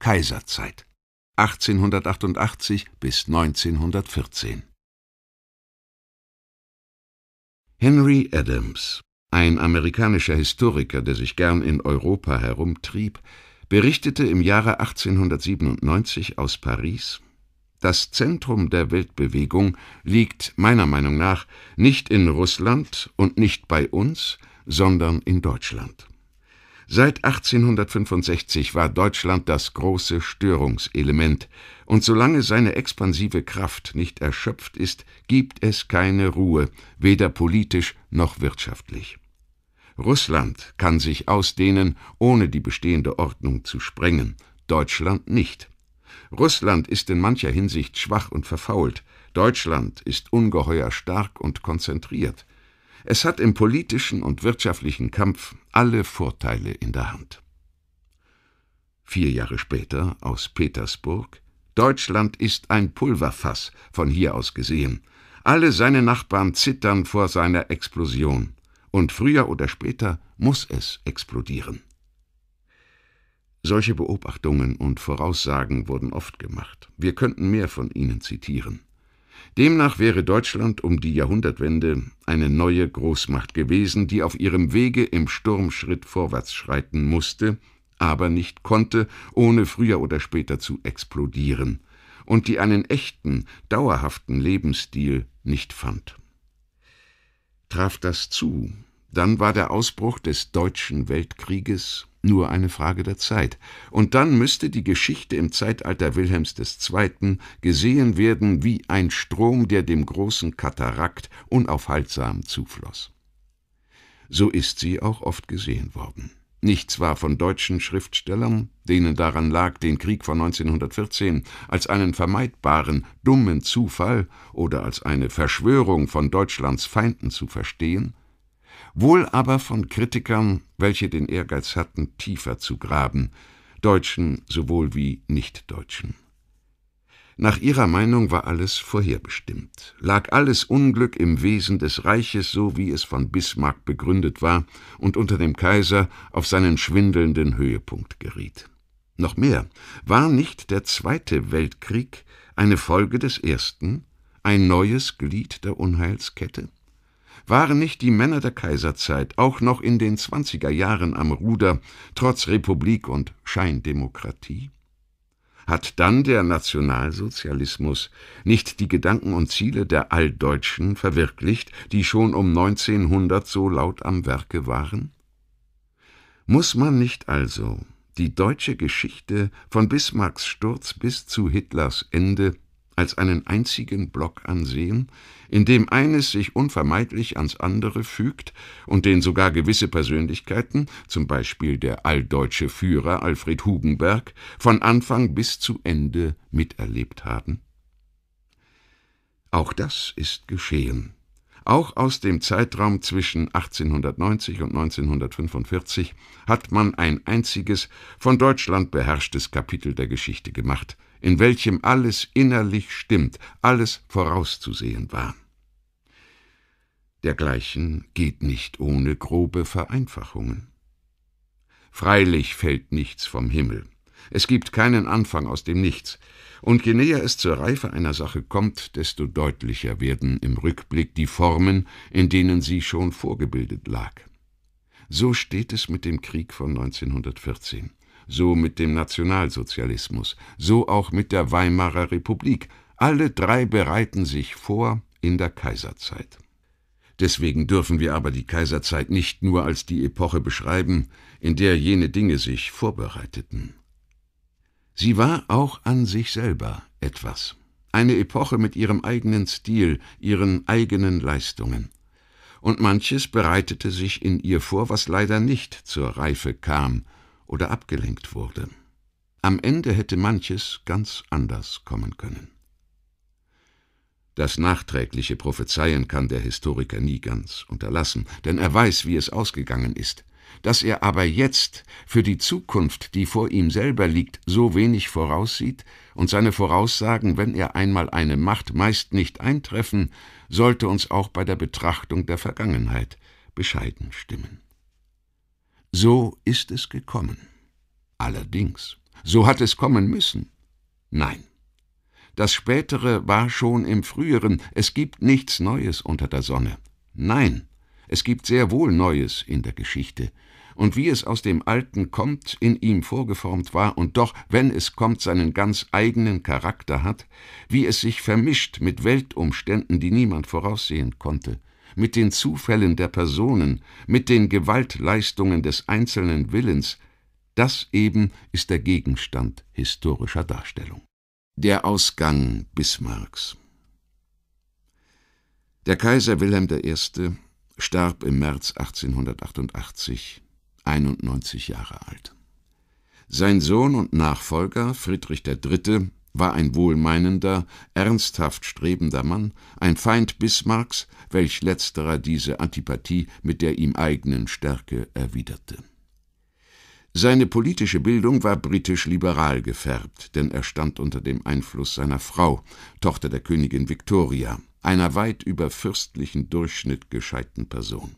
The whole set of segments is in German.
Kaiserzeit 1888 bis 1914 Henry Adams, ein amerikanischer Historiker, der sich gern in Europa herumtrieb, berichtete im Jahre 1897 aus Paris Das Zentrum der Weltbewegung liegt meiner Meinung nach nicht in Russland und nicht bei uns, sondern in Deutschland. Seit 1865 war Deutschland das große Störungselement, und solange seine expansive Kraft nicht erschöpft ist, gibt es keine Ruhe, weder politisch noch wirtschaftlich. Russland kann sich ausdehnen, ohne die bestehende Ordnung zu sprengen, Deutschland nicht. Russland ist in mancher Hinsicht schwach und verfault, Deutschland ist ungeheuer stark und konzentriert. Es hat im politischen und wirtschaftlichen Kampf alle Vorteile in der Hand. Vier Jahre später aus Petersburg Deutschland ist ein Pulverfass, von hier aus gesehen. Alle seine Nachbarn zittern vor seiner Explosion. Und früher oder später muss es explodieren. Solche Beobachtungen und Voraussagen wurden oft gemacht. Wir könnten mehr von ihnen zitieren. Demnach wäre Deutschland um die Jahrhundertwende eine neue Großmacht gewesen, die auf ihrem Wege im Sturmschritt vorwärts schreiten musste, aber nicht konnte, ohne früher oder später zu explodieren, und die einen echten, dauerhaften Lebensstil nicht fand. Traf das zu, dann war der Ausbruch des Deutschen Weltkrieges nur eine Frage der Zeit. Und dann müsste die Geschichte im Zeitalter Wilhelms II. gesehen werden wie ein Strom, der dem großen Katarakt unaufhaltsam zufloss. So ist sie auch oft gesehen worden. Nicht zwar von deutschen Schriftstellern, denen daran lag, den Krieg von 1914 als einen vermeidbaren, dummen Zufall oder als eine Verschwörung von Deutschlands Feinden zu verstehen, wohl aber von Kritikern, welche den Ehrgeiz hatten, tiefer zu graben, Deutschen sowohl wie Nichtdeutschen. Nach ihrer Meinung war alles vorherbestimmt, lag alles Unglück im Wesen des Reiches, so wie es von Bismarck begründet war und unter dem Kaiser auf seinen schwindelnden Höhepunkt geriet. Noch mehr, war nicht der Zweite Weltkrieg eine Folge des Ersten, ein neues Glied der Unheilskette? Waren nicht die Männer der Kaiserzeit auch noch in den zwanziger Jahren am Ruder, trotz Republik und Scheindemokratie? Hat dann der Nationalsozialismus nicht die Gedanken und Ziele der Alldeutschen verwirklicht, die schon um 1900 so laut am Werke waren? Muss man nicht also die deutsche Geschichte von Bismarcks Sturz bis zu Hitlers Ende als einen einzigen Block ansehen, in dem eines sich unvermeidlich ans andere fügt und den sogar gewisse Persönlichkeiten, zum Beispiel der alldeutsche Führer Alfred Hugenberg, von Anfang bis zu Ende miterlebt haben? Auch das ist geschehen. Auch aus dem Zeitraum zwischen 1890 und 1945 hat man ein einziges, von Deutschland beherrschtes Kapitel der Geschichte gemacht – in welchem alles innerlich stimmt, alles vorauszusehen war. Dergleichen geht nicht ohne grobe Vereinfachungen. Freilich fällt nichts vom Himmel. Es gibt keinen Anfang aus dem Nichts. Und je näher es zur Reife einer Sache kommt, desto deutlicher werden im Rückblick die Formen, in denen sie schon vorgebildet lag. So steht es mit dem Krieg von 1914 so mit dem Nationalsozialismus, so auch mit der Weimarer Republik. Alle drei bereiten sich vor in der Kaiserzeit. Deswegen dürfen wir aber die Kaiserzeit nicht nur als die Epoche beschreiben, in der jene Dinge sich vorbereiteten. Sie war auch an sich selber etwas. Eine Epoche mit ihrem eigenen Stil, ihren eigenen Leistungen. Und manches bereitete sich in ihr vor, was leider nicht zur Reife kam, oder abgelenkt wurde. Am Ende hätte manches ganz anders kommen können. Das nachträgliche Prophezeien kann der Historiker nie ganz unterlassen, denn er weiß, wie es ausgegangen ist. Dass er aber jetzt für die Zukunft, die vor ihm selber liegt, so wenig voraussieht und seine Voraussagen, wenn er einmal eine macht, meist nicht eintreffen, sollte uns auch bei der Betrachtung der Vergangenheit bescheiden stimmen. So ist es gekommen. Allerdings, so hat es kommen müssen. Nein, das Spätere war schon im Früheren, es gibt nichts Neues unter der Sonne. Nein, es gibt sehr wohl Neues in der Geschichte. Und wie es aus dem Alten kommt, in ihm vorgeformt war und doch, wenn es kommt, seinen ganz eigenen Charakter hat, wie es sich vermischt mit Weltumständen, die niemand voraussehen konnte, mit den Zufällen der Personen, mit den Gewaltleistungen des einzelnen Willens, das eben ist der Gegenstand historischer Darstellung. Der Ausgang Bismarcks Der Kaiser Wilhelm I. starb im März 1888, 91 Jahre alt. Sein Sohn und Nachfolger Friedrich III war ein wohlmeinender, ernsthaft strebender Mann, ein Feind Bismarcks, welch letzterer diese Antipathie mit der ihm eigenen Stärke erwiderte. Seine politische Bildung war britisch-liberal gefärbt, denn er stand unter dem Einfluss seiner Frau, Tochter der Königin Victoria, einer weit über fürstlichen Durchschnitt gescheiten Person.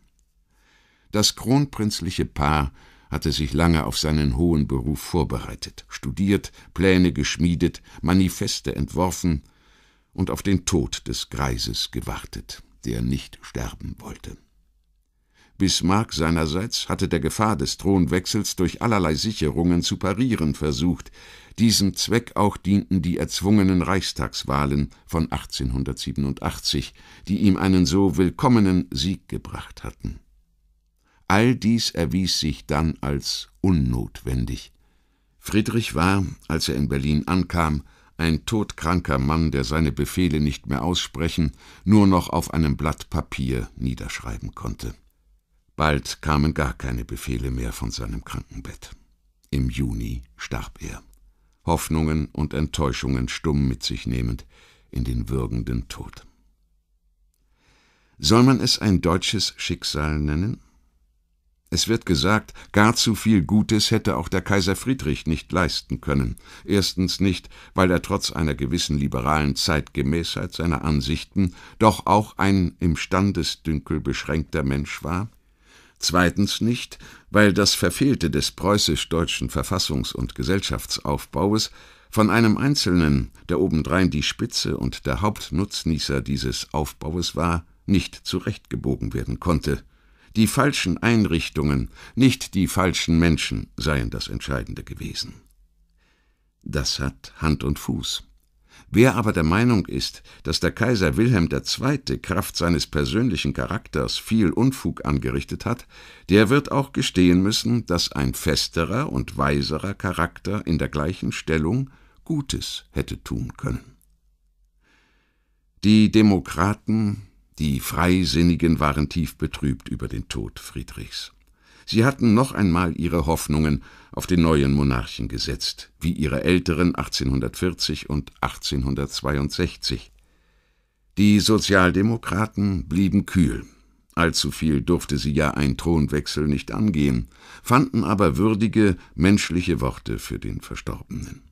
Das kronprinzliche Paar hatte sich lange auf seinen hohen Beruf vorbereitet, studiert, Pläne geschmiedet, Manifeste entworfen und auf den Tod des Greises gewartet, der nicht sterben wollte. Bismarck seinerseits hatte der Gefahr des Thronwechsels durch allerlei Sicherungen zu parieren versucht. Diesem Zweck auch dienten die erzwungenen Reichstagswahlen von 1887, die ihm einen so willkommenen Sieg gebracht hatten. All dies erwies sich dann als unnotwendig. Friedrich war, als er in Berlin ankam, ein todkranker Mann, der seine Befehle nicht mehr aussprechen, nur noch auf einem Blatt Papier niederschreiben konnte. Bald kamen gar keine Befehle mehr von seinem Krankenbett. Im Juni starb er, Hoffnungen und Enttäuschungen stumm mit sich nehmend in den würgenden Tod. Soll man es ein deutsches Schicksal nennen? Es wird gesagt, gar zu viel Gutes hätte auch der Kaiser Friedrich nicht leisten können. Erstens nicht, weil er trotz einer gewissen liberalen Zeitgemäßheit seiner Ansichten doch auch ein im Standesdünkel beschränkter Mensch war. Zweitens nicht, weil das Verfehlte des preußisch-deutschen Verfassungs- und Gesellschaftsaufbaues von einem Einzelnen, der obendrein die Spitze und der Hauptnutznießer dieses Aufbaues war, nicht zurechtgebogen werden konnte. Die falschen Einrichtungen, nicht die falschen Menschen seien das Entscheidende gewesen. Das hat Hand und Fuß. Wer aber der Meinung ist, dass der Kaiser Wilhelm II. Kraft seines persönlichen Charakters viel Unfug angerichtet hat, der wird auch gestehen müssen, dass ein festerer und weiserer Charakter in der gleichen Stellung Gutes hätte tun können. Die Demokraten die Freisinnigen waren tief betrübt über den Tod Friedrichs. Sie hatten noch einmal ihre Hoffnungen auf den neuen Monarchen gesetzt, wie ihre älteren 1840 und 1862. Die Sozialdemokraten blieben kühl. Allzu viel durfte sie ja ein Thronwechsel nicht angehen, fanden aber würdige, menschliche Worte für den Verstorbenen.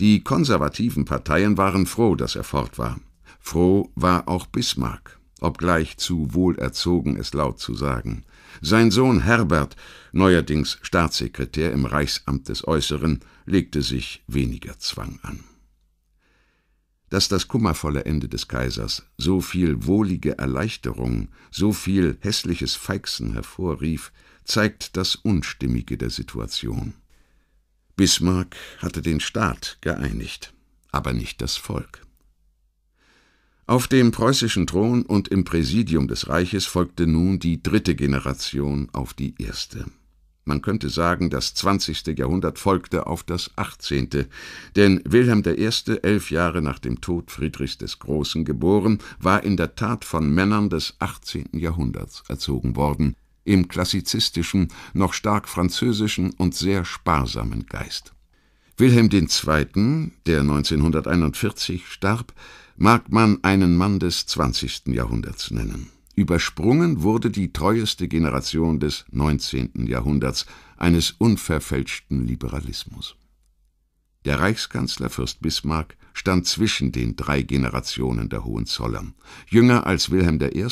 Die konservativen Parteien waren froh, dass er fort war. Froh war auch Bismarck, obgleich zu wohlerzogen, es laut zu sagen. Sein Sohn Herbert, neuerdings Staatssekretär im Reichsamt des Äußeren, legte sich weniger Zwang an. Dass das kummervolle Ende des Kaisers so viel wohlige Erleichterung, so viel hässliches Feixen hervorrief, zeigt das Unstimmige der Situation. Bismarck hatte den Staat geeinigt, aber nicht das Volk. Auf dem preußischen Thron und im Präsidium des Reiches folgte nun die dritte Generation auf die erste. Man könnte sagen, das 20. Jahrhundert folgte auf das 18., denn Wilhelm I., elf Jahre nach dem Tod Friedrichs des Großen geboren, war in der Tat von Männern des 18. Jahrhunderts erzogen worden, im klassizistischen, noch stark französischen und sehr sparsamen Geist. Wilhelm II., der 1941 starb, mag man einen Mann des 20. Jahrhunderts nennen. Übersprungen wurde die treueste Generation des 19. Jahrhunderts, eines unverfälschten Liberalismus. Der Reichskanzler Fürst Bismarck stand zwischen den drei Generationen der Hohenzollern, jünger als Wilhelm I.,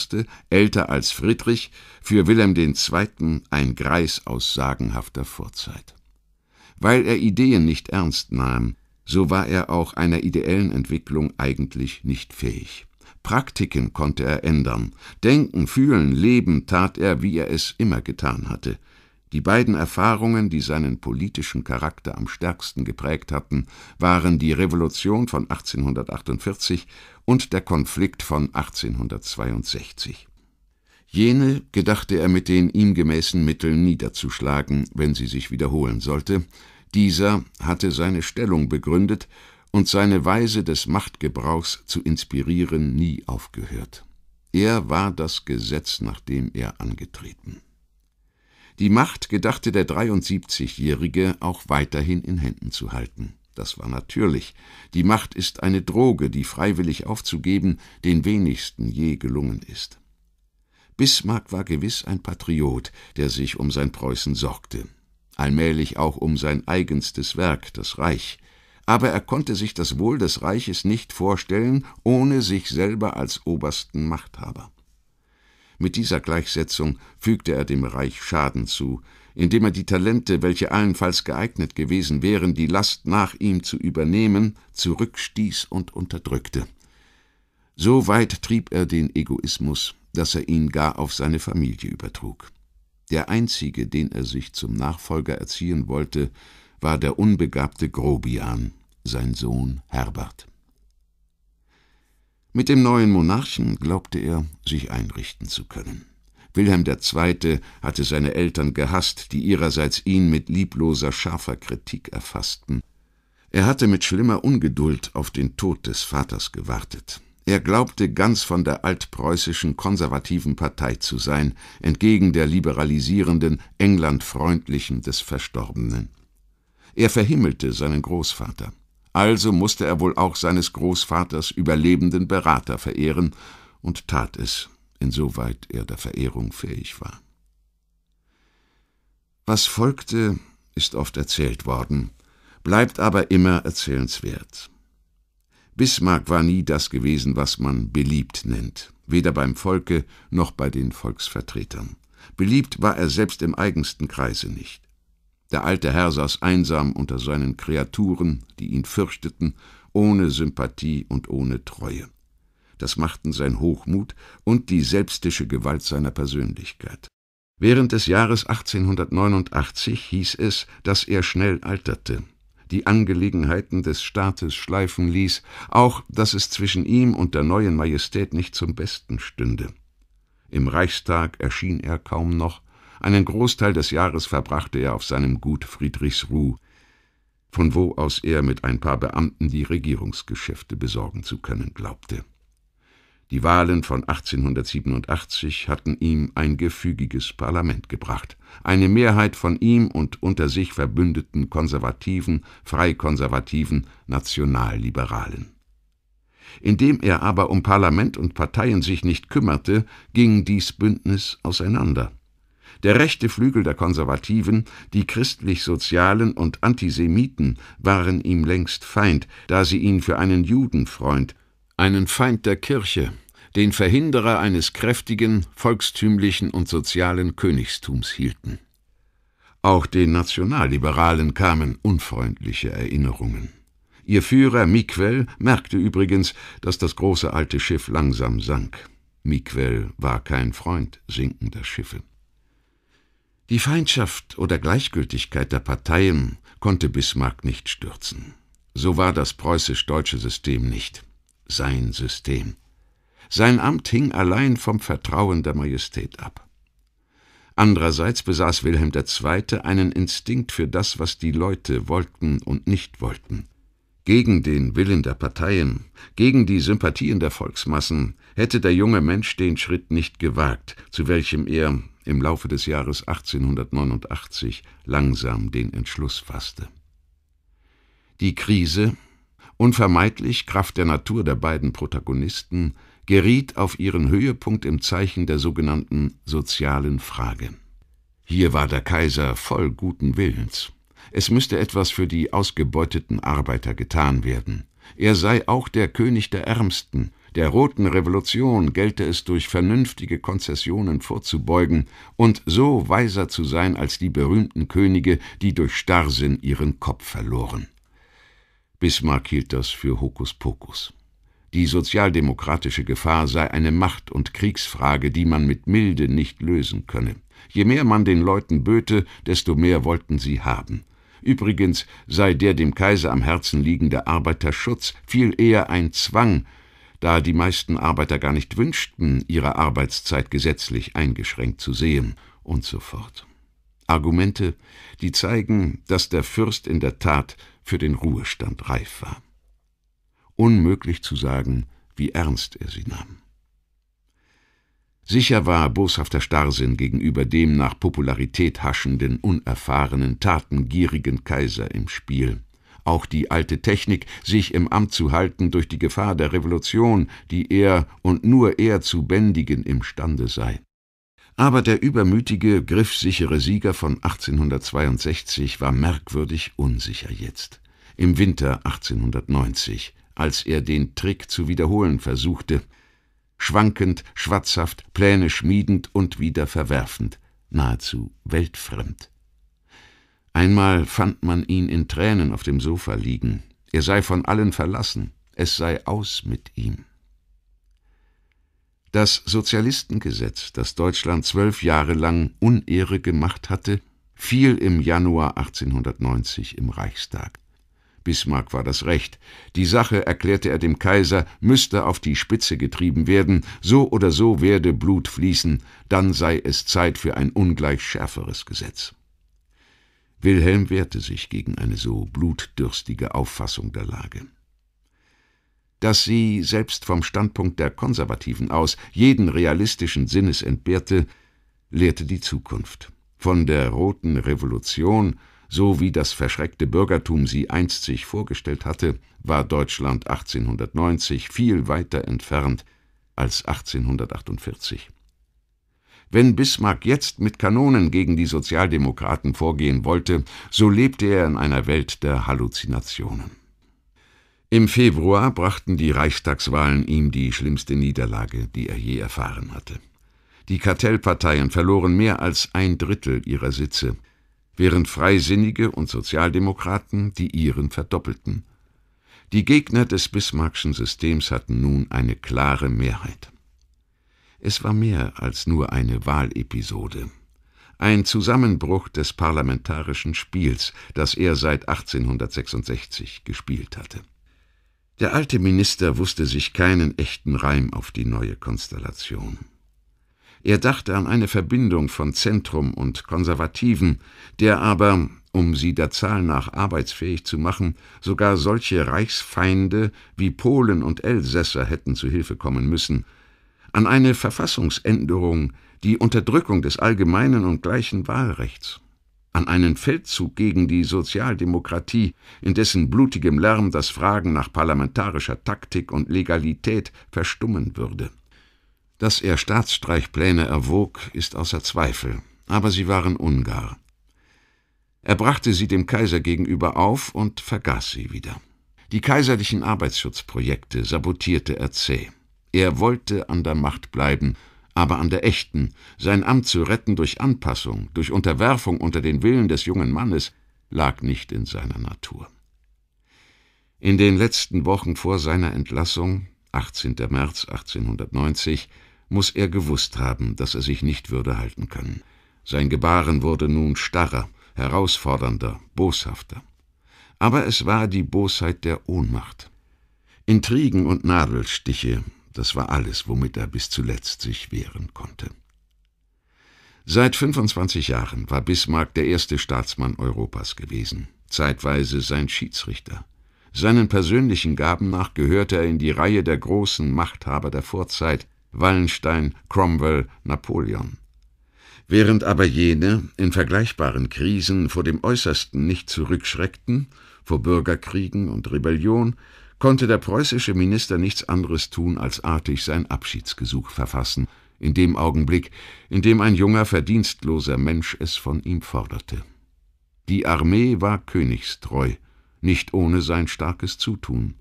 älter als Friedrich, für Wilhelm II. ein Greis aus sagenhafter Vorzeit. Weil er Ideen nicht ernst nahm, so war er auch einer ideellen Entwicklung eigentlich nicht fähig. Praktiken konnte er ändern. Denken, fühlen, leben tat er, wie er es immer getan hatte. Die beiden Erfahrungen, die seinen politischen Charakter am stärksten geprägt hatten, waren die Revolution von 1848 und der Konflikt von 1862. Jene gedachte er mit den ihm gemäßen Mitteln niederzuschlagen, wenn sie sich wiederholen sollte, dieser hatte seine Stellung begründet und seine Weise des Machtgebrauchs zu inspirieren nie aufgehört. Er war das Gesetz, nach dem er angetreten. Die Macht gedachte der 73-Jährige auch weiterhin in Händen zu halten. Das war natürlich. Die Macht ist eine Droge, die freiwillig aufzugeben den wenigsten je gelungen ist. Bismarck war gewiss ein Patriot, der sich um sein Preußen sorgte allmählich auch um sein eigenstes Werk, das Reich. Aber er konnte sich das Wohl des Reiches nicht vorstellen, ohne sich selber als obersten Machthaber. Mit dieser Gleichsetzung fügte er dem Reich Schaden zu, indem er die Talente, welche allenfalls geeignet gewesen wären, die Last nach ihm zu übernehmen, zurückstieß und unterdrückte. So weit trieb er den Egoismus, dass er ihn gar auf seine Familie übertrug. Der einzige, den er sich zum Nachfolger erziehen wollte, war der unbegabte Grobian, sein Sohn Herbert. Mit dem neuen Monarchen glaubte er, sich einrichten zu können. Wilhelm II. hatte seine Eltern gehasst, die ihrerseits ihn mit liebloser, scharfer Kritik erfassten. Er hatte mit schlimmer Ungeduld auf den Tod des Vaters gewartet. Er glaubte ganz von der altpreußischen konservativen Partei zu sein, entgegen der liberalisierenden, englandfreundlichen des Verstorbenen. Er verhimmelte seinen Großvater. Also musste er wohl auch seines Großvaters überlebenden Berater verehren und tat es, insoweit er der Verehrung fähig war. Was folgte, ist oft erzählt worden, bleibt aber immer erzählenswert. Bismarck war nie das gewesen, was man beliebt nennt, weder beim Volke noch bei den Volksvertretern. Beliebt war er selbst im eigensten Kreise nicht. Der alte Herr saß einsam unter seinen Kreaturen, die ihn fürchteten, ohne Sympathie und ohne Treue. Das machten sein Hochmut und die selbstische Gewalt seiner Persönlichkeit. Während des Jahres 1889 hieß es, dass er schnell alterte, die Angelegenheiten des Staates schleifen ließ, auch dass es zwischen ihm und der neuen Majestät nicht zum Besten stünde. Im Reichstag erschien er kaum noch, einen Großteil des Jahres verbrachte er auf seinem Gut Friedrichsruh, von wo aus er mit ein paar Beamten die Regierungsgeschäfte besorgen zu können glaubte. Die Wahlen von 1887 hatten ihm ein gefügiges Parlament gebracht. Eine Mehrheit von ihm und unter sich verbündeten Konservativen, Freikonservativen, Nationalliberalen. Indem er aber um Parlament und Parteien sich nicht kümmerte, ging dies Bündnis auseinander. Der rechte Flügel der Konservativen, die christlich-sozialen und Antisemiten waren ihm längst Feind, da sie ihn für einen Judenfreund, einen Feind der Kirche, den Verhinderer eines kräftigen, volkstümlichen und sozialen Königstums hielten. Auch den Nationalliberalen kamen unfreundliche Erinnerungen. Ihr Führer Miquel merkte übrigens, dass das große alte Schiff langsam sank. Miquel war kein Freund sinkender Schiffe. Die Feindschaft oder Gleichgültigkeit der Parteien konnte Bismarck nicht stürzen. So war das preußisch-deutsche System nicht sein System. Sein Amt hing allein vom Vertrauen der Majestät ab. Andererseits besaß Wilhelm II. einen Instinkt für das, was die Leute wollten und nicht wollten. Gegen den Willen der Parteien, gegen die Sympathien der Volksmassen hätte der junge Mensch den Schritt nicht gewagt, zu welchem er im Laufe des Jahres 1889 langsam den Entschluss fasste. Die Krise unvermeidlich Kraft der Natur der beiden Protagonisten, geriet auf ihren Höhepunkt im Zeichen der sogenannten sozialen Frage. Hier war der Kaiser voll guten Willens. Es müsste etwas für die ausgebeuteten Arbeiter getan werden. Er sei auch der König der Ärmsten. Der Roten Revolution gelte es durch vernünftige Konzessionen vorzubeugen und so weiser zu sein als die berühmten Könige, die durch Starrsinn ihren Kopf verloren. Bismarck hielt das für Hokuspokus. Die sozialdemokratische Gefahr sei eine Macht- und Kriegsfrage, die man mit Milde nicht lösen könne. Je mehr man den Leuten böte, desto mehr wollten sie haben. Übrigens sei der dem Kaiser am Herzen liegende Arbeiterschutz viel eher ein Zwang, da die meisten Arbeiter gar nicht wünschten, ihre Arbeitszeit gesetzlich eingeschränkt zu sehen und so fort. Argumente, die zeigen, dass der Fürst in der Tat für den Ruhestand reif war. Unmöglich zu sagen, wie ernst er sie nahm. Sicher war boshafter Starrsinn gegenüber dem nach Popularität haschenden, unerfahrenen, tatengierigen Kaiser im Spiel. Auch die alte Technik, sich im Amt zu halten durch die Gefahr der Revolution, die er und nur er zu bändigen imstande sei aber der übermütige, griffsichere Sieger von 1862 war merkwürdig unsicher jetzt, im Winter 1890, als er den Trick zu wiederholen versuchte, schwankend, schwatzhaft, Pläne schmiedend und wieder verwerfend, nahezu weltfremd. Einmal fand man ihn in Tränen auf dem Sofa liegen, er sei von allen verlassen, es sei aus mit ihm. Das Sozialistengesetz, das Deutschland zwölf Jahre lang Unehre gemacht hatte, fiel im Januar 1890 im Reichstag. Bismarck war das Recht. Die Sache, erklärte er dem Kaiser, müsste auf die Spitze getrieben werden, so oder so werde Blut fließen, dann sei es Zeit für ein ungleich schärferes Gesetz. Wilhelm wehrte sich gegen eine so blutdürstige Auffassung der Lage dass sie, selbst vom Standpunkt der Konservativen aus, jeden realistischen Sinnes entbehrte, lehrte die Zukunft. Von der roten Revolution, so wie das verschreckte Bürgertum sie einst sich vorgestellt hatte, war Deutschland 1890 viel weiter entfernt als 1848. Wenn Bismarck jetzt mit Kanonen gegen die Sozialdemokraten vorgehen wollte, so lebte er in einer Welt der Halluzinationen. Im Februar brachten die Reichstagswahlen ihm die schlimmste Niederlage, die er je erfahren hatte. Die Kartellparteien verloren mehr als ein Drittel ihrer Sitze, während Freisinnige und Sozialdemokraten die ihren verdoppelten. Die Gegner des Bismarckschen Systems hatten nun eine klare Mehrheit. Es war mehr als nur eine Wahlepisode ein Zusammenbruch des parlamentarischen Spiels, das er seit 1866 gespielt hatte. Der alte Minister wusste sich keinen echten Reim auf die neue Konstellation. Er dachte an eine Verbindung von Zentrum und Konservativen, der aber, um sie der Zahl nach arbeitsfähig zu machen, sogar solche Reichsfeinde wie Polen und Elsässer hätten zu Hilfe kommen müssen, an eine Verfassungsänderung, die Unterdrückung des allgemeinen und gleichen Wahlrechts an einen Feldzug gegen die Sozialdemokratie, in dessen blutigem Lärm das Fragen nach parlamentarischer Taktik und Legalität verstummen würde. Dass er Staatsstreichpläne erwog, ist außer Zweifel, aber sie waren ungar. Er brachte sie dem Kaiser gegenüber auf und vergaß sie wieder. Die kaiserlichen Arbeitsschutzprojekte sabotierte er zäh. Er wollte an der Macht bleiben aber an der echten, sein Amt zu retten durch Anpassung, durch Unterwerfung unter den Willen des jungen Mannes, lag nicht in seiner Natur. In den letzten Wochen vor seiner Entlassung, 18. März 1890, muss er gewusst haben, dass er sich nicht würde halten können. Sein Gebaren wurde nun starrer, herausfordernder, boshafter. Aber es war die Bosheit der Ohnmacht. Intrigen und Nadelstiche, das war alles, womit er bis zuletzt sich wehren konnte. Seit 25 Jahren war Bismarck der erste Staatsmann Europas gewesen, zeitweise sein Schiedsrichter. Seinen persönlichen Gaben nach gehörte er in die Reihe der großen Machthaber der Vorzeit, Wallenstein, Cromwell, Napoleon. Während aber jene in vergleichbaren Krisen vor dem Äußersten nicht zurückschreckten, vor Bürgerkriegen und Rebellion, konnte der preußische Minister nichts anderes tun, als artig sein Abschiedsgesuch verfassen, in dem Augenblick, in dem ein junger, verdienstloser Mensch es von ihm forderte. Die Armee war königstreu, nicht ohne sein starkes Zutun.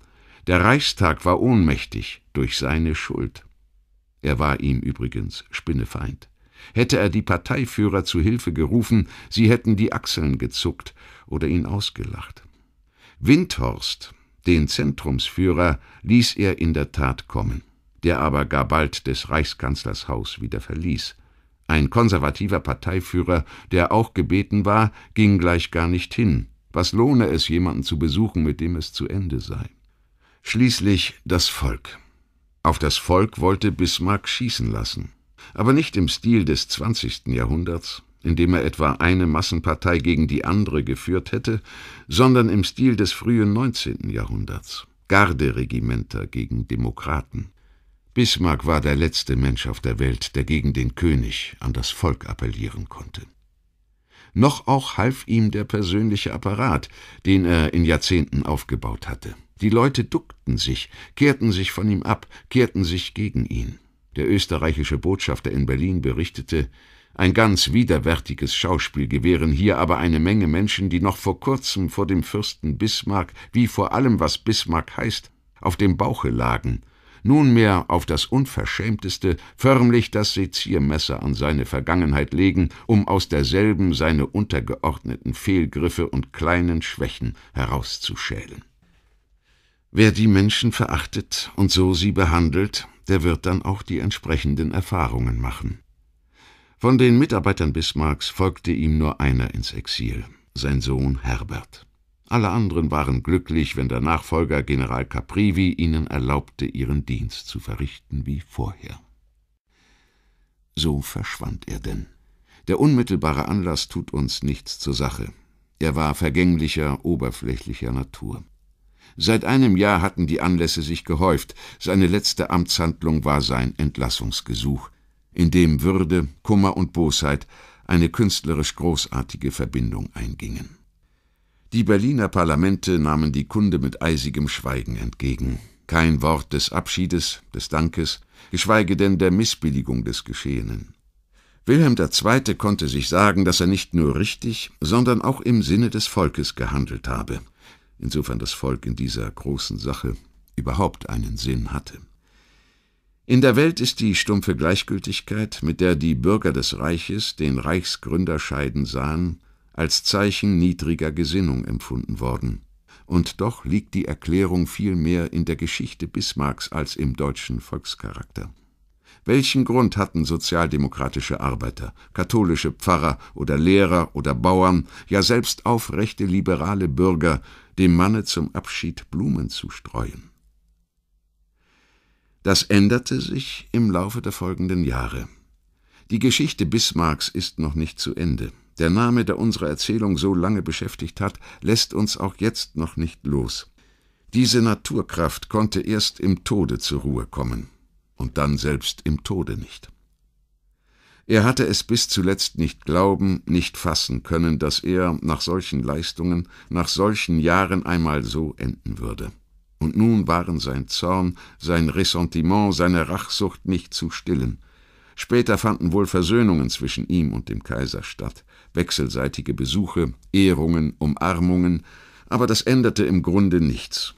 Der Reichstag war ohnmächtig durch seine Schuld. Er war ihm übrigens Spinnefeind. Hätte er die Parteiführer zu Hilfe gerufen, sie hätten die Achseln gezuckt oder ihn ausgelacht. Windhorst, den Zentrumsführer ließ er in der Tat kommen, der aber gar bald des Reichskanzlers Haus wieder verließ. Ein konservativer Parteiführer, der auch gebeten war, ging gleich gar nicht hin. Was lohne es, jemanden zu besuchen, mit dem es zu Ende sei? Schließlich das Volk. Auf das Volk wollte Bismarck schießen lassen, aber nicht im Stil des 20. Jahrhunderts, indem er etwa eine Massenpartei gegen die andere geführt hätte, sondern im Stil des frühen 19. Jahrhunderts. Garderegimenter gegen Demokraten. Bismarck war der letzte Mensch auf der Welt, der gegen den König an das Volk appellieren konnte. Noch auch half ihm der persönliche Apparat, den er in Jahrzehnten aufgebaut hatte. Die Leute duckten sich, kehrten sich von ihm ab, kehrten sich gegen ihn. Der österreichische Botschafter in Berlin berichtete, ein ganz widerwärtiges Schauspiel gewähren hier aber eine Menge Menschen, die noch vor kurzem vor dem Fürsten Bismarck, wie vor allem was Bismarck heißt, auf dem Bauche lagen, nunmehr auf das Unverschämteste förmlich das Seziermesser an seine Vergangenheit legen, um aus derselben seine untergeordneten Fehlgriffe und kleinen Schwächen herauszuschälen. Wer die Menschen verachtet und so sie behandelt, der wird dann auch die entsprechenden Erfahrungen machen. Von den Mitarbeitern Bismarcks folgte ihm nur einer ins Exil, sein Sohn Herbert. Alle anderen waren glücklich, wenn der Nachfolger General Caprivi ihnen erlaubte, ihren Dienst zu verrichten wie vorher. So verschwand er denn. Der unmittelbare Anlass tut uns nichts zur Sache. Er war vergänglicher, oberflächlicher Natur. Seit einem Jahr hatten die Anlässe sich gehäuft. Seine letzte Amtshandlung war sein Entlassungsgesuch in dem Würde, Kummer und Bosheit eine künstlerisch großartige Verbindung eingingen. Die Berliner Parlamente nahmen die Kunde mit eisigem Schweigen entgegen. Kein Wort des Abschiedes, des Dankes, geschweige denn der Missbilligung des Geschehenen. Wilhelm II. konnte sich sagen, dass er nicht nur richtig, sondern auch im Sinne des Volkes gehandelt habe, insofern das Volk in dieser großen Sache überhaupt einen Sinn hatte. In der Welt ist die stumpfe Gleichgültigkeit, mit der die Bürger des Reiches den Reichsgründer scheiden sahen, als Zeichen niedriger Gesinnung empfunden worden. Und doch liegt die Erklärung viel mehr in der Geschichte Bismarcks als im deutschen Volkscharakter. Welchen Grund hatten sozialdemokratische Arbeiter, katholische Pfarrer oder Lehrer oder Bauern, ja selbst aufrechte liberale Bürger, dem Manne zum Abschied Blumen zu streuen? Das änderte sich im Laufe der folgenden Jahre. Die Geschichte Bismarcks ist noch nicht zu Ende. Der Name, der unsere Erzählung so lange beschäftigt hat, lässt uns auch jetzt noch nicht los. Diese Naturkraft konnte erst im Tode zur Ruhe kommen und dann selbst im Tode nicht. Er hatte es bis zuletzt nicht glauben, nicht fassen können, dass er nach solchen Leistungen, nach solchen Jahren einmal so enden würde und nun waren sein Zorn, sein Ressentiment, seine Rachsucht nicht zu stillen. Später fanden wohl Versöhnungen zwischen ihm und dem Kaiser statt, wechselseitige Besuche, Ehrungen, Umarmungen, aber das änderte im Grunde nichts.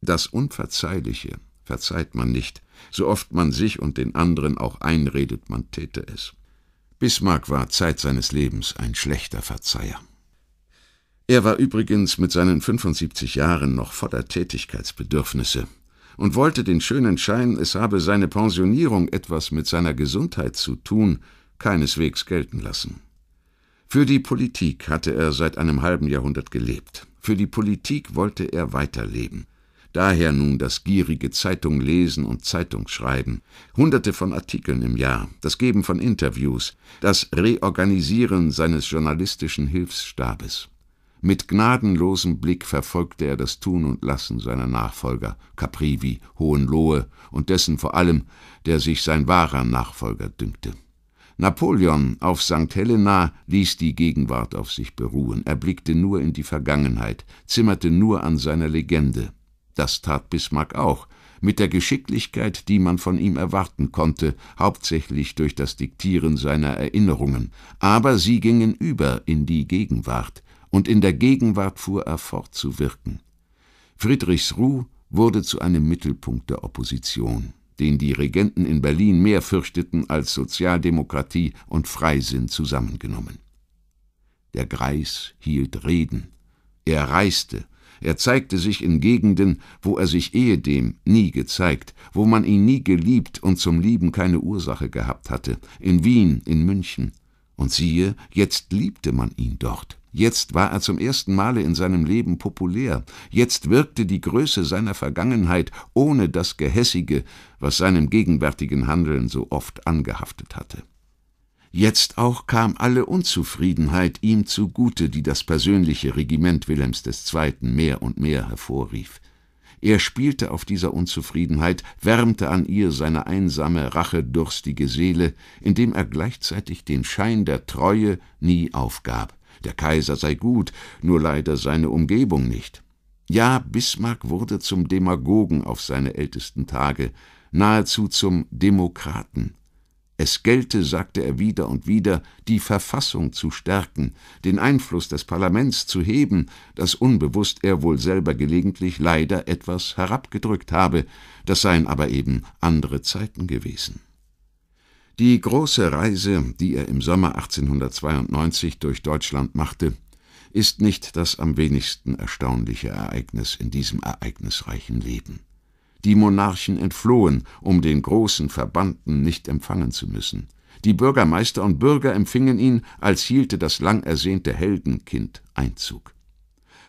Das Unverzeihliche verzeiht man nicht, so oft man sich und den anderen auch einredet, man täte es. Bismarck war Zeit seines Lebens ein schlechter Verzeiher. Er war übrigens mit seinen 75 Jahren noch voller Tätigkeitsbedürfnisse und wollte den schönen Schein, es habe seine Pensionierung etwas mit seiner Gesundheit zu tun, keineswegs gelten lassen. Für die Politik hatte er seit einem halben Jahrhundert gelebt. Für die Politik wollte er weiterleben. Daher nun das gierige Zeitunglesen und Zeitungsschreiben, hunderte von Artikeln im Jahr, das Geben von Interviews, das Reorganisieren seines journalistischen Hilfsstabes. Mit gnadenlosem Blick verfolgte er das Tun und Lassen seiner Nachfolger, Caprivi, Hohenlohe und dessen vor allem, der sich sein wahrer Nachfolger dünkte. Napoleon auf St. Helena ließ die Gegenwart auf sich beruhen, er blickte nur in die Vergangenheit, zimmerte nur an seiner Legende. Das tat Bismarck auch, mit der Geschicklichkeit, die man von ihm erwarten konnte, hauptsächlich durch das Diktieren seiner Erinnerungen, aber sie gingen über in die Gegenwart, und in der Gegenwart fuhr er fort zu wirken. Friedrichsruh wurde zu einem Mittelpunkt der Opposition, den die Regenten in Berlin mehr fürchteten als Sozialdemokratie und Freisinn zusammengenommen. Der Greis hielt Reden, er reiste, er zeigte sich in Gegenden, wo er sich ehedem nie gezeigt, wo man ihn nie geliebt und zum Lieben keine Ursache gehabt hatte, in Wien, in München. Und siehe, jetzt liebte man ihn dort. Jetzt war er zum ersten Male in seinem Leben populär, jetzt wirkte die Größe seiner Vergangenheit ohne das Gehässige, was seinem gegenwärtigen Handeln so oft angehaftet hatte. Jetzt auch kam alle Unzufriedenheit ihm zugute, die das persönliche Regiment Wilhelms II. mehr und mehr hervorrief. Er spielte auf dieser Unzufriedenheit, wärmte an ihr seine einsame, rachedurstige Seele, indem er gleichzeitig den Schein der Treue nie aufgab der Kaiser sei gut, nur leider seine Umgebung nicht. Ja, Bismarck wurde zum Demagogen auf seine ältesten Tage, nahezu zum Demokraten. Es gelte, sagte er wieder und wieder, die Verfassung zu stärken, den Einfluss des Parlaments zu heben, das unbewusst er wohl selber gelegentlich leider etwas herabgedrückt habe, das seien aber eben andere Zeiten gewesen. Die große Reise, die er im Sommer 1892 durch Deutschland machte, ist nicht das am wenigsten erstaunliche Ereignis in diesem ereignisreichen Leben. Die Monarchen entflohen, um den großen Verbannten nicht empfangen zu müssen. Die Bürgermeister und Bürger empfingen ihn, als hielte das lang ersehnte Heldenkind Einzug.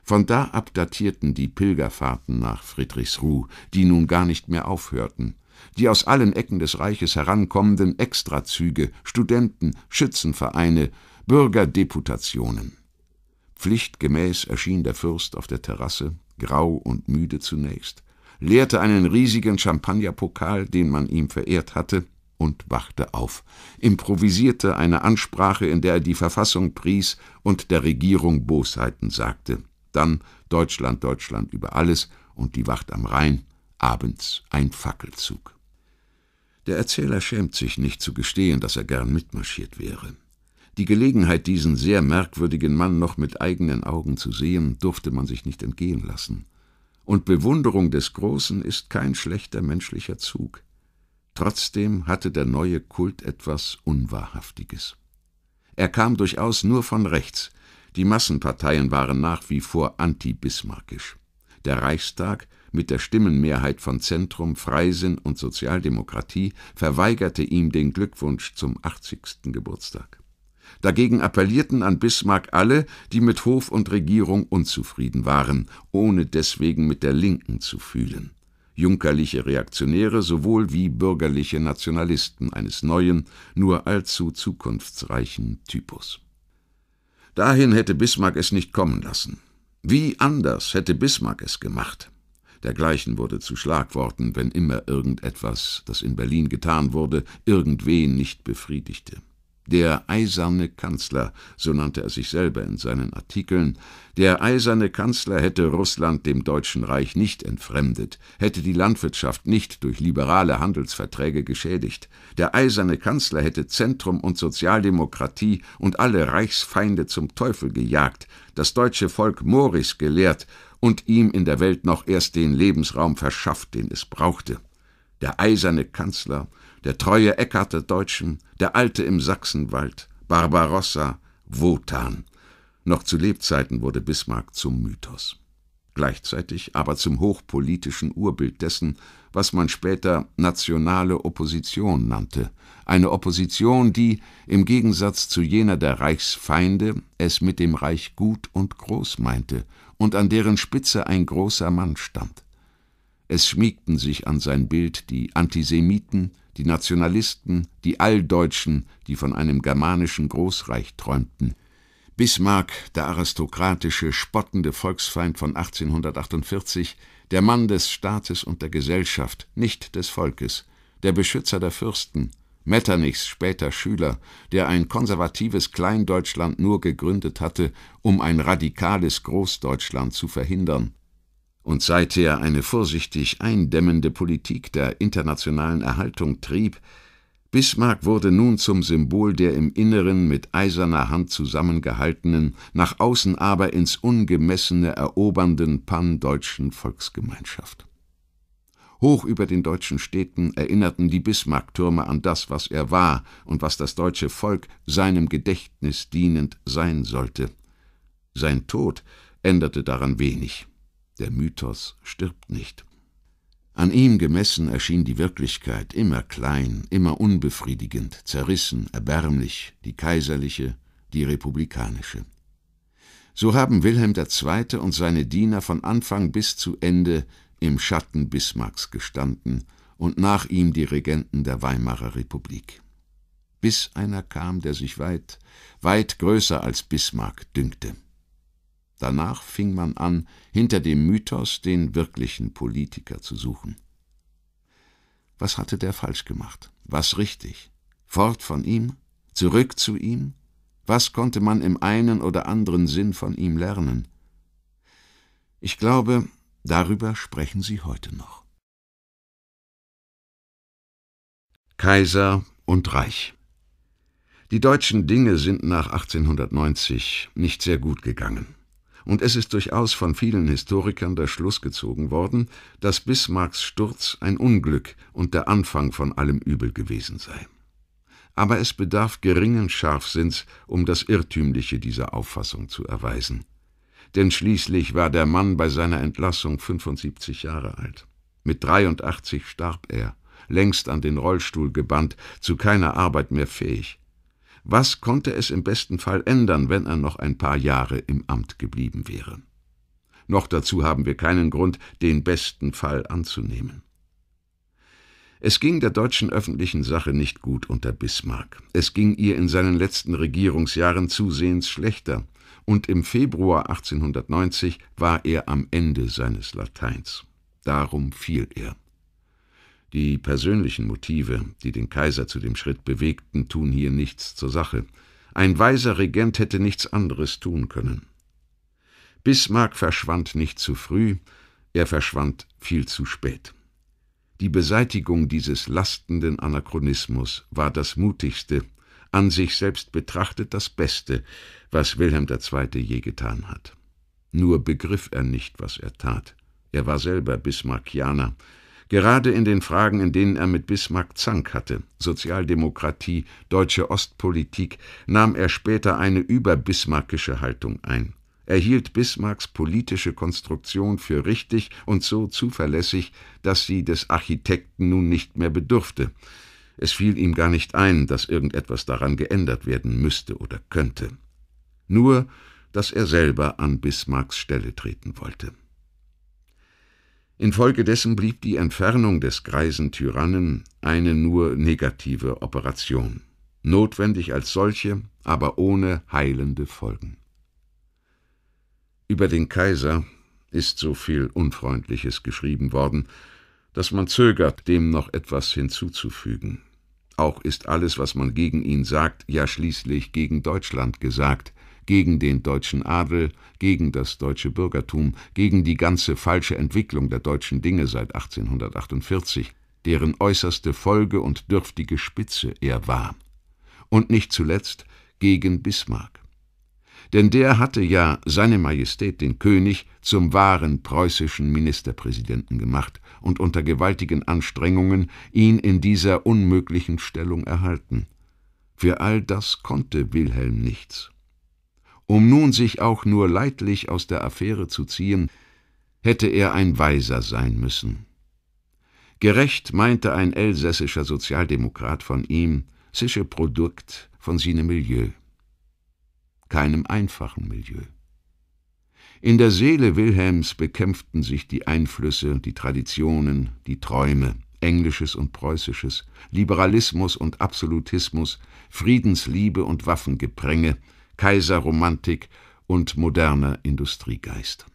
Von da ab datierten die Pilgerfahrten nach Friedrichsruh, die nun gar nicht mehr aufhörten die aus allen Ecken des Reiches herankommenden Extrazüge, Studenten, Schützenvereine, Bürgerdeputationen. Pflichtgemäß erschien der Fürst auf der Terrasse, grau und müde zunächst, leerte einen riesigen Champagnerpokal, den man ihm verehrt hatte, und wachte auf, improvisierte eine Ansprache, in der er die Verfassung pries und der Regierung Bosheiten sagte, dann Deutschland, Deutschland über alles und die Wacht am Rhein abends ein Fackelzug. Der Erzähler schämt sich nicht zu gestehen, dass er gern mitmarschiert wäre. Die Gelegenheit, diesen sehr merkwürdigen Mann noch mit eigenen Augen zu sehen, durfte man sich nicht entgehen lassen. Und Bewunderung des Großen ist kein schlechter menschlicher Zug. Trotzdem hatte der neue Kult etwas Unwahrhaftiges. Er kam durchaus nur von rechts. Die Massenparteien waren nach wie vor anti-bismarckisch. Der Reichstag mit der Stimmenmehrheit von Zentrum, Freisinn und Sozialdemokratie verweigerte ihm den Glückwunsch zum 80. Geburtstag. Dagegen appellierten an Bismarck alle, die mit Hof und Regierung unzufrieden waren, ohne deswegen mit der Linken zu fühlen. Junkerliche Reaktionäre sowohl wie bürgerliche Nationalisten eines neuen, nur allzu zukunftsreichen Typus. Dahin hätte Bismarck es nicht kommen lassen. Wie anders hätte Bismarck es gemacht? Dergleichen wurde zu Schlagworten, wenn immer irgendetwas, das in Berlin getan wurde, irgendwen nicht befriedigte. Der eiserne Kanzler, so nannte er sich selber in seinen Artikeln, der eiserne Kanzler hätte Russland dem Deutschen Reich nicht entfremdet, hätte die Landwirtschaft nicht durch liberale Handelsverträge geschädigt, der eiserne Kanzler hätte Zentrum und Sozialdemokratie und alle Reichsfeinde zum Teufel gejagt, das deutsche Volk Moris gelehrt und ihm in der Welt noch erst den Lebensraum verschafft, den es brauchte. Der eiserne Kanzler, der treue Eckart der Deutschen, der Alte im Sachsenwald, Barbarossa, Wotan. Noch zu Lebzeiten wurde Bismarck zum Mythos. Gleichzeitig aber zum hochpolitischen Urbild dessen, was man später nationale Opposition nannte. Eine Opposition, die, im Gegensatz zu jener der Reichsfeinde, es mit dem Reich gut und groß meinte und an deren Spitze ein großer Mann stand. Es schmiegten sich an sein Bild die Antisemiten, die Nationalisten, die Alldeutschen, die von einem germanischen Großreich träumten. Bismarck, der aristokratische, spottende Volksfeind von 1848, der Mann des Staates und der Gesellschaft, nicht des Volkes, der Beschützer der Fürsten, Metternichs später Schüler, der ein konservatives Kleindeutschland nur gegründet hatte, um ein radikales Großdeutschland zu verhindern, und seither eine vorsichtig eindämmende Politik der internationalen Erhaltung trieb, Bismarck wurde nun zum Symbol der im Inneren mit eiserner Hand zusammengehaltenen, nach außen aber ins Ungemessene erobernden pandeutschen Volksgemeinschaft. Hoch über den deutschen Städten erinnerten die Bismarcktürme an das, was er war und was das deutsche Volk seinem Gedächtnis dienend sein sollte. Sein Tod änderte daran wenig. Der Mythos stirbt nicht. An ihm gemessen erschien die Wirklichkeit immer klein, immer unbefriedigend, zerrissen, erbärmlich, die kaiserliche, die republikanische. So haben Wilhelm II. und seine Diener von Anfang bis zu Ende im Schatten Bismarcks gestanden und nach ihm die Regenten der Weimarer Republik. Bis einer kam, der sich weit, weit größer als Bismarck dünkte. Danach fing man an, hinter dem Mythos den wirklichen Politiker zu suchen. Was hatte der falsch gemacht? Was richtig? Fort von ihm? Zurück zu ihm? Was konnte man im einen oder anderen Sinn von ihm lernen? Ich glaube, Darüber sprechen sie heute noch. Kaiser und Reich Die deutschen Dinge sind nach 1890 nicht sehr gut gegangen. Und es ist durchaus von vielen Historikern der Schluss gezogen worden, dass Bismarcks Sturz ein Unglück und der Anfang von allem Übel gewesen sei. Aber es bedarf geringen Scharfsinns, um das Irrtümliche dieser Auffassung zu erweisen denn schließlich war der Mann bei seiner Entlassung 75 Jahre alt. Mit 83 starb er, längst an den Rollstuhl gebannt, zu keiner Arbeit mehr fähig. Was konnte es im besten Fall ändern, wenn er noch ein paar Jahre im Amt geblieben wäre? Noch dazu haben wir keinen Grund, den besten Fall anzunehmen. Es ging der deutschen öffentlichen Sache nicht gut unter Bismarck. Es ging ihr in seinen letzten Regierungsjahren zusehends schlechter und im Februar 1890 war er am Ende seines Lateins. Darum fiel er. Die persönlichen Motive, die den Kaiser zu dem Schritt bewegten, tun hier nichts zur Sache. Ein weiser Regent hätte nichts anderes tun können. Bismarck verschwand nicht zu früh, er verschwand viel zu spät. Die Beseitigung dieses lastenden Anachronismus war das Mutigste, an sich selbst betrachtet das Beste, was Wilhelm II. je getan hat. Nur begriff er nicht, was er tat. Er war selber Bismarckianer, gerade in den Fragen, in denen er mit Bismarck Zank hatte, Sozialdemokratie, deutsche Ostpolitik, nahm er später eine überbismarckische Haltung ein. Er hielt Bismarcks politische Konstruktion für richtig und so zuverlässig, dass sie des Architekten nun nicht mehr bedurfte. Es fiel ihm gar nicht ein, dass irgendetwas daran geändert werden müsste oder könnte. Nur, dass er selber an Bismarcks Stelle treten wollte. Infolgedessen blieb die Entfernung des greisen Tyrannen eine nur negative Operation, notwendig als solche, aber ohne heilende Folgen. Über den Kaiser ist so viel Unfreundliches geschrieben worden, dass man zögert, dem noch etwas hinzuzufügen. Auch ist alles, was man gegen ihn sagt, ja schließlich gegen Deutschland gesagt, gegen den deutschen Adel, gegen das deutsche Bürgertum, gegen die ganze falsche Entwicklung der deutschen Dinge seit 1848, deren äußerste Folge und dürftige Spitze er war. Und nicht zuletzt gegen Bismarck denn der hatte ja seine Majestät den König zum wahren preußischen Ministerpräsidenten gemacht und unter gewaltigen Anstrengungen ihn in dieser unmöglichen Stellung erhalten. Für all das konnte Wilhelm nichts. Um nun sich auch nur leidlich aus der Affäre zu ziehen, hätte er ein Weiser sein müssen. Gerecht meinte ein elsässischer Sozialdemokrat von ihm, sische Produkt von seinem Milieu keinem einfachen Milieu. In der Seele Wilhelms bekämpften sich die Einflüsse, die Traditionen, die Träume, Englisches und Preußisches, Liberalismus und Absolutismus, Friedensliebe und Waffengepränge, Kaiserromantik und moderner Industriegeist.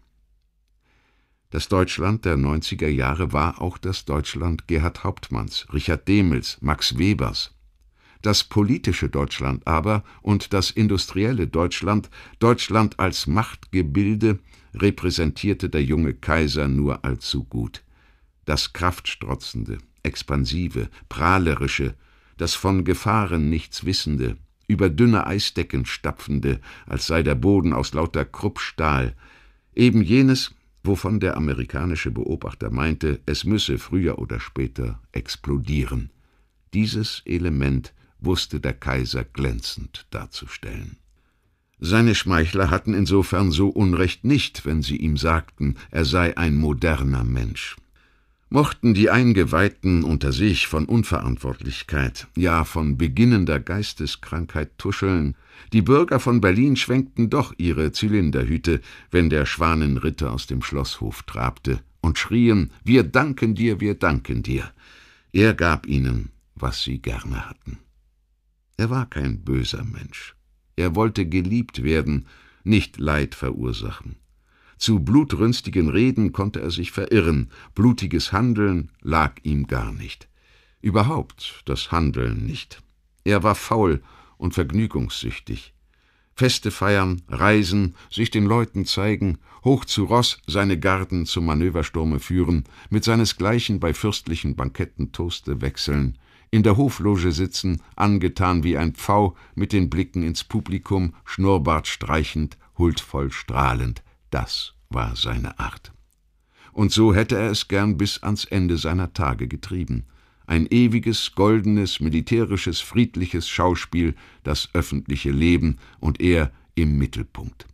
Das Deutschland der 90er Jahre war auch das Deutschland Gerhard Hauptmanns, Richard Demels, Max Webers, das politische Deutschland aber und das industrielle Deutschland, Deutschland als Machtgebilde, repräsentierte der junge Kaiser nur allzu gut. Das kraftstrotzende, expansive, prahlerische, das von Gefahren nichts wissende, über dünne Eisdecken stapfende, als sei der Boden aus lauter Kruppstahl, eben jenes, wovon der amerikanische Beobachter meinte, es müsse früher oder später explodieren. Dieses Element wusste der Kaiser glänzend darzustellen. Seine Schmeichler hatten insofern so Unrecht nicht, wenn sie ihm sagten, er sei ein moderner Mensch. Mochten die Eingeweihten unter sich von Unverantwortlichkeit, ja von beginnender Geisteskrankheit tuscheln, die Bürger von Berlin schwenkten doch ihre Zylinderhüte, wenn der Schwanenritter aus dem Schlosshof trabte, und schrien Wir danken dir, wir danken dir. Er gab ihnen, was sie gerne hatten. Er war kein böser Mensch. Er wollte geliebt werden, nicht Leid verursachen. Zu blutrünstigen Reden konnte er sich verirren, blutiges Handeln lag ihm gar nicht. Überhaupt das Handeln nicht. Er war faul und vergnügungssüchtig. Feste feiern, reisen, sich den Leuten zeigen, hoch zu Ross seine Garden zum Manöversturme führen, mit seinesgleichen bei fürstlichen Banketten Toaste wechseln, in der Hofloge sitzen, angetan wie ein Pfau, mit den Blicken ins Publikum, Schnurrbart streichend, huldvoll strahlend. Das war seine Art. Und so hätte er es gern bis ans Ende seiner Tage getrieben. Ein ewiges, goldenes, militärisches, friedliches Schauspiel, das öffentliche Leben und er im Mittelpunkt.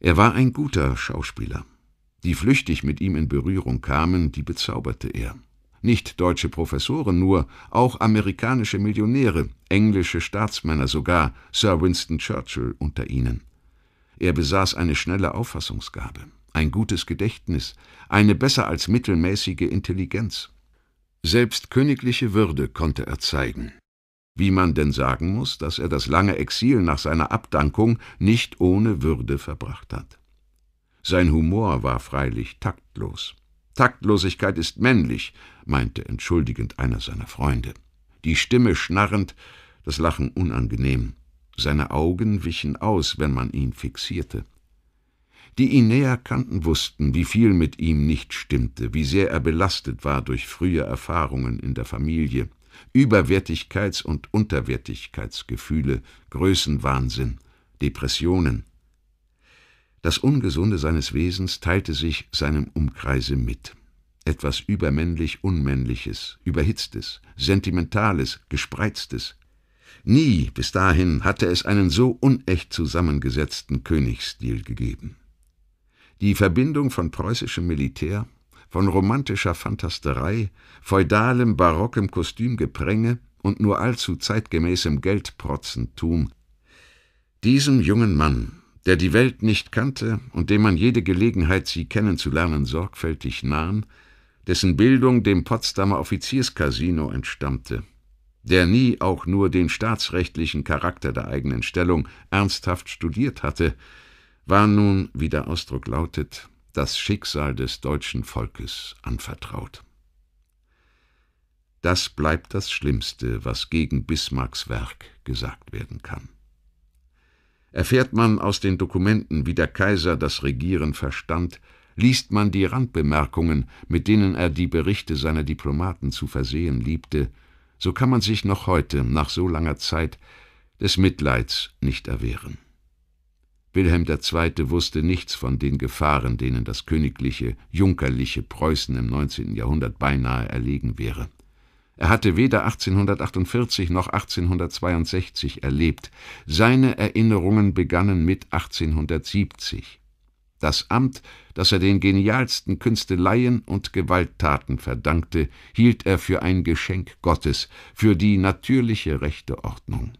Er war ein guter Schauspieler. Die flüchtig mit ihm in Berührung kamen, die bezauberte er. Nicht deutsche Professoren nur, auch amerikanische Millionäre, englische Staatsmänner sogar, Sir Winston Churchill unter ihnen. Er besaß eine schnelle Auffassungsgabe, ein gutes Gedächtnis, eine besser als mittelmäßige Intelligenz. Selbst königliche Würde konnte er zeigen. Wie man denn sagen muss, dass er das lange Exil nach seiner Abdankung nicht ohne Würde verbracht hat. Sein Humor war freilich taktlos. Taktlosigkeit ist männlich, meinte entschuldigend einer seiner Freunde. Die Stimme schnarrend, das Lachen unangenehm. Seine Augen wichen aus, wenn man ihn fixierte. Die ihn näher kannten, wussten, wie viel mit ihm nicht stimmte, wie sehr er belastet war durch frühe Erfahrungen in der Familie, Überwertigkeits- und Unterwertigkeitsgefühle, Größenwahnsinn, Depressionen. Das Ungesunde seines Wesens teilte sich seinem Umkreise mit etwas übermännlich Unmännliches, Überhitztes, Sentimentales, Gespreiztes. Nie bis dahin hatte es einen so unecht zusammengesetzten Königsstil gegeben. Die Verbindung von preußischem Militär, von romantischer Fantasterei, feudalem, barockem Kostümgepränge und nur allzu zeitgemäßem Geldprotzentum. Diesem jungen Mann, der die Welt nicht kannte und dem man jede Gelegenheit, sie kennenzulernen, sorgfältig nahm, dessen Bildung dem Potsdamer Offizierscasino entstammte, der nie auch nur den staatsrechtlichen Charakter der eigenen Stellung ernsthaft studiert hatte, war nun, wie der Ausdruck lautet, das Schicksal des deutschen Volkes anvertraut. Das bleibt das Schlimmste, was gegen Bismarcks Werk gesagt werden kann. Erfährt man aus den Dokumenten, wie der Kaiser das Regieren verstand, liest man die Randbemerkungen, mit denen er die Berichte seiner Diplomaten zu versehen liebte, so kann man sich noch heute, nach so langer Zeit, des Mitleids nicht erwehren. Wilhelm II. wusste nichts von den Gefahren, denen das königliche, junkerliche Preußen im 19. Jahrhundert beinahe erlegen wäre. Er hatte weder 1848 noch 1862 erlebt. Seine Erinnerungen begannen mit 1870. Das Amt, das er den genialsten Künsteleien und Gewalttaten verdankte, hielt er für ein Geschenk Gottes, für die natürliche rechte Ordnung.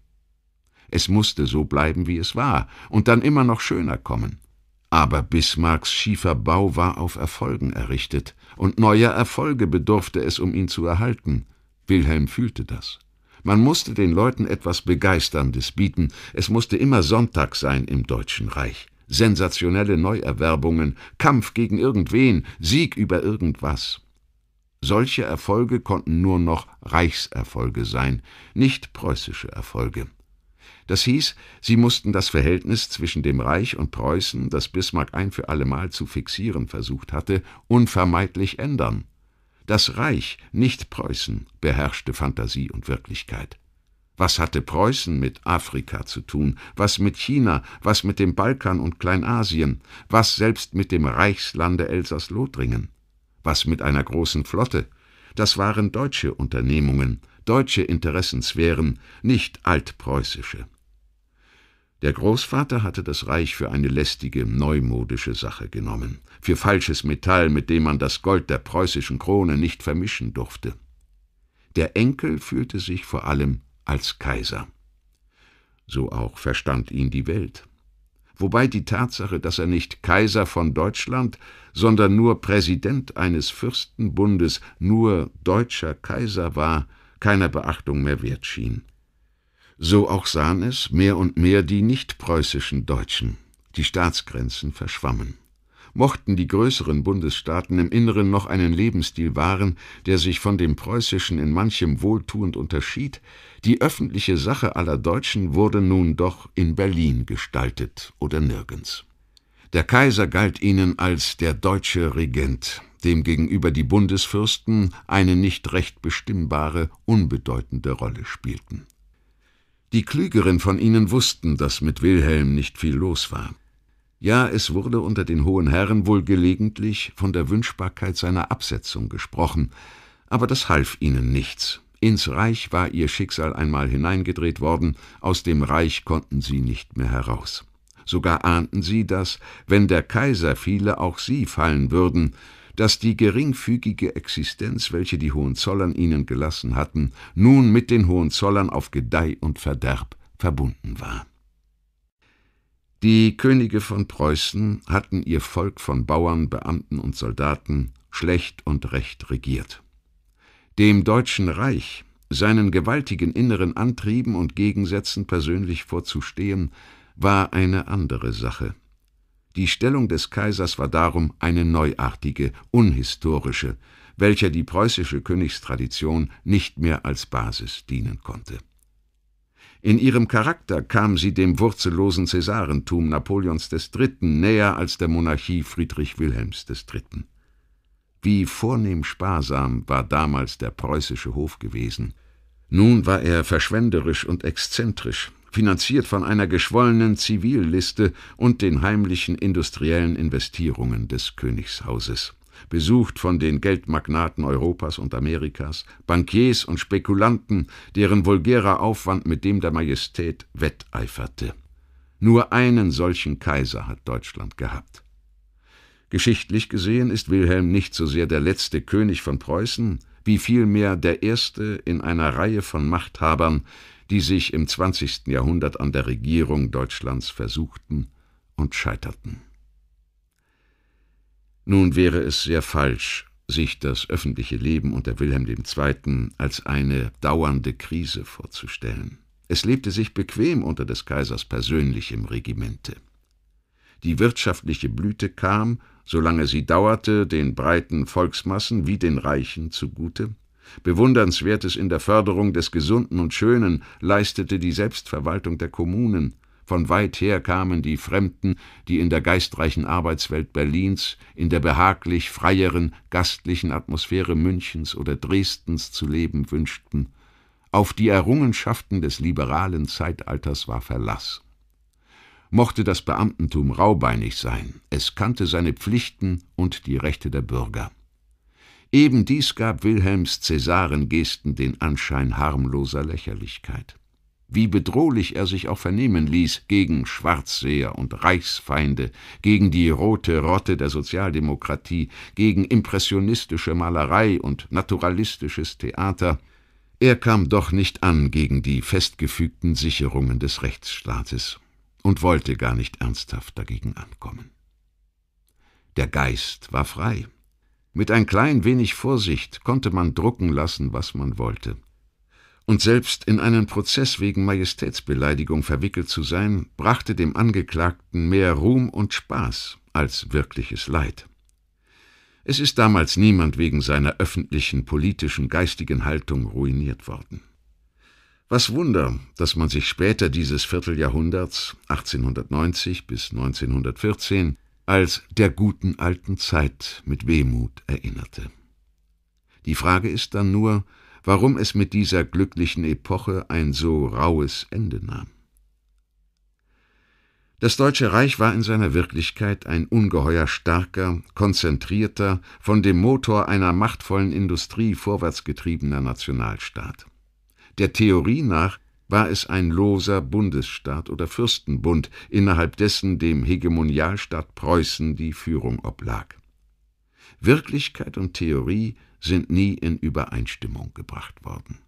Es musste so bleiben, wie es war, und dann immer noch schöner kommen. Aber Bismarcks schiefer Bau war auf Erfolgen errichtet, und neuer Erfolge bedurfte es, um ihn zu erhalten. Wilhelm fühlte das. Man musste den Leuten etwas Begeisterndes bieten, es musste immer Sonntag sein im Deutschen Reich sensationelle Neuerwerbungen, Kampf gegen irgendwen, Sieg über irgendwas. Solche Erfolge konnten nur noch Reichserfolge sein, nicht preußische Erfolge. Das hieß, sie mussten das Verhältnis zwischen dem Reich und Preußen, das Bismarck ein für allemal zu fixieren versucht hatte, unvermeidlich ändern. Das Reich, nicht Preußen, beherrschte Fantasie und Wirklichkeit. Was hatte Preußen mit Afrika zu tun? Was mit China? Was mit dem Balkan und Kleinasien? Was selbst mit dem Reichslande elsaß lothringen Was mit einer großen Flotte? Das waren deutsche Unternehmungen, deutsche Interessenssphären, nicht altpreußische. Der Großvater hatte das Reich für eine lästige, neumodische Sache genommen, für falsches Metall, mit dem man das Gold der preußischen Krone nicht vermischen durfte. Der Enkel fühlte sich vor allem als Kaiser. So auch verstand ihn die Welt. Wobei die Tatsache, dass er nicht Kaiser von Deutschland, sondern nur Präsident eines Fürstenbundes, nur deutscher Kaiser war, keiner Beachtung mehr wert schien. So auch sahen es mehr und mehr die nicht preußischen Deutschen. Die Staatsgrenzen verschwammen mochten die größeren Bundesstaaten im Inneren noch einen Lebensstil wahren, der sich von dem preußischen in manchem wohltuend unterschied, die öffentliche Sache aller Deutschen wurde nun doch in Berlin gestaltet oder nirgends. Der Kaiser galt ihnen als der deutsche Regent, dem gegenüber die Bundesfürsten eine nicht recht bestimmbare, unbedeutende Rolle spielten. Die Klügeren von ihnen wussten, dass mit Wilhelm nicht viel los war. Ja, es wurde unter den hohen Herren wohl gelegentlich von der Wünschbarkeit seiner Absetzung gesprochen, aber das half ihnen nichts. Ins Reich war ihr Schicksal einmal hineingedreht worden, aus dem Reich konnten sie nicht mehr heraus. Sogar ahnten sie, dass, wenn der Kaiser fiele, auch sie fallen würden, dass die geringfügige Existenz, welche die Hohenzollern ihnen gelassen hatten, nun mit den Hohenzollern auf Gedeih und Verderb verbunden war. Die Könige von Preußen hatten ihr Volk von Bauern, Beamten und Soldaten schlecht und recht regiert. Dem Deutschen Reich, seinen gewaltigen inneren Antrieben und Gegensätzen persönlich vorzustehen, war eine andere Sache. Die Stellung des Kaisers war darum eine neuartige, unhistorische, welcher die preußische Königstradition nicht mehr als Basis dienen konnte. In ihrem Charakter kam sie dem wurzellosen Cäsarentum Napoleons III. näher als der Monarchie Friedrich Wilhelms III. Wie vornehm sparsam war damals der preußische Hof gewesen. Nun war er verschwenderisch und exzentrisch, finanziert von einer geschwollenen Zivilliste und den heimlichen industriellen Investierungen des Königshauses besucht von den Geldmagnaten Europas und Amerikas, Bankiers und Spekulanten, deren vulgärer Aufwand mit dem der Majestät wetteiferte. Nur einen solchen Kaiser hat Deutschland gehabt. Geschichtlich gesehen ist Wilhelm nicht so sehr der letzte König von Preußen, wie vielmehr der erste in einer Reihe von Machthabern, die sich im 20. Jahrhundert an der Regierung Deutschlands versuchten und scheiterten. Nun wäre es sehr falsch, sich das öffentliche Leben unter Wilhelm II. als eine dauernde Krise vorzustellen. Es lebte sich bequem unter des Kaisers persönlichem Regimente. Die wirtschaftliche Blüte kam, solange sie dauerte, den breiten Volksmassen wie den Reichen zugute. Bewundernswertes in der Förderung des Gesunden und Schönen leistete die Selbstverwaltung der Kommunen, von weit her kamen die Fremden, die in der geistreichen Arbeitswelt Berlins, in der behaglich freieren, gastlichen Atmosphäre Münchens oder Dresdens zu leben wünschten. Auf die Errungenschaften des liberalen Zeitalters war Verlass. Mochte das Beamtentum raubeinig sein, es kannte seine Pflichten und die Rechte der Bürger. Eben dies gab Wilhelms Cäsarengesten den Anschein harmloser Lächerlichkeit wie bedrohlich er sich auch vernehmen ließ gegen Schwarzseher und Reichsfeinde, gegen die rote Rotte der Sozialdemokratie, gegen impressionistische Malerei und naturalistisches Theater, er kam doch nicht an gegen die festgefügten Sicherungen des Rechtsstaates und wollte gar nicht ernsthaft dagegen ankommen. Der Geist war frei. Mit ein klein wenig Vorsicht konnte man drucken lassen, was man wollte und selbst in einen Prozess wegen Majestätsbeleidigung verwickelt zu sein, brachte dem Angeklagten mehr Ruhm und Spaß als wirkliches Leid. Es ist damals niemand wegen seiner öffentlichen, politischen, geistigen Haltung ruiniert worden. Was Wunder, dass man sich später dieses Vierteljahrhunderts 1890 bis 1914 als der guten alten Zeit mit Wehmut erinnerte. Die Frage ist dann nur, warum es mit dieser glücklichen Epoche ein so raues Ende nahm. Das Deutsche Reich war in seiner Wirklichkeit ein ungeheuer starker, konzentrierter, von dem Motor einer machtvollen Industrie vorwärtsgetriebener Nationalstaat. Der Theorie nach war es ein loser Bundesstaat oder Fürstenbund, innerhalb dessen dem Hegemonialstaat Preußen die Führung oblag. Wirklichkeit und Theorie sind nie in Übereinstimmung gebracht worden.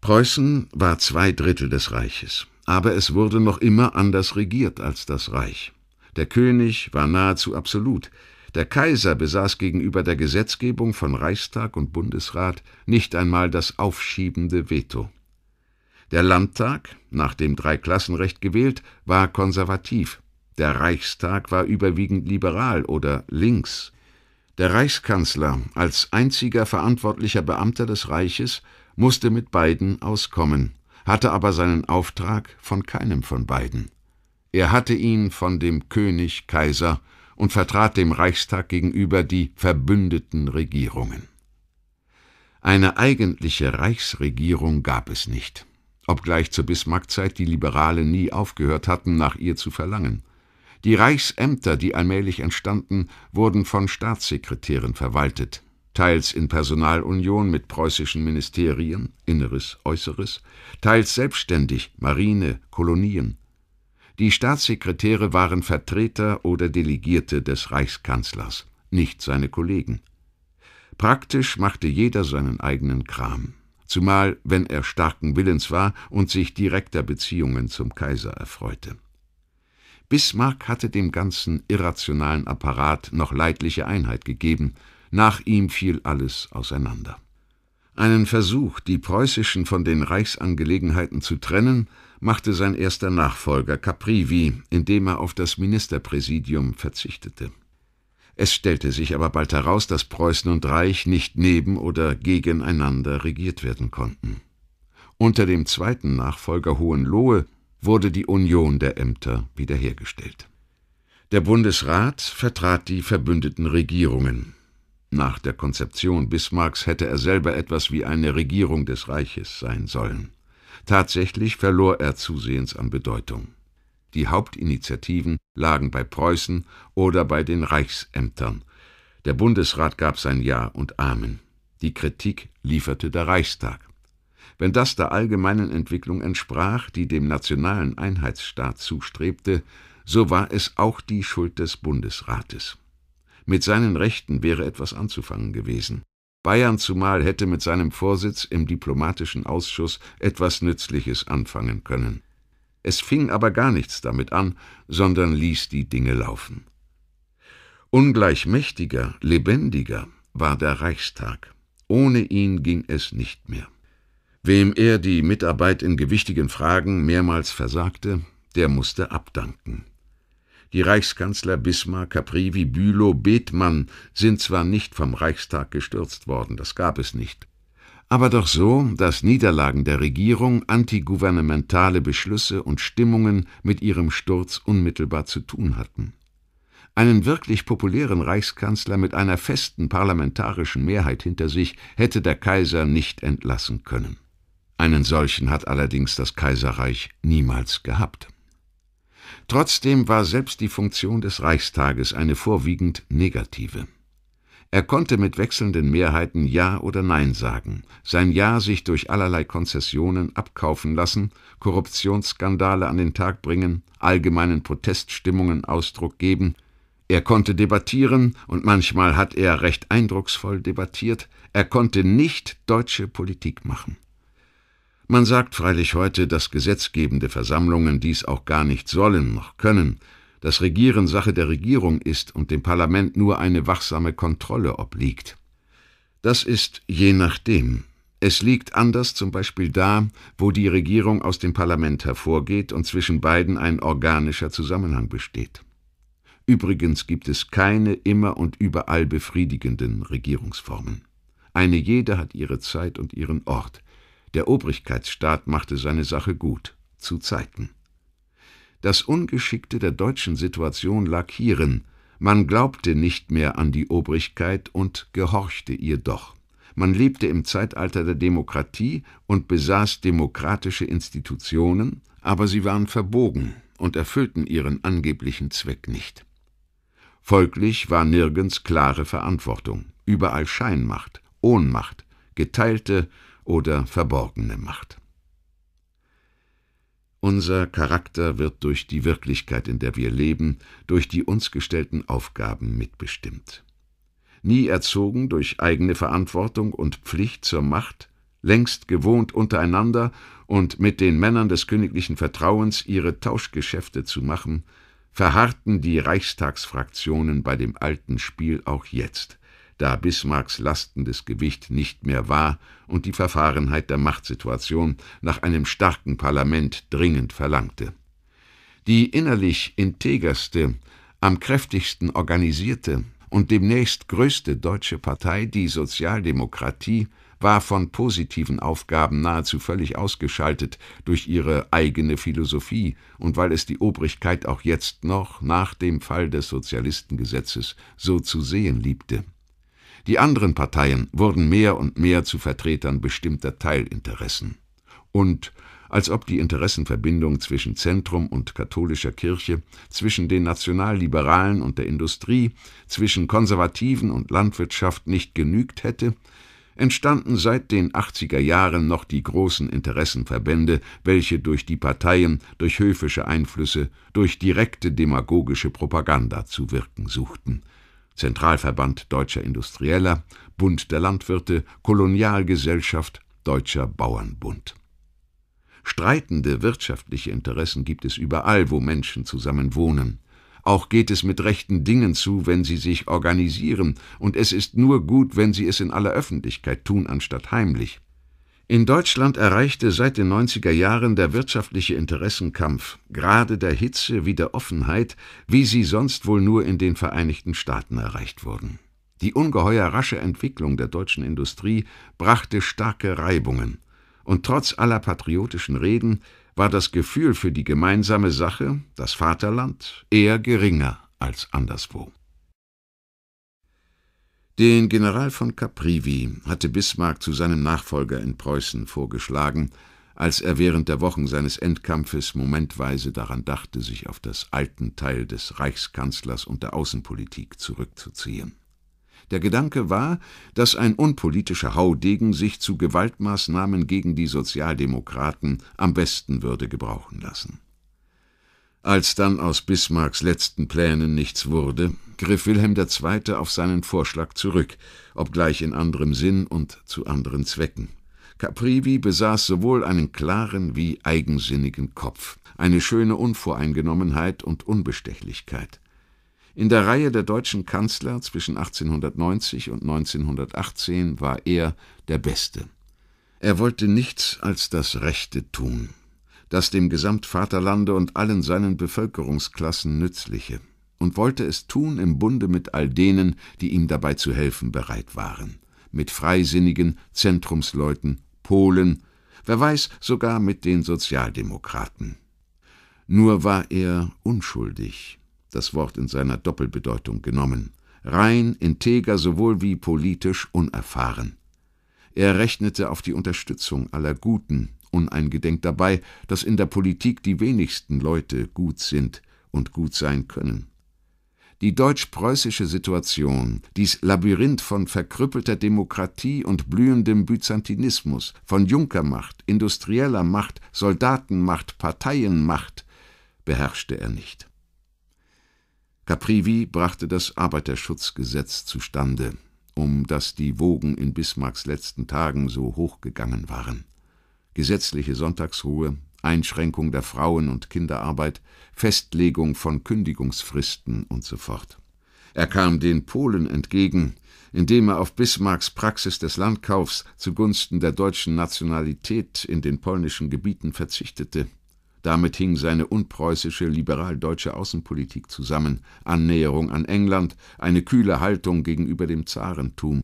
Preußen war zwei Drittel des Reiches, aber es wurde noch immer anders regiert als das Reich. Der König war nahezu absolut, der Kaiser besaß gegenüber der Gesetzgebung von Reichstag und Bundesrat nicht einmal das aufschiebende Veto. Der Landtag, nach dem Dreiklassenrecht gewählt, war konservativ, der Reichstag war überwiegend liberal oder links, der Reichskanzler als einziger verantwortlicher Beamter des Reiches musste mit beiden auskommen, hatte aber seinen Auftrag von keinem von beiden. Er hatte ihn von dem König Kaiser und vertrat dem Reichstag gegenüber die verbündeten Regierungen. Eine eigentliche Reichsregierung gab es nicht, obgleich zur Bismarckzeit die Liberale nie aufgehört hatten, nach ihr zu verlangen. Die Reichsämter, die allmählich entstanden, wurden von Staatssekretären verwaltet, teils in Personalunion mit preußischen Ministerien, Inneres, Äußeres, teils selbstständig, Marine, Kolonien. Die Staatssekretäre waren Vertreter oder Delegierte des Reichskanzlers, nicht seine Kollegen. Praktisch machte jeder seinen eigenen Kram, zumal wenn er starken Willens war und sich direkter Beziehungen zum Kaiser erfreute. Bismarck hatte dem ganzen irrationalen Apparat noch leidliche Einheit gegeben, nach ihm fiel alles auseinander. Einen Versuch, die preußischen von den Reichsangelegenheiten zu trennen, machte sein erster Nachfolger Caprivi, indem er auf das Ministerpräsidium verzichtete. Es stellte sich aber bald heraus, dass Preußen und Reich nicht neben oder gegeneinander regiert werden konnten. Unter dem zweiten Nachfolger Hohenlohe wurde die Union der Ämter wiederhergestellt. Der Bundesrat vertrat die verbündeten Regierungen. Nach der Konzeption Bismarcks hätte er selber etwas wie eine Regierung des Reiches sein sollen. Tatsächlich verlor er zusehends an Bedeutung. Die Hauptinitiativen lagen bei Preußen oder bei den Reichsämtern. Der Bundesrat gab sein Ja und Amen. Die Kritik lieferte der Reichstag. Wenn das der allgemeinen Entwicklung entsprach, die dem nationalen Einheitsstaat zustrebte, so war es auch die Schuld des Bundesrates. Mit seinen Rechten wäre etwas anzufangen gewesen. Bayern zumal hätte mit seinem Vorsitz im diplomatischen Ausschuss etwas Nützliches anfangen können. Es fing aber gar nichts damit an, sondern ließ die Dinge laufen. Ungleich mächtiger, lebendiger war der Reichstag. Ohne ihn ging es nicht mehr. Wem er die Mitarbeit in gewichtigen Fragen mehrmals versagte, der musste abdanken. Die Reichskanzler Bismarck, Caprivi, Bülow, Bethmann sind zwar nicht vom Reichstag gestürzt worden, das gab es nicht, aber doch so, dass Niederlagen der Regierung antigouvernementale Beschlüsse und Stimmungen mit ihrem Sturz unmittelbar zu tun hatten. Einen wirklich populären Reichskanzler mit einer festen parlamentarischen Mehrheit hinter sich hätte der Kaiser nicht entlassen können. Einen solchen hat allerdings das Kaiserreich niemals gehabt. Trotzdem war selbst die Funktion des Reichstages eine vorwiegend negative. Er konnte mit wechselnden Mehrheiten Ja oder Nein sagen, sein Ja sich durch allerlei Konzessionen abkaufen lassen, Korruptionsskandale an den Tag bringen, allgemeinen Proteststimmungen Ausdruck geben, er konnte debattieren, und manchmal hat er recht eindrucksvoll debattiert, er konnte nicht deutsche Politik machen. Man sagt freilich heute, dass gesetzgebende Versammlungen dies auch gar nicht sollen noch können, dass Regieren Sache der Regierung ist und dem Parlament nur eine wachsame Kontrolle obliegt. Das ist je nachdem. Es liegt anders zum Beispiel da, wo die Regierung aus dem Parlament hervorgeht und zwischen beiden ein organischer Zusammenhang besteht. Übrigens gibt es keine immer und überall befriedigenden Regierungsformen. Eine jede hat ihre Zeit und ihren Ort. Der Obrigkeitsstaat machte seine Sache gut, zu Zeiten. Das Ungeschickte der deutschen Situation lag hierin, man glaubte nicht mehr an die Obrigkeit und gehorchte ihr doch. Man lebte im Zeitalter der Demokratie und besaß demokratische Institutionen, aber sie waren verbogen und erfüllten ihren angeblichen Zweck nicht. Folglich war nirgends klare Verantwortung, überall Scheinmacht, Ohnmacht, geteilte, oder verborgene Macht. Unser Charakter wird durch die Wirklichkeit, in der wir leben, durch die uns gestellten Aufgaben mitbestimmt. Nie erzogen durch eigene Verantwortung und Pflicht zur Macht, längst gewohnt untereinander und mit den Männern des königlichen Vertrauens ihre Tauschgeschäfte zu machen, verharrten die Reichstagsfraktionen bei dem alten Spiel auch jetzt, da Bismarcks lastendes Gewicht nicht mehr war und die Verfahrenheit der Machtsituation nach einem starken Parlament dringend verlangte. Die innerlich integerste, am kräftigsten organisierte und demnächst größte deutsche Partei, die Sozialdemokratie, war von positiven Aufgaben nahezu völlig ausgeschaltet durch ihre eigene Philosophie und weil es die Obrigkeit auch jetzt noch nach dem Fall des Sozialistengesetzes so zu sehen liebte. Die anderen Parteien wurden mehr und mehr zu Vertretern bestimmter Teilinteressen. Und als ob die Interessenverbindung zwischen Zentrum und katholischer Kirche, zwischen den Nationalliberalen und der Industrie, zwischen Konservativen und Landwirtschaft nicht genügt hätte, entstanden seit den 80er Jahren noch die großen Interessenverbände, welche durch die Parteien, durch höfische Einflüsse, durch direkte demagogische Propaganda zu wirken suchten. Zentralverband deutscher Industrieller, Bund der Landwirte, Kolonialgesellschaft, Deutscher Bauernbund. Streitende wirtschaftliche Interessen gibt es überall, wo Menschen zusammen wohnen. Auch geht es mit rechten Dingen zu, wenn sie sich organisieren, und es ist nur gut, wenn sie es in aller Öffentlichkeit tun, anstatt heimlich. In Deutschland erreichte seit den 90er Jahren der wirtschaftliche Interessenkampf gerade der Hitze wie der Offenheit, wie sie sonst wohl nur in den Vereinigten Staaten erreicht wurden. Die ungeheuer rasche Entwicklung der deutschen Industrie brachte starke Reibungen, und trotz aller patriotischen Reden war das Gefühl für die gemeinsame Sache, das Vaterland, eher geringer als anderswo. Den General von Caprivi hatte Bismarck zu seinem Nachfolger in Preußen vorgeschlagen, als er während der Wochen seines Endkampfes momentweise daran dachte, sich auf das alten Teil des Reichskanzlers und der Außenpolitik zurückzuziehen. Der Gedanke war, dass ein unpolitischer Haudegen sich zu Gewaltmaßnahmen gegen die Sozialdemokraten am besten würde gebrauchen lassen. Als dann aus Bismarcks letzten Plänen nichts wurde, griff Wilhelm II. auf seinen Vorschlag zurück, obgleich in anderem Sinn und zu anderen Zwecken. Caprivi besaß sowohl einen klaren wie eigensinnigen Kopf, eine schöne Unvoreingenommenheit und Unbestechlichkeit. In der Reihe der deutschen Kanzler zwischen 1890 und 1918 war er der Beste. Er wollte nichts als das Rechte tun, das dem Gesamtvaterlande und allen seinen Bevölkerungsklassen nützliche und wollte es tun im Bunde mit all denen, die ihm dabei zu helfen bereit waren, mit Freisinnigen, Zentrumsleuten, Polen, wer weiß sogar mit den Sozialdemokraten. Nur war er unschuldig, das Wort in seiner Doppelbedeutung genommen, rein, integer sowohl wie politisch unerfahren. Er rechnete auf die Unterstützung aller Guten, uneingedenk dabei, dass in der Politik die wenigsten Leute gut sind und gut sein können. Die deutsch-preußische Situation, dies Labyrinth von verkrüppelter Demokratie und blühendem Byzantinismus, von Junkermacht, industrieller Macht, Soldatenmacht, Parteienmacht, beherrschte er nicht. Caprivi brachte das Arbeiterschutzgesetz zustande, um das die Wogen in Bismarcks letzten Tagen so hochgegangen waren. Gesetzliche Sonntagsruhe, Einschränkung der Frauen- und Kinderarbeit, Festlegung von Kündigungsfristen und so fort. Er kam den Polen entgegen, indem er auf Bismarcks Praxis des Landkaufs zugunsten der deutschen Nationalität in den polnischen Gebieten verzichtete. Damit hing seine unpreußische liberal-deutsche Außenpolitik zusammen, Annäherung an England, eine kühle Haltung gegenüber dem Zarentum.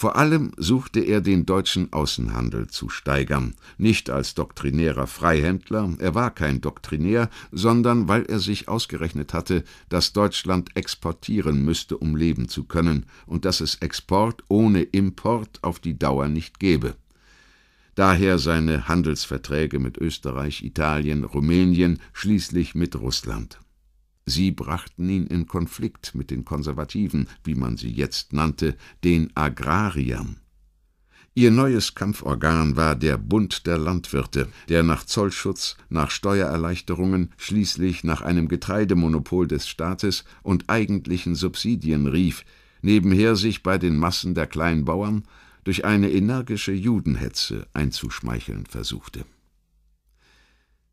Vor allem suchte er den deutschen Außenhandel zu steigern, nicht als doktrinärer Freihändler, er war kein Doktrinär, sondern weil er sich ausgerechnet hatte, dass Deutschland exportieren müsste, um leben zu können, und dass es Export ohne Import auf die Dauer nicht gäbe. Daher seine Handelsverträge mit Österreich, Italien, Rumänien, schließlich mit Russland. Sie brachten ihn in Konflikt mit den Konservativen, wie man sie jetzt nannte, den Agrariern. Ihr neues Kampforgan war der Bund der Landwirte, der nach Zollschutz, nach Steuererleichterungen, schließlich nach einem Getreidemonopol des Staates und eigentlichen Subsidien rief, nebenher sich bei den Massen der Kleinbauern durch eine energische Judenhetze einzuschmeicheln versuchte.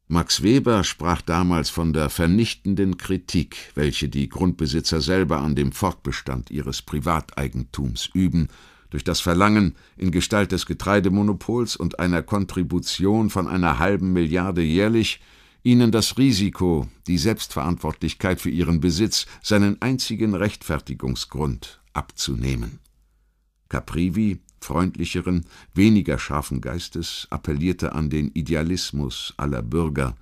Max Weber sprach damals von der vernichtenden Kritik, welche die Grundbesitzer selber an dem Fortbestand ihres Privateigentums üben, durch das Verlangen, in Gestalt des Getreidemonopols und einer Kontribution von einer halben Milliarde jährlich, ihnen das Risiko, die Selbstverantwortlichkeit für ihren Besitz, seinen einzigen Rechtfertigungsgrund abzunehmen. Caprivi freundlicheren, weniger scharfen Geistes appellierte an den Idealismus aller Bürger.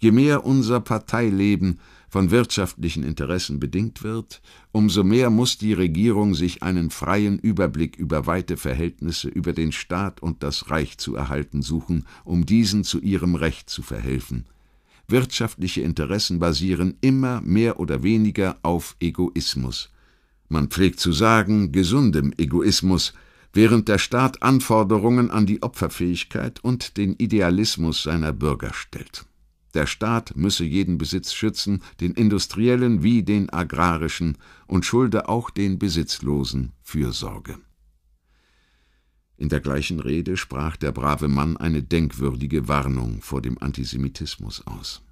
Je mehr unser Parteileben von wirtschaftlichen Interessen bedingt wird, umso mehr muss die Regierung sich einen freien Überblick über weite Verhältnisse über den Staat und das Reich zu erhalten suchen, um diesen zu ihrem Recht zu verhelfen. Wirtschaftliche Interessen basieren immer mehr oder weniger auf Egoismus. Man pflegt zu sagen, gesundem Egoismus, während der Staat Anforderungen an die Opferfähigkeit und den Idealismus seiner Bürger stellt. Der Staat müsse jeden Besitz schützen, den industriellen wie den agrarischen, und schulde auch den Besitzlosen Fürsorge. In der gleichen Rede sprach der brave Mann eine denkwürdige Warnung vor dem Antisemitismus aus.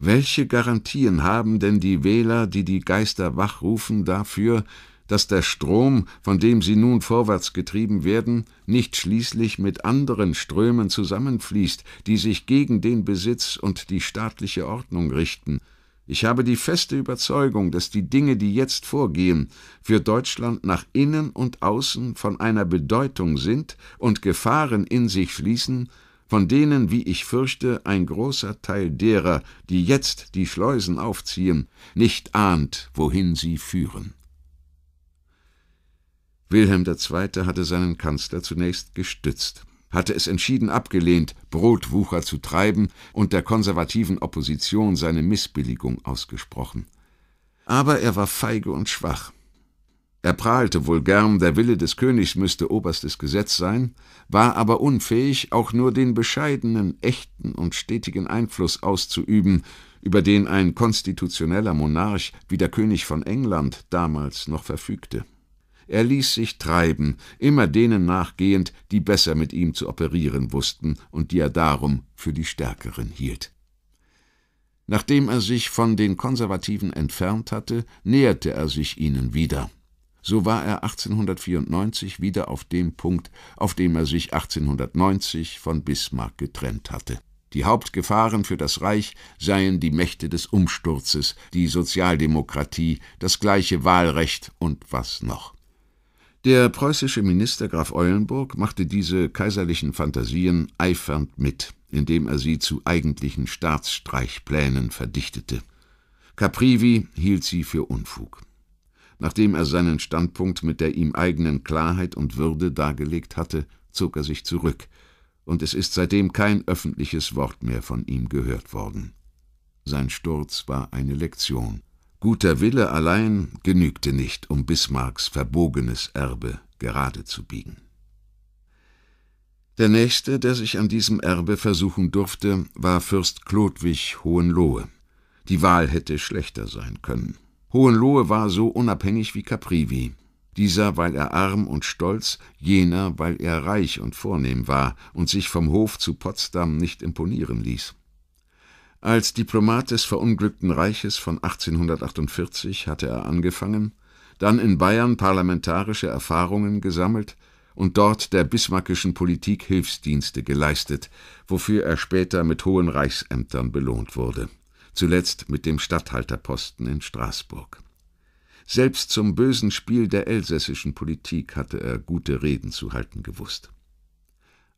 Welche Garantien haben denn die Wähler, die die Geister wachrufen, dafür, dass der Strom, von dem sie nun vorwärts getrieben werden, nicht schließlich mit anderen Strömen zusammenfließt, die sich gegen den Besitz und die staatliche Ordnung richten. Ich habe die feste Überzeugung, dass die Dinge, die jetzt vorgehen, für Deutschland nach innen und außen von einer Bedeutung sind und Gefahren in sich schließen, von denen, wie ich fürchte, ein großer Teil derer, die jetzt die Schleusen aufziehen, nicht ahnt, wohin sie führen. Wilhelm II. hatte seinen Kanzler zunächst gestützt, hatte es entschieden abgelehnt, Brotwucher zu treiben und der konservativen Opposition seine Missbilligung ausgesprochen. Aber er war feige und schwach. Er prahlte wohl gern, der Wille des Königs müsste oberstes Gesetz sein, war aber unfähig, auch nur den bescheidenen, echten und stetigen Einfluss auszuüben, über den ein konstitutioneller Monarch wie der König von England damals noch verfügte. Er ließ sich treiben, immer denen nachgehend, die besser mit ihm zu operieren wussten und die er darum für die Stärkeren hielt. Nachdem er sich von den Konservativen entfernt hatte, näherte er sich ihnen wieder. So war er 1894 wieder auf dem Punkt, auf dem er sich 1890 von Bismarck getrennt hatte. Die Hauptgefahren für das Reich seien die Mächte des Umsturzes, die Sozialdemokratie, das gleiche Wahlrecht und was noch. Der preußische Minister Graf Eulenburg machte diese kaiserlichen Fantasien eifernd mit, indem er sie zu eigentlichen Staatsstreichplänen verdichtete. Caprivi hielt sie für Unfug. Nachdem er seinen Standpunkt mit der ihm eigenen Klarheit und Würde dargelegt hatte, zog er sich zurück, und es ist seitdem kein öffentliches Wort mehr von ihm gehört worden. Sein Sturz war eine Lektion. Guter Wille allein genügte nicht, um Bismarcks verbogenes Erbe gerade zu biegen. Der nächste, der sich an diesem Erbe versuchen durfte, war Fürst Chlodwig Hohenlohe. Die Wahl hätte schlechter sein können. Hohenlohe war so unabhängig wie Caprivi, dieser, weil er arm und stolz, jener, weil er reich und vornehm war und sich vom Hof zu Potsdam nicht imponieren ließ. Als Diplomat des verunglückten Reiches von 1848 hatte er angefangen, dann in Bayern parlamentarische Erfahrungen gesammelt und dort der bismarckischen Politik Hilfsdienste geleistet, wofür er später mit hohen Reichsämtern belohnt wurde, zuletzt mit dem Statthalterposten in Straßburg. Selbst zum bösen Spiel der elsässischen Politik hatte er gute Reden zu halten gewusst.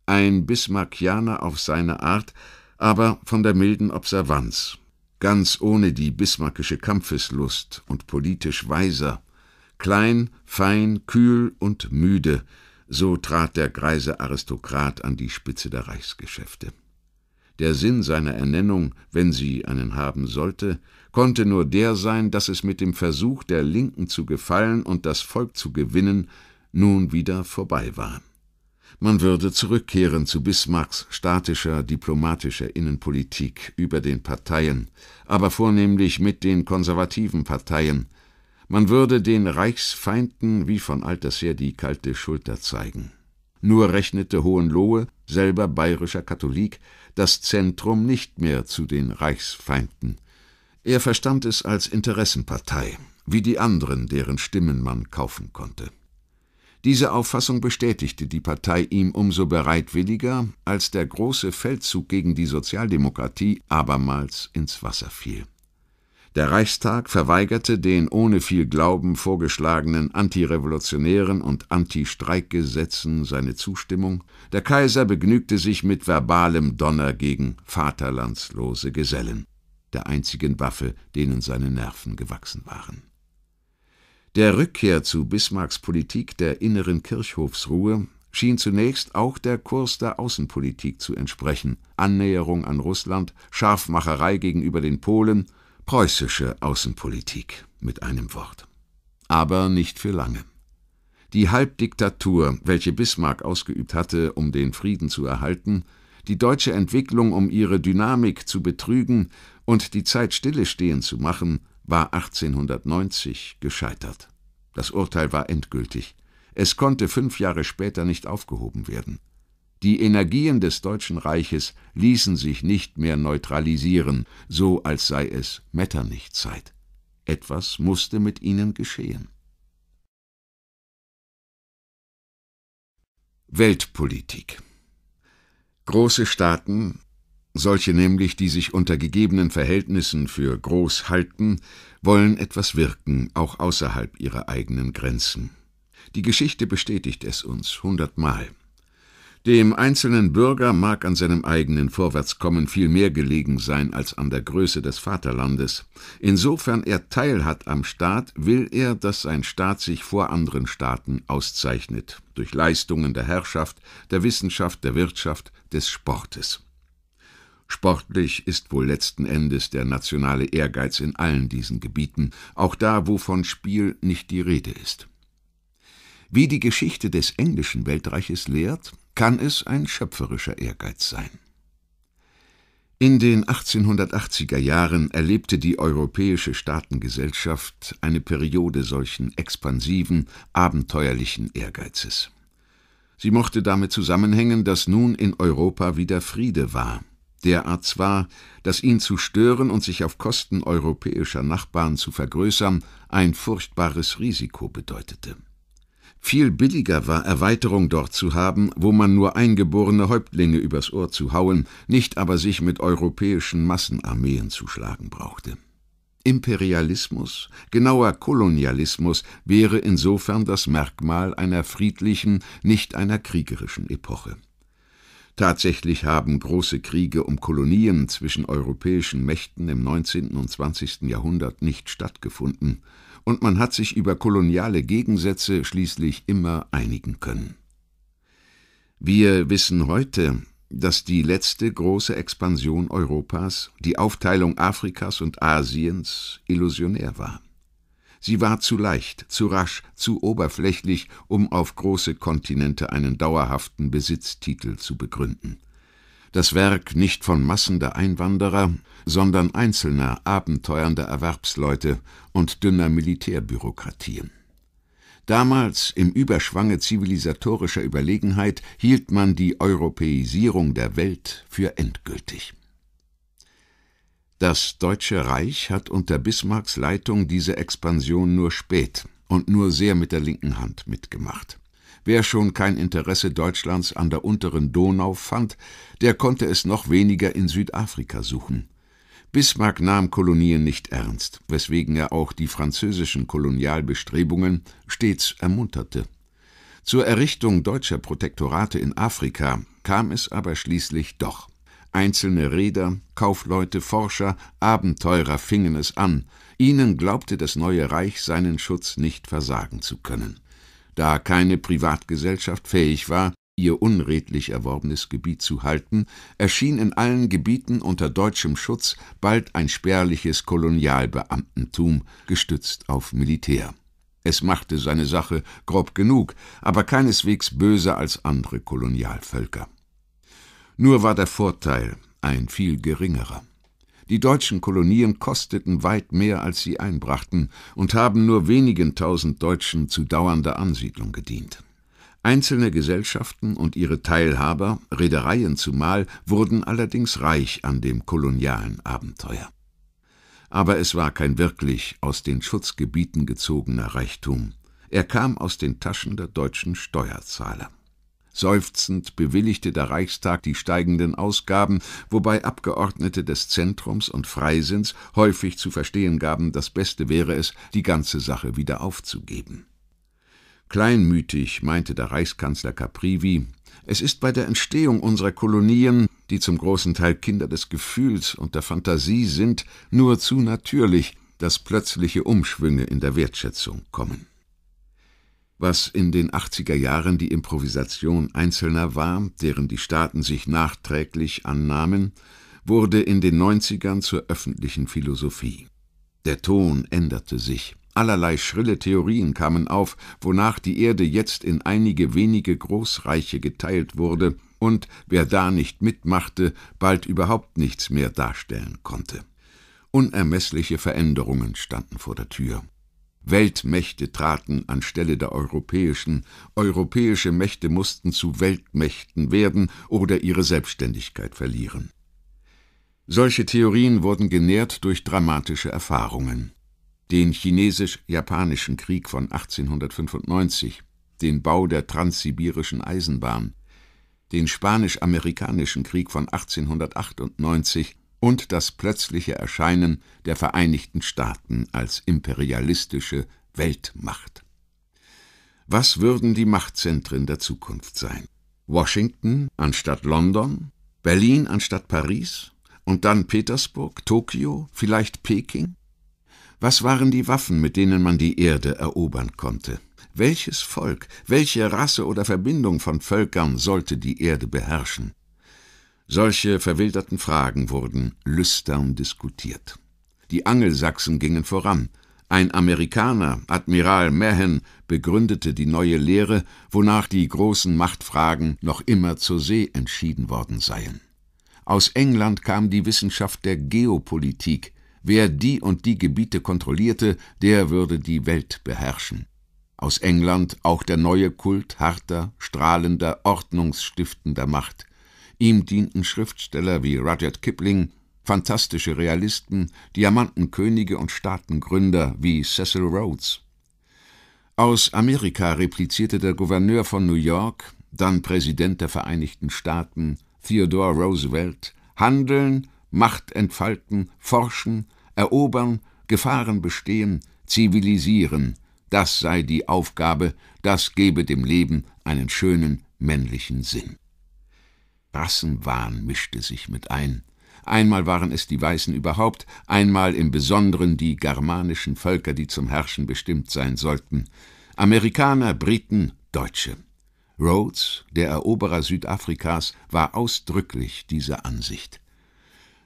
Ein Bismarckianer auf seine Art, aber von der milden Observanz, ganz ohne die bismarckische Kampfeslust und politisch weiser, klein, fein, kühl und müde, so trat der greise Aristokrat an die Spitze der Reichsgeschäfte. Der Sinn seiner Ernennung, wenn sie einen haben sollte, konnte nur der sein, dass es mit dem Versuch der Linken zu gefallen und das Volk zu gewinnen nun wieder vorbei war man würde zurückkehren zu Bismarcks statischer diplomatischer Innenpolitik über den Parteien, aber vornehmlich mit den konservativen Parteien, man würde den Reichsfeinden wie von alters her die kalte Schulter zeigen. Nur rechnete Hohenlohe, selber bayerischer Katholik, das Zentrum nicht mehr zu den Reichsfeinden. Er verstand es als Interessenpartei, wie die anderen, deren Stimmen man kaufen konnte. Diese Auffassung bestätigte die Partei ihm umso bereitwilliger, als der große Feldzug gegen die Sozialdemokratie abermals ins Wasser fiel. Der Reichstag verweigerte den ohne viel Glauben vorgeschlagenen antirevolutionären und Anti-Streikgesetzen seine Zustimmung, der Kaiser begnügte sich mit verbalem Donner gegen vaterlandslose Gesellen, der einzigen Waffe, denen seine Nerven gewachsen waren. Der Rückkehr zu Bismarcks Politik der inneren Kirchhofsruhe schien zunächst auch der Kurs der Außenpolitik zu entsprechen Annäherung an Russland, Scharfmacherei gegenüber den Polen, preußische Außenpolitik mit einem Wort. Aber nicht für lange. Die Halbdiktatur, welche Bismarck ausgeübt hatte, um den Frieden zu erhalten, die deutsche Entwicklung, um ihre Dynamik zu betrügen und die Zeit stillestehen zu machen, war 1890 gescheitert. Das Urteil war endgültig. Es konnte fünf Jahre später nicht aufgehoben werden. Die Energien des Deutschen Reiches ließen sich nicht mehr neutralisieren, so als sei es Metternich-Zeit. Etwas musste mit ihnen geschehen. Weltpolitik Große Staaten solche nämlich, die sich unter gegebenen Verhältnissen für groß halten, wollen etwas wirken, auch außerhalb ihrer eigenen Grenzen. Die Geschichte bestätigt es uns hundertmal. Dem einzelnen Bürger mag an seinem eigenen Vorwärtskommen viel mehr gelegen sein als an der Größe des Vaterlandes. Insofern er Teil hat am Staat, will er, dass sein Staat sich vor anderen Staaten auszeichnet, durch Leistungen der Herrschaft, der Wissenschaft, der Wirtschaft, des Sportes. Sportlich ist wohl letzten Endes der nationale Ehrgeiz in allen diesen Gebieten, auch da, wo von Spiel nicht die Rede ist. Wie die Geschichte des englischen Weltreiches lehrt, kann es ein schöpferischer Ehrgeiz sein. In den 1880er Jahren erlebte die europäische Staatengesellschaft eine Periode solchen expansiven, abenteuerlichen Ehrgeizes. Sie mochte damit zusammenhängen, dass nun in Europa wieder Friede war derart zwar, dass ihn zu stören und sich auf Kosten europäischer Nachbarn zu vergrößern ein furchtbares Risiko bedeutete. Viel billiger war Erweiterung dort zu haben, wo man nur eingeborene Häuptlinge übers Ohr zu hauen, nicht aber sich mit europäischen Massenarmeen zu schlagen brauchte. Imperialismus, genauer Kolonialismus, wäre insofern das Merkmal einer friedlichen, nicht einer kriegerischen Epoche. Tatsächlich haben große Kriege um Kolonien zwischen europäischen Mächten im 19. und 20. Jahrhundert nicht stattgefunden, und man hat sich über koloniale Gegensätze schließlich immer einigen können. Wir wissen heute, dass die letzte große Expansion Europas, die Aufteilung Afrikas und Asiens, illusionär war. Sie war zu leicht, zu rasch, zu oberflächlich, um auf große Kontinente einen dauerhaften Besitztitel zu begründen. Das Werk nicht von Massen der Einwanderer, sondern einzelner, abenteuernder Erwerbsleute und dünner Militärbürokratien. Damals, im Überschwange zivilisatorischer Überlegenheit, hielt man die Europäisierung der Welt für endgültig. Das Deutsche Reich hat unter Bismarcks Leitung diese Expansion nur spät und nur sehr mit der linken Hand mitgemacht. Wer schon kein Interesse Deutschlands an der unteren Donau fand, der konnte es noch weniger in Südafrika suchen. Bismarck nahm Kolonien nicht ernst, weswegen er auch die französischen Kolonialbestrebungen stets ermunterte. Zur Errichtung deutscher Protektorate in Afrika kam es aber schließlich doch. Einzelne Reeder, Kaufleute, Forscher, Abenteurer fingen es an. Ihnen glaubte das neue Reich seinen Schutz nicht versagen zu können. Da keine Privatgesellschaft fähig war, ihr unredlich erworbenes Gebiet zu halten, erschien in allen Gebieten unter deutschem Schutz bald ein spärliches Kolonialbeamtentum, gestützt auf Militär. Es machte seine Sache grob genug, aber keineswegs böser als andere Kolonialvölker. Nur war der Vorteil ein viel geringerer. Die deutschen Kolonien kosteten weit mehr, als sie einbrachten, und haben nur wenigen tausend Deutschen zu dauernder Ansiedlung gedient. Einzelne Gesellschaften und ihre Teilhaber, Reedereien zumal, wurden allerdings reich an dem kolonialen Abenteuer. Aber es war kein wirklich aus den Schutzgebieten gezogener Reichtum, er kam aus den Taschen der deutschen Steuerzahler. Seufzend bewilligte der Reichstag die steigenden Ausgaben, wobei Abgeordnete des Zentrums und Freisinns häufig zu verstehen gaben, das Beste wäre es, die ganze Sache wieder aufzugeben. Kleinmütig meinte der Reichskanzler Caprivi, es ist bei der Entstehung unserer Kolonien, die zum großen Teil Kinder des Gefühls und der Fantasie sind, nur zu natürlich, dass plötzliche Umschwünge in der Wertschätzung kommen was in den 80er Jahren die Improvisation Einzelner war, deren die Staaten sich nachträglich annahmen, wurde in den 90ern zur öffentlichen Philosophie. Der Ton änderte sich. Allerlei schrille Theorien kamen auf, wonach die Erde jetzt in einige wenige Großreiche geteilt wurde und wer da nicht mitmachte, bald überhaupt nichts mehr darstellen konnte. Unermessliche Veränderungen standen vor der Tür. Weltmächte traten anstelle der europäischen, europäische Mächte mussten zu Weltmächten werden oder ihre Selbstständigkeit verlieren. Solche Theorien wurden genährt durch dramatische Erfahrungen. Den chinesisch-japanischen Krieg von 1895, den Bau der transsibirischen Eisenbahn, den spanisch-amerikanischen Krieg von 1898 und das plötzliche Erscheinen der Vereinigten Staaten als imperialistische Weltmacht. Was würden die Machtzentren der Zukunft sein? Washington anstatt London, Berlin anstatt Paris und dann Petersburg, Tokio, vielleicht Peking? Was waren die Waffen, mit denen man die Erde erobern konnte? Welches Volk, welche Rasse oder Verbindung von Völkern sollte die Erde beherrschen? Solche verwilderten Fragen wurden lüstern diskutiert. Die Angelsachsen gingen voran. Ein Amerikaner, Admiral Mahan, begründete die neue Lehre, wonach die großen Machtfragen noch immer zur See entschieden worden seien. Aus England kam die Wissenschaft der Geopolitik. Wer die und die Gebiete kontrollierte, der würde die Welt beherrschen. Aus England auch der neue Kult harter, strahlender, ordnungsstiftender Macht – Ihm dienten Schriftsteller wie Rudyard Kipling, fantastische Realisten, Diamantenkönige und Staatengründer wie Cecil Rhodes. Aus Amerika replizierte der Gouverneur von New York, dann Präsident der Vereinigten Staaten, Theodore Roosevelt, Handeln, Macht entfalten, forschen, erobern, Gefahren bestehen, zivilisieren, das sei die Aufgabe, das gebe dem Leben einen schönen männlichen Sinn. Rassenwahn mischte sich mit ein. Einmal waren es die Weißen überhaupt, einmal im Besonderen die germanischen Völker, die zum Herrschen bestimmt sein sollten. Amerikaner, Briten, Deutsche. Rhodes, der Eroberer Südafrikas, war ausdrücklich dieser Ansicht.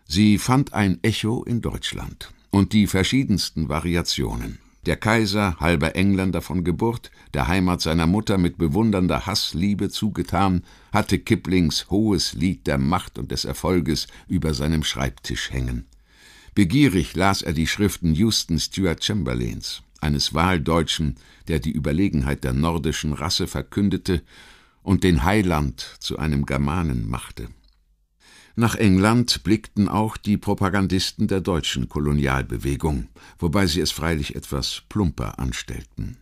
Sie fand ein Echo in Deutschland und die verschiedensten Variationen. Der Kaiser, halber Engländer von Geburt, der Heimat seiner Mutter mit bewundernder Hassliebe zugetan, hatte Kiplings hohes Lied der Macht und des Erfolges über seinem Schreibtisch hängen. Begierig las er die Schriften Houston Stuart Chamberlains, eines Wahldeutschen, der die Überlegenheit der nordischen Rasse verkündete und den Heiland zu einem Germanen machte. Nach England blickten auch die Propagandisten der deutschen Kolonialbewegung, wobei sie es freilich etwas plumper anstellten.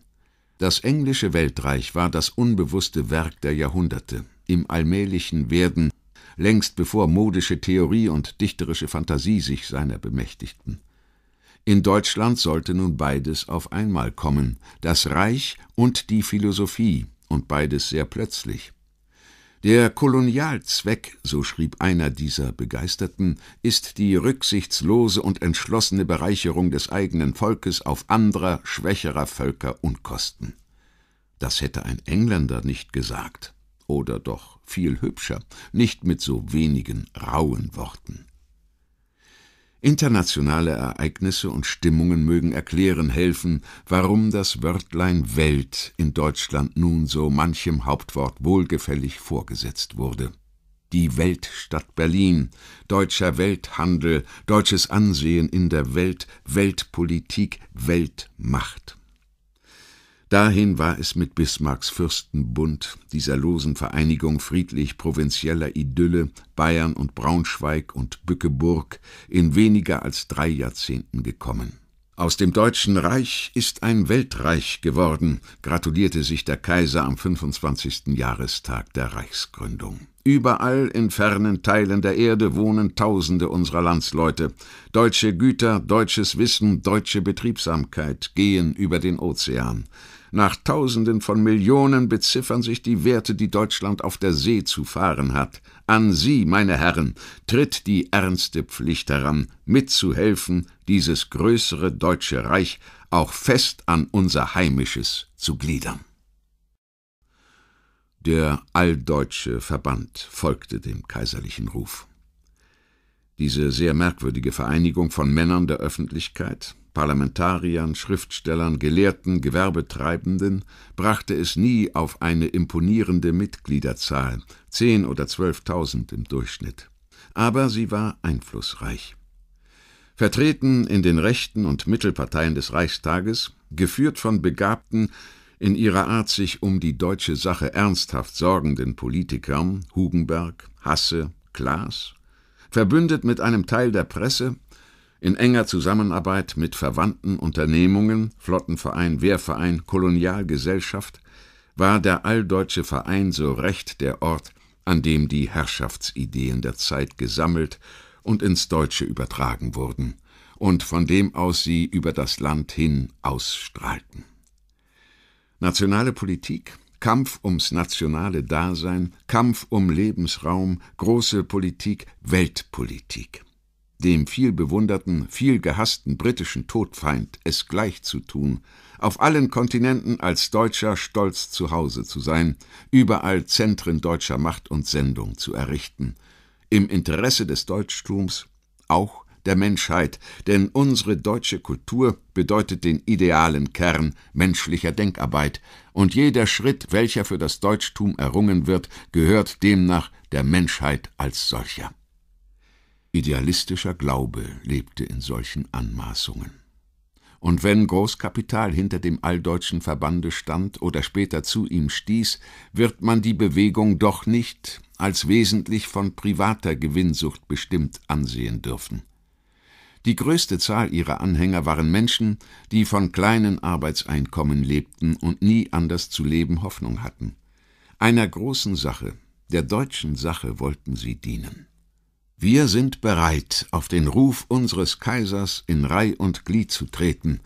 Das englische Weltreich war das unbewusste Werk der Jahrhunderte, im allmählichen Werden, längst bevor modische Theorie und dichterische Fantasie sich seiner bemächtigten. In Deutschland sollte nun beides auf einmal kommen, das Reich und die Philosophie, und beides sehr plötzlich. Der Kolonialzweck, so schrieb einer dieser Begeisterten, ist die rücksichtslose und entschlossene Bereicherung des eigenen Volkes auf anderer, schwächerer Völker und Kosten. Das hätte ein Engländer nicht gesagt oder doch viel hübscher, nicht mit so wenigen rauen Worten. Internationale Ereignisse und Stimmungen mögen erklären helfen, warum das Wörtlein Welt in Deutschland nun so manchem Hauptwort wohlgefällig vorgesetzt wurde. Die Weltstadt Berlin, deutscher Welthandel, deutsches Ansehen in der Welt, Weltpolitik, Weltmacht. Dahin war es mit Bismarcks Fürstenbund, dieser losen Vereinigung friedlich provinzieller Idylle Bayern und Braunschweig und Bückeburg in weniger als drei Jahrzehnten gekommen. Aus dem Deutschen Reich ist ein Weltreich geworden, gratulierte sich der Kaiser am 25. Jahrestag der Reichsgründung. Überall in fernen Teilen der Erde wohnen Tausende unserer Landsleute. Deutsche Güter, deutsches Wissen, deutsche Betriebsamkeit gehen über den Ozean. Nach Tausenden von Millionen beziffern sich die Werte, die Deutschland auf der See zu fahren hat. An Sie, meine Herren, tritt die ernste Pflicht heran, mitzuhelfen, dieses größere deutsche Reich auch fest an unser Heimisches zu gliedern. Der Alldeutsche Verband folgte dem kaiserlichen Ruf. Diese sehr merkwürdige Vereinigung von Männern der Öffentlichkeit, Parlamentariern, Schriftstellern, Gelehrten, Gewerbetreibenden brachte es nie auf eine imponierende Mitgliederzahl, zehn oder zwölftausend im Durchschnitt. Aber sie war einflussreich. Vertreten in den rechten und Mittelparteien des Reichstages, geführt von begabten, in ihrer Art sich um die deutsche Sache ernsthaft sorgenden Politikern Hugenberg, Hasse, Klaas, verbündet mit einem Teil der Presse, in enger Zusammenarbeit mit verwandten Unternehmungen, Flottenverein, Wehrverein, Kolonialgesellschaft, war der Alldeutsche Verein so recht der Ort, an dem die Herrschaftsideen der Zeit gesammelt und ins Deutsche übertragen wurden und von dem aus sie über das Land hin ausstrahlten. Nationale Politik, Kampf ums nationale Dasein, Kampf um Lebensraum, große Politik, Weltpolitik dem viel bewunderten, viel gehassten britischen Todfeind es gleich zu tun, auf allen Kontinenten als Deutscher stolz zu Hause zu sein, überall Zentren deutscher Macht und Sendung zu errichten, im Interesse des Deutschtums, auch der Menschheit, denn unsere deutsche Kultur bedeutet den idealen Kern menschlicher Denkarbeit, und jeder Schritt, welcher für das Deutschtum errungen wird, gehört demnach der Menschheit als solcher. Idealistischer Glaube lebte in solchen Anmaßungen. Und wenn Großkapital hinter dem alldeutschen Verbande stand oder später zu ihm stieß, wird man die Bewegung doch nicht als wesentlich von privater Gewinnsucht bestimmt ansehen dürfen. Die größte Zahl ihrer Anhänger waren Menschen, die von kleinen Arbeitseinkommen lebten und nie anders zu leben Hoffnung hatten. Einer großen Sache, der deutschen Sache wollten sie dienen. Wir sind bereit, auf den Ruf unseres Kaisers in Reih und Glied zu treten,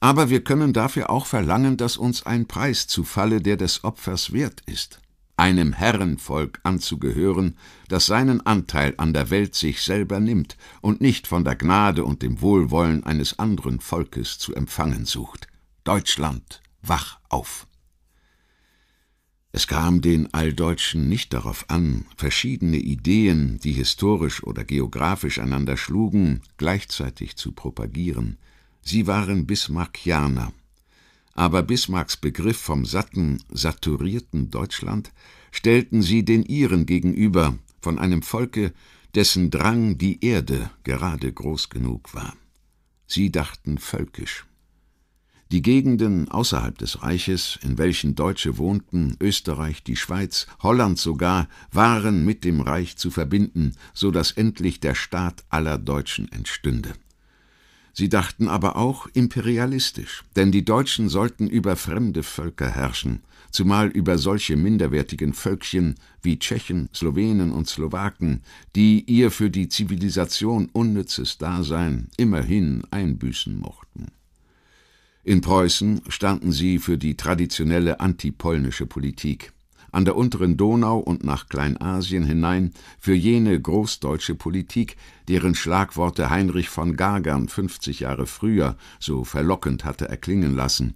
aber wir können dafür auch verlangen, dass uns ein Preis zufalle, der des Opfers wert ist, einem Herrenvolk anzugehören, das seinen Anteil an der Welt sich selber nimmt und nicht von der Gnade und dem Wohlwollen eines anderen Volkes zu empfangen sucht. Deutschland, wach auf! Es kam den Alldeutschen nicht darauf an, verschiedene Ideen, die historisch oder geografisch einander schlugen, gleichzeitig zu propagieren. Sie waren Bismarckianer. Aber Bismarcks Begriff vom satten, saturierten Deutschland stellten sie den ihren gegenüber, von einem Volke, dessen Drang die Erde gerade groß genug war. Sie dachten völkisch. Die Gegenden außerhalb des Reiches, in welchen Deutsche wohnten, Österreich, die Schweiz, Holland sogar, waren mit dem Reich zu verbinden, so dass endlich der Staat aller Deutschen entstünde. Sie dachten aber auch imperialistisch, denn die Deutschen sollten über fremde Völker herrschen, zumal über solche minderwertigen Völkchen wie Tschechen, Slowenen und Slowaken, die ihr für die Zivilisation unnützes Dasein immerhin einbüßen mochten. In Preußen standen sie für die traditionelle antipolnische Politik, an der unteren Donau und nach Kleinasien hinein für jene großdeutsche Politik, deren Schlagworte Heinrich von Gagern 50 Jahre früher so verlockend hatte erklingen lassen,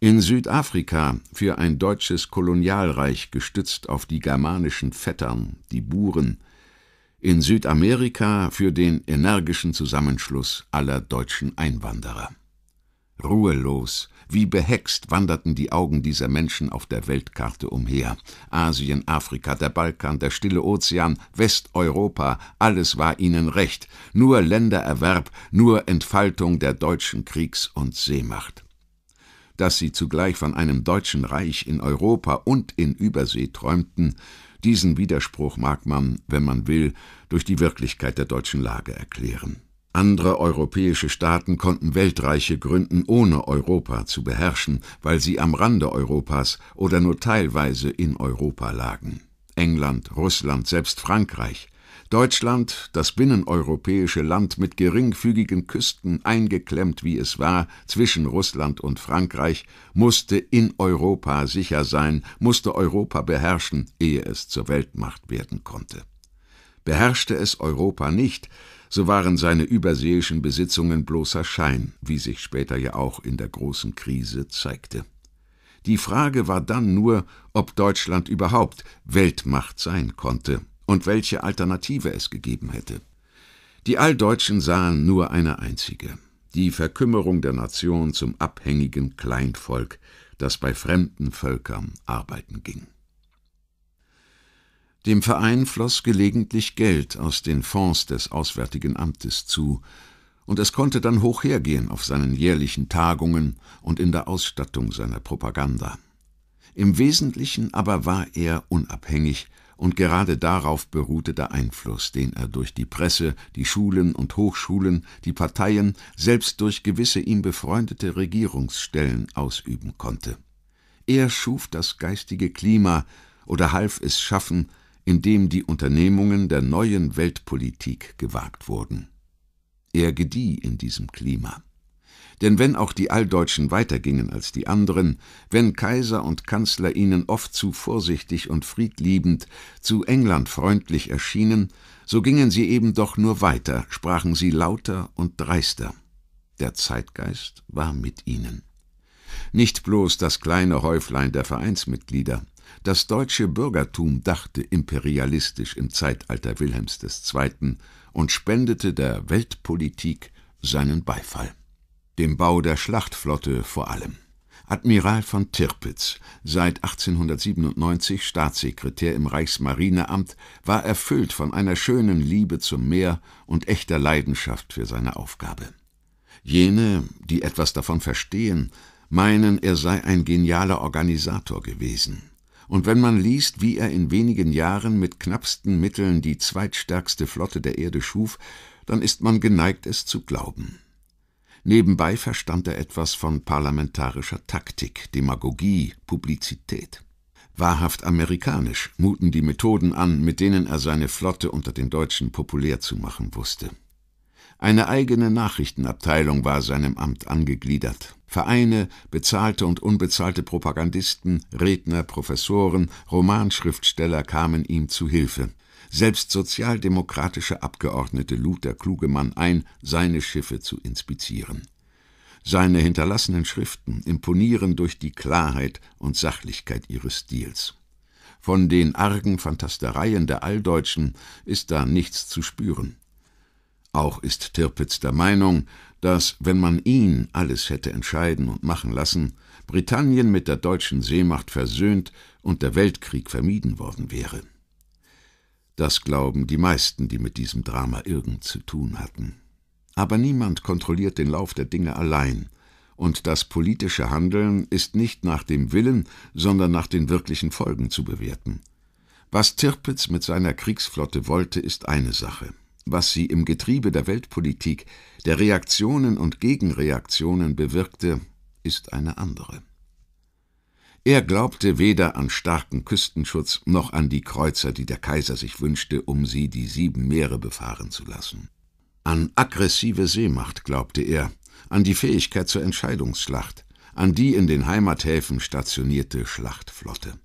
in Südafrika für ein deutsches Kolonialreich gestützt auf die germanischen Vettern, die Buren, in Südamerika für den energischen Zusammenschluss aller deutschen Einwanderer. Ruhelos, wie behext wanderten die Augen dieser Menschen auf der Weltkarte umher. Asien, Afrika, der Balkan, der Stille Ozean, Westeuropa, alles war ihnen recht, nur Ländererwerb, nur Entfaltung der deutschen Kriegs- und Seemacht. Dass sie zugleich von einem deutschen Reich in Europa und in Übersee träumten, diesen Widerspruch mag man, wenn man will, durch die Wirklichkeit der deutschen Lage erklären. Andere europäische Staaten konnten Weltreiche gründen, ohne Europa zu beherrschen, weil sie am Rande Europas oder nur teilweise in Europa lagen. England, Russland, selbst Frankreich. Deutschland, das binneneuropäische Land mit geringfügigen Küsten eingeklemmt wie es war zwischen Russland und Frankreich, musste in Europa sicher sein, musste Europa beherrschen, ehe es zur Weltmacht werden konnte. Beherrschte es Europa nicht, so waren seine überseeischen Besitzungen bloßer Schein, wie sich später ja auch in der großen Krise zeigte. Die Frage war dann nur, ob Deutschland überhaupt Weltmacht sein konnte und welche Alternative es gegeben hätte. Die Alldeutschen sahen nur eine einzige, die Verkümmerung der Nation zum abhängigen Kleinvolk, das bei fremden Völkern arbeiten ging. Dem Verein floss gelegentlich Geld aus den Fonds des Auswärtigen Amtes zu, und es konnte dann hoch hergehen auf seinen jährlichen Tagungen und in der Ausstattung seiner Propaganda. Im Wesentlichen aber war er unabhängig, und gerade darauf beruhte der Einfluss, den er durch die Presse, die Schulen und Hochschulen, die Parteien, selbst durch gewisse ihm befreundete Regierungsstellen ausüben konnte. Er schuf das geistige Klima oder half es schaffen, in dem die Unternehmungen der neuen Weltpolitik gewagt wurden. Er gedieh in diesem Klima. Denn wenn auch die Alldeutschen weitergingen als die anderen, wenn Kaiser und Kanzler ihnen oft zu vorsichtig und friedliebend, zu England freundlich erschienen, so gingen sie eben doch nur weiter, sprachen sie lauter und dreister. Der Zeitgeist war mit ihnen. Nicht bloß das kleine Häuflein der Vereinsmitglieder, das deutsche Bürgertum dachte imperialistisch im Zeitalter Wilhelms II. und spendete der Weltpolitik seinen Beifall. Dem Bau der Schlachtflotte vor allem. Admiral von Tirpitz, seit 1897 Staatssekretär im Reichsmarineamt, war erfüllt von einer schönen Liebe zum Meer und echter Leidenschaft für seine Aufgabe. Jene, die etwas davon verstehen, meinen, er sei ein genialer Organisator gewesen, und wenn man liest, wie er in wenigen Jahren mit knappsten Mitteln die zweitstärkste Flotte der Erde schuf, dann ist man geneigt, es zu glauben. Nebenbei verstand er etwas von parlamentarischer Taktik, Demagogie, Publizität. Wahrhaft amerikanisch muten die Methoden an, mit denen er seine Flotte unter den Deutschen populär zu machen wusste. Eine eigene Nachrichtenabteilung war seinem Amt angegliedert Vereine, bezahlte und unbezahlte Propagandisten, Redner, Professoren, Romanschriftsteller kamen ihm zu Hilfe. Selbst sozialdemokratische Abgeordnete lud der kluge Mann ein, seine Schiffe zu inspizieren. Seine hinterlassenen Schriften imponieren durch die Klarheit und Sachlichkeit ihres Stils. Von den argen Fantastereien der Alldeutschen ist da nichts zu spüren. Auch ist Tirpitz der Meinung, dass, wenn man ihn alles hätte entscheiden und machen lassen, Britannien mit der deutschen Seemacht versöhnt und der Weltkrieg vermieden worden wäre. Das glauben die meisten, die mit diesem Drama irgend zu tun hatten. Aber niemand kontrolliert den Lauf der Dinge allein, und das politische Handeln ist nicht nach dem Willen, sondern nach den wirklichen Folgen zu bewerten. Was Tirpitz mit seiner Kriegsflotte wollte, ist eine Sache, was sie im Getriebe der Weltpolitik, der Reaktionen und Gegenreaktionen bewirkte, ist eine andere. Er glaubte weder an starken Küstenschutz noch an die Kreuzer, die der Kaiser sich wünschte, um sie die sieben Meere befahren zu lassen. An aggressive Seemacht glaubte er, an die Fähigkeit zur Entscheidungsschlacht, an die in den Heimathäfen stationierte Schlachtflotte.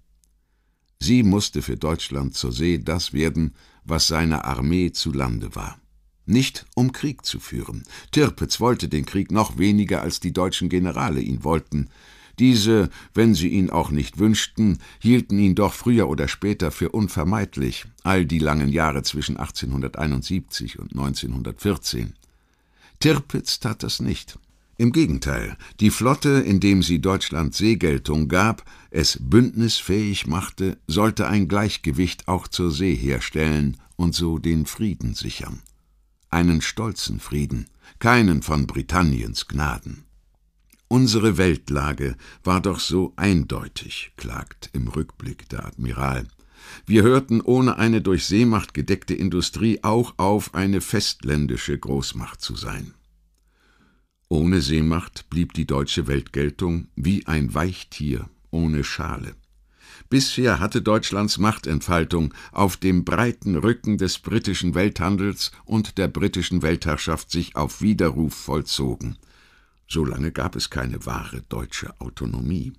Sie musste für Deutschland zur See das werden, was seine Armee zu Lande war. Nicht um Krieg zu führen. Tirpitz wollte den Krieg noch weniger, als die deutschen Generale ihn wollten. Diese, wenn sie ihn auch nicht wünschten, hielten ihn doch früher oder später für unvermeidlich, all die langen Jahre zwischen 1871 und 1914. Tirpitz tat das nicht. Im Gegenteil, die Flotte, indem sie Deutschland Seegeltung gab, es bündnisfähig machte, sollte ein Gleichgewicht auch zur See herstellen und so den Frieden sichern. Einen stolzen Frieden, keinen von Britanniens Gnaden. Unsere Weltlage war doch so eindeutig, klagt im Rückblick der Admiral. Wir hörten ohne eine durch Seemacht gedeckte Industrie auch auf, eine festländische Großmacht zu sein. Ohne Seemacht blieb die deutsche Weltgeltung wie ein Weichtier ohne Schale. Bisher hatte Deutschlands Machtentfaltung auf dem breiten Rücken des britischen Welthandels und der britischen Weltherrschaft sich auf Widerruf vollzogen. Solange gab es keine wahre deutsche Autonomie.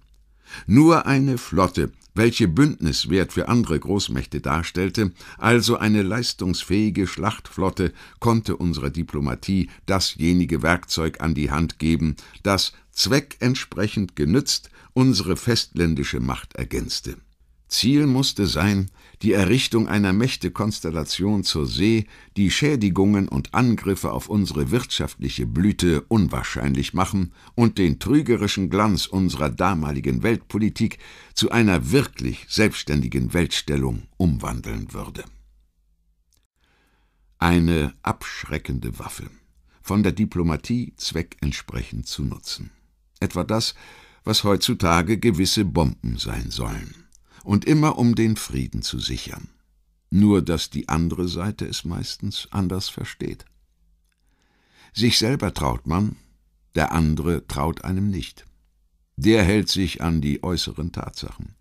Nur eine Flotte welche Bündniswert für andere Großmächte darstellte, also eine leistungsfähige Schlachtflotte, konnte unserer Diplomatie dasjenige Werkzeug an die Hand geben, das zweckentsprechend genützt unsere festländische Macht ergänzte. Ziel musste sein, die Errichtung einer Mächtekonstellation zur See, die Schädigungen und Angriffe auf unsere wirtschaftliche Blüte unwahrscheinlich machen und den trügerischen Glanz unserer damaligen Weltpolitik zu einer wirklich selbstständigen Weltstellung umwandeln würde. Eine abschreckende Waffe, von der Diplomatie zweckentsprechend zu nutzen. Etwa das, was heutzutage gewisse Bomben sein sollen und immer um den Frieden zu sichern. Nur dass die andere Seite es meistens anders versteht. Sich selber traut man, der andere traut einem nicht. Der hält sich an die äußeren Tatsachen.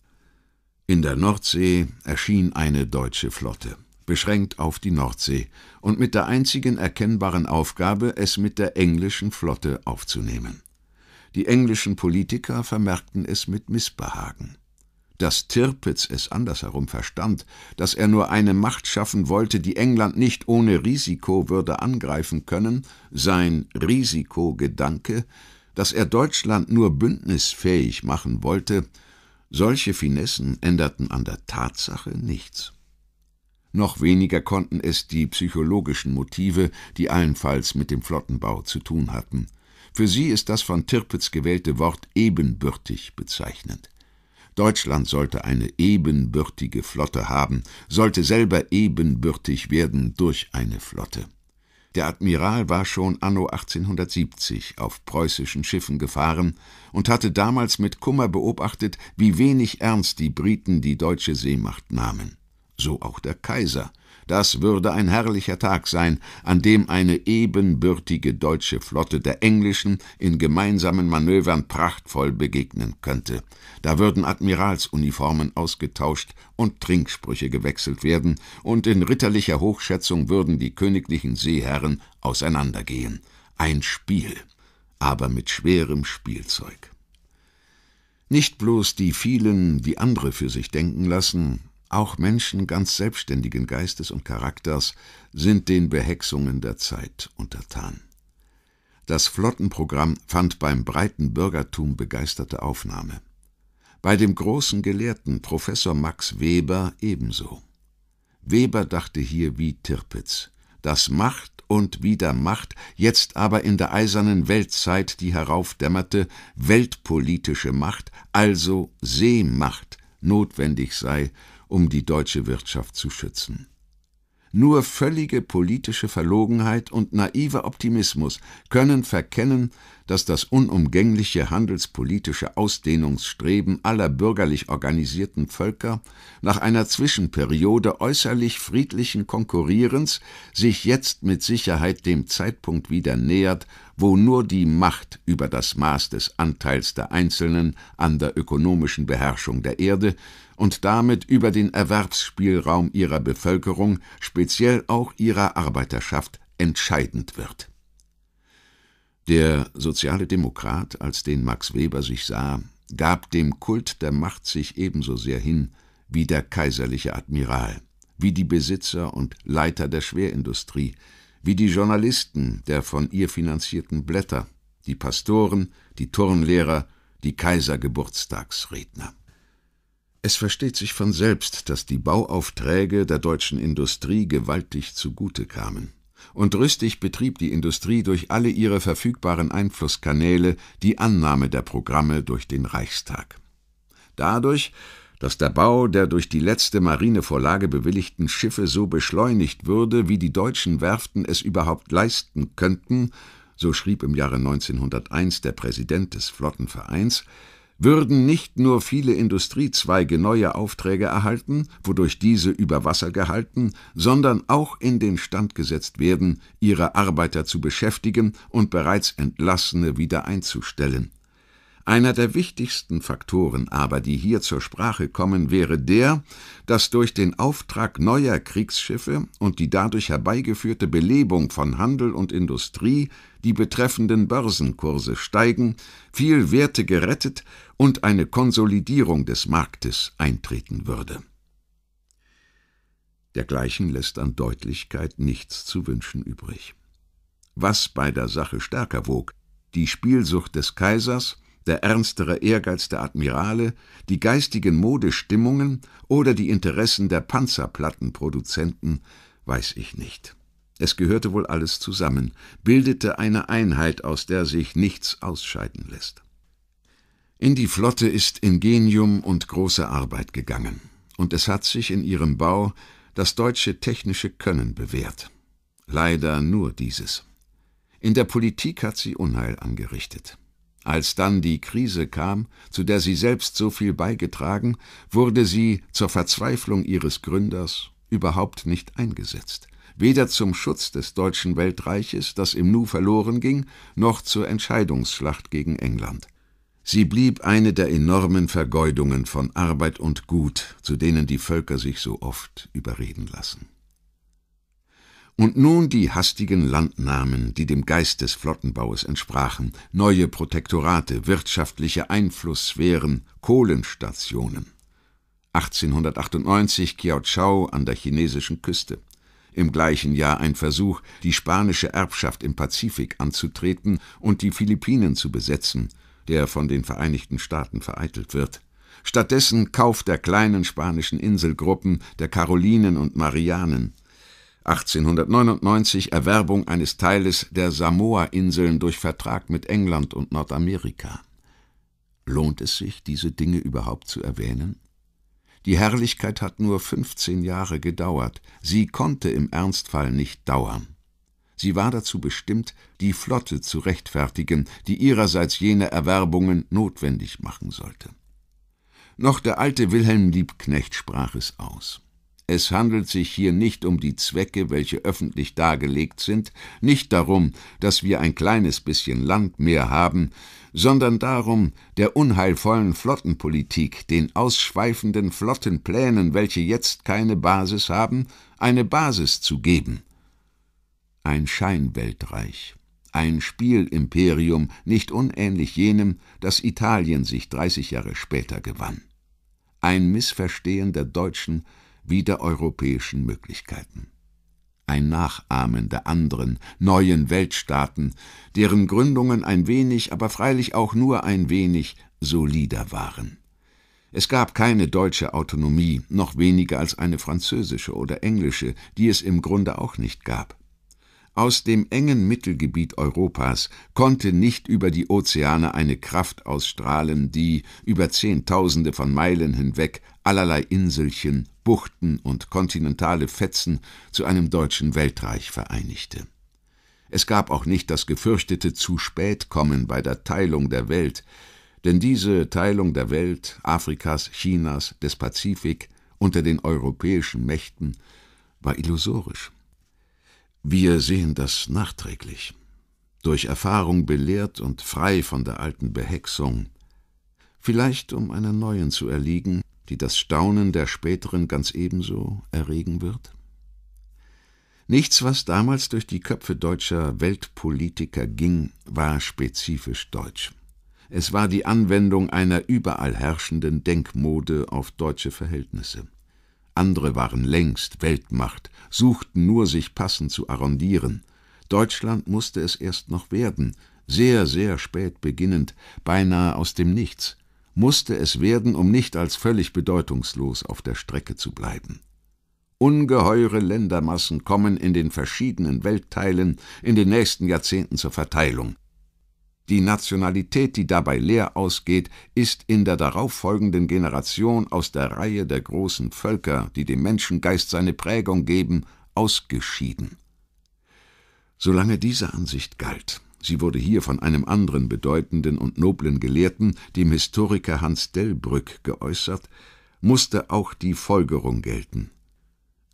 In der Nordsee erschien eine deutsche Flotte, beschränkt auf die Nordsee und mit der einzigen erkennbaren Aufgabe, es mit der englischen Flotte aufzunehmen. Die englischen Politiker vermerkten es mit Missbehagen dass Tirpitz es andersherum verstand, dass er nur eine Macht schaffen wollte, die England nicht ohne Risiko würde angreifen können, sein Risikogedanke, dass er Deutschland nur bündnisfähig machen wollte, solche Finessen änderten an der Tatsache nichts. Noch weniger konnten es die psychologischen Motive, die allenfalls mit dem Flottenbau zu tun hatten. Für sie ist das von Tirpitz gewählte Wort ebenbürtig bezeichnend. Deutschland sollte eine ebenbürtige Flotte haben, sollte selber ebenbürtig werden durch eine Flotte. Der Admiral war schon anno 1870 auf preußischen Schiffen gefahren und hatte damals mit Kummer beobachtet, wie wenig ernst die Briten die deutsche Seemacht nahmen. So auch der Kaiser, das würde ein herrlicher Tag sein, an dem eine ebenbürtige deutsche Flotte der englischen in gemeinsamen Manövern prachtvoll begegnen könnte. Da würden Admiralsuniformen ausgetauscht und Trinksprüche gewechselt werden, und in ritterlicher Hochschätzung würden die königlichen Seeherren auseinandergehen. Ein Spiel, aber mit schwerem Spielzeug. Nicht bloß die vielen, die andere für sich denken lassen, auch Menschen ganz selbstständigen Geistes und Charakters sind den Behexungen der Zeit untertan. Das Flottenprogramm fand beim breiten Bürgertum begeisterte Aufnahme. Bei dem großen Gelehrten Professor Max Weber ebenso. Weber dachte hier wie Tirpitz, dass Macht und wieder Macht, jetzt aber in der eisernen Weltzeit, die heraufdämmerte, weltpolitische Macht, also Seemacht, notwendig sei, um die deutsche Wirtschaft zu schützen. Nur völlige politische Verlogenheit und naiver Optimismus können verkennen, dass das unumgängliche handelspolitische Ausdehnungsstreben aller bürgerlich organisierten Völker nach einer Zwischenperiode äußerlich friedlichen Konkurrierens sich jetzt mit Sicherheit dem Zeitpunkt wieder nähert, wo nur die Macht über das Maß des Anteils der Einzelnen an der ökonomischen Beherrschung der Erde und damit über den Erwerbsspielraum ihrer Bevölkerung, speziell auch ihrer Arbeiterschaft, entscheidend wird. Der soziale Demokrat, als den Max Weber sich sah, gab dem Kult der Macht sich ebenso sehr hin wie der kaiserliche Admiral, wie die Besitzer und Leiter der Schwerindustrie, wie die Journalisten der von ihr finanzierten Blätter, die Pastoren, die Turnlehrer, die Kaisergeburtstagsredner. Es versteht sich von selbst, dass die Bauaufträge der deutschen Industrie gewaltig zugute kamen. Und rüstig betrieb die Industrie durch alle ihre verfügbaren Einflusskanäle die Annahme der Programme durch den Reichstag. Dadurch, dass der Bau der durch die letzte Marinevorlage bewilligten Schiffe so beschleunigt würde, wie die deutschen Werften es überhaupt leisten könnten, so schrieb im Jahre 1901 der Präsident des Flottenvereins, würden nicht nur viele Industriezweige neue Aufträge erhalten, wodurch diese über Wasser gehalten, sondern auch in den Stand gesetzt werden, ihre Arbeiter zu beschäftigen und bereits Entlassene wieder einzustellen. Einer der wichtigsten Faktoren aber, die hier zur Sprache kommen, wäre der, dass durch den Auftrag neuer Kriegsschiffe und die dadurch herbeigeführte Belebung von Handel und Industrie die betreffenden Börsenkurse steigen, viel Werte gerettet und eine Konsolidierung des Marktes eintreten würde. Dergleichen lässt an Deutlichkeit nichts zu wünschen übrig. Was bei der Sache stärker wog, die Spielsucht des Kaisers der ernstere Ehrgeiz der Admirale, die geistigen Modestimmungen oder die Interessen der Panzerplattenproduzenten, weiß ich nicht. Es gehörte wohl alles zusammen, bildete eine Einheit, aus der sich nichts ausscheiden lässt. In die Flotte ist Ingenium und große Arbeit gegangen, und es hat sich in ihrem Bau das deutsche technische Können bewährt. Leider nur dieses. In der Politik hat sie Unheil angerichtet. Als dann die Krise kam, zu der sie selbst so viel beigetragen, wurde sie zur Verzweiflung ihres Gründers überhaupt nicht eingesetzt, weder zum Schutz des deutschen Weltreiches, das im Nu verloren ging, noch zur Entscheidungsschlacht gegen England. Sie blieb eine der enormen Vergeudungen von Arbeit und Gut, zu denen die Völker sich so oft überreden lassen. Und nun die hastigen Landnahmen, die dem Geist des Flottenbaues entsprachen, neue Protektorate, wirtschaftliche Einflusssphären, Kohlenstationen. 1898 Kiao Chau an der chinesischen Küste. Im gleichen Jahr ein Versuch, die spanische Erbschaft im Pazifik anzutreten und die Philippinen zu besetzen, der von den Vereinigten Staaten vereitelt wird. Stattdessen Kauf der kleinen spanischen Inselgruppen, der Karolinen und Marianen, 1899 Erwerbung eines Teiles der Samoa-Inseln durch Vertrag mit England und Nordamerika. Lohnt es sich, diese Dinge überhaupt zu erwähnen? Die Herrlichkeit hat nur 15 Jahre gedauert, sie konnte im Ernstfall nicht dauern. Sie war dazu bestimmt, die Flotte zu rechtfertigen, die ihrerseits jene Erwerbungen notwendig machen sollte. Noch der alte Wilhelm Liebknecht sprach es aus. Es handelt sich hier nicht um die Zwecke, welche öffentlich dargelegt sind, nicht darum, dass wir ein kleines bisschen Land mehr haben, sondern darum, der unheilvollen Flottenpolitik, den ausschweifenden Flottenplänen, welche jetzt keine Basis haben, eine Basis zu geben. Ein Scheinweltreich, ein Spielimperium, nicht unähnlich jenem, das Italien sich 30 Jahre später gewann. Ein Missverstehen der deutschen wie der europäischen Möglichkeiten. Ein Nachahmen der anderen, neuen Weltstaaten, deren Gründungen ein wenig, aber freilich auch nur ein wenig solider waren. Es gab keine deutsche Autonomie, noch weniger als eine französische oder englische, die es im Grunde auch nicht gab. Aus dem engen Mittelgebiet Europas konnte nicht über die Ozeane eine Kraft ausstrahlen, die über Zehntausende von Meilen hinweg allerlei Inselchen, Buchten und kontinentale Fetzen zu einem deutschen Weltreich vereinigte. Es gab auch nicht das gefürchtete zu spät kommen bei der Teilung der Welt, denn diese Teilung der Welt, Afrikas, Chinas, des Pazifik unter den europäischen Mächten war illusorisch. Wir sehen das nachträglich, durch Erfahrung belehrt und frei von der alten Behexung, vielleicht um einer neuen zu erliegen, die das Staunen der späteren ganz ebenso erregen wird? Nichts, was damals durch die Köpfe deutscher Weltpolitiker ging, war spezifisch deutsch. Es war die Anwendung einer überall herrschenden Denkmode auf deutsche Verhältnisse. Andere waren längst Weltmacht, suchten nur, sich passend zu arrondieren. Deutschland musste es erst noch werden, sehr, sehr spät beginnend, beinahe aus dem Nichts, musste es werden, um nicht als völlig bedeutungslos auf der Strecke zu bleiben. Ungeheure Ländermassen kommen in den verschiedenen Weltteilen in den nächsten Jahrzehnten zur Verteilung. Die Nationalität, die dabei leer ausgeht, ist in der darauffolgenden Generation aus der Reihe der großen Völker, die dem Menschengeist seine Prägung geben, ausgeschieden. Solange diese Ansicht galt, sie wurde hier von einem anderen bedeutenden und noblen Gelehrten, dem Historiker Hans Delbrück, geäußert, musste auch die Folgerung gelten.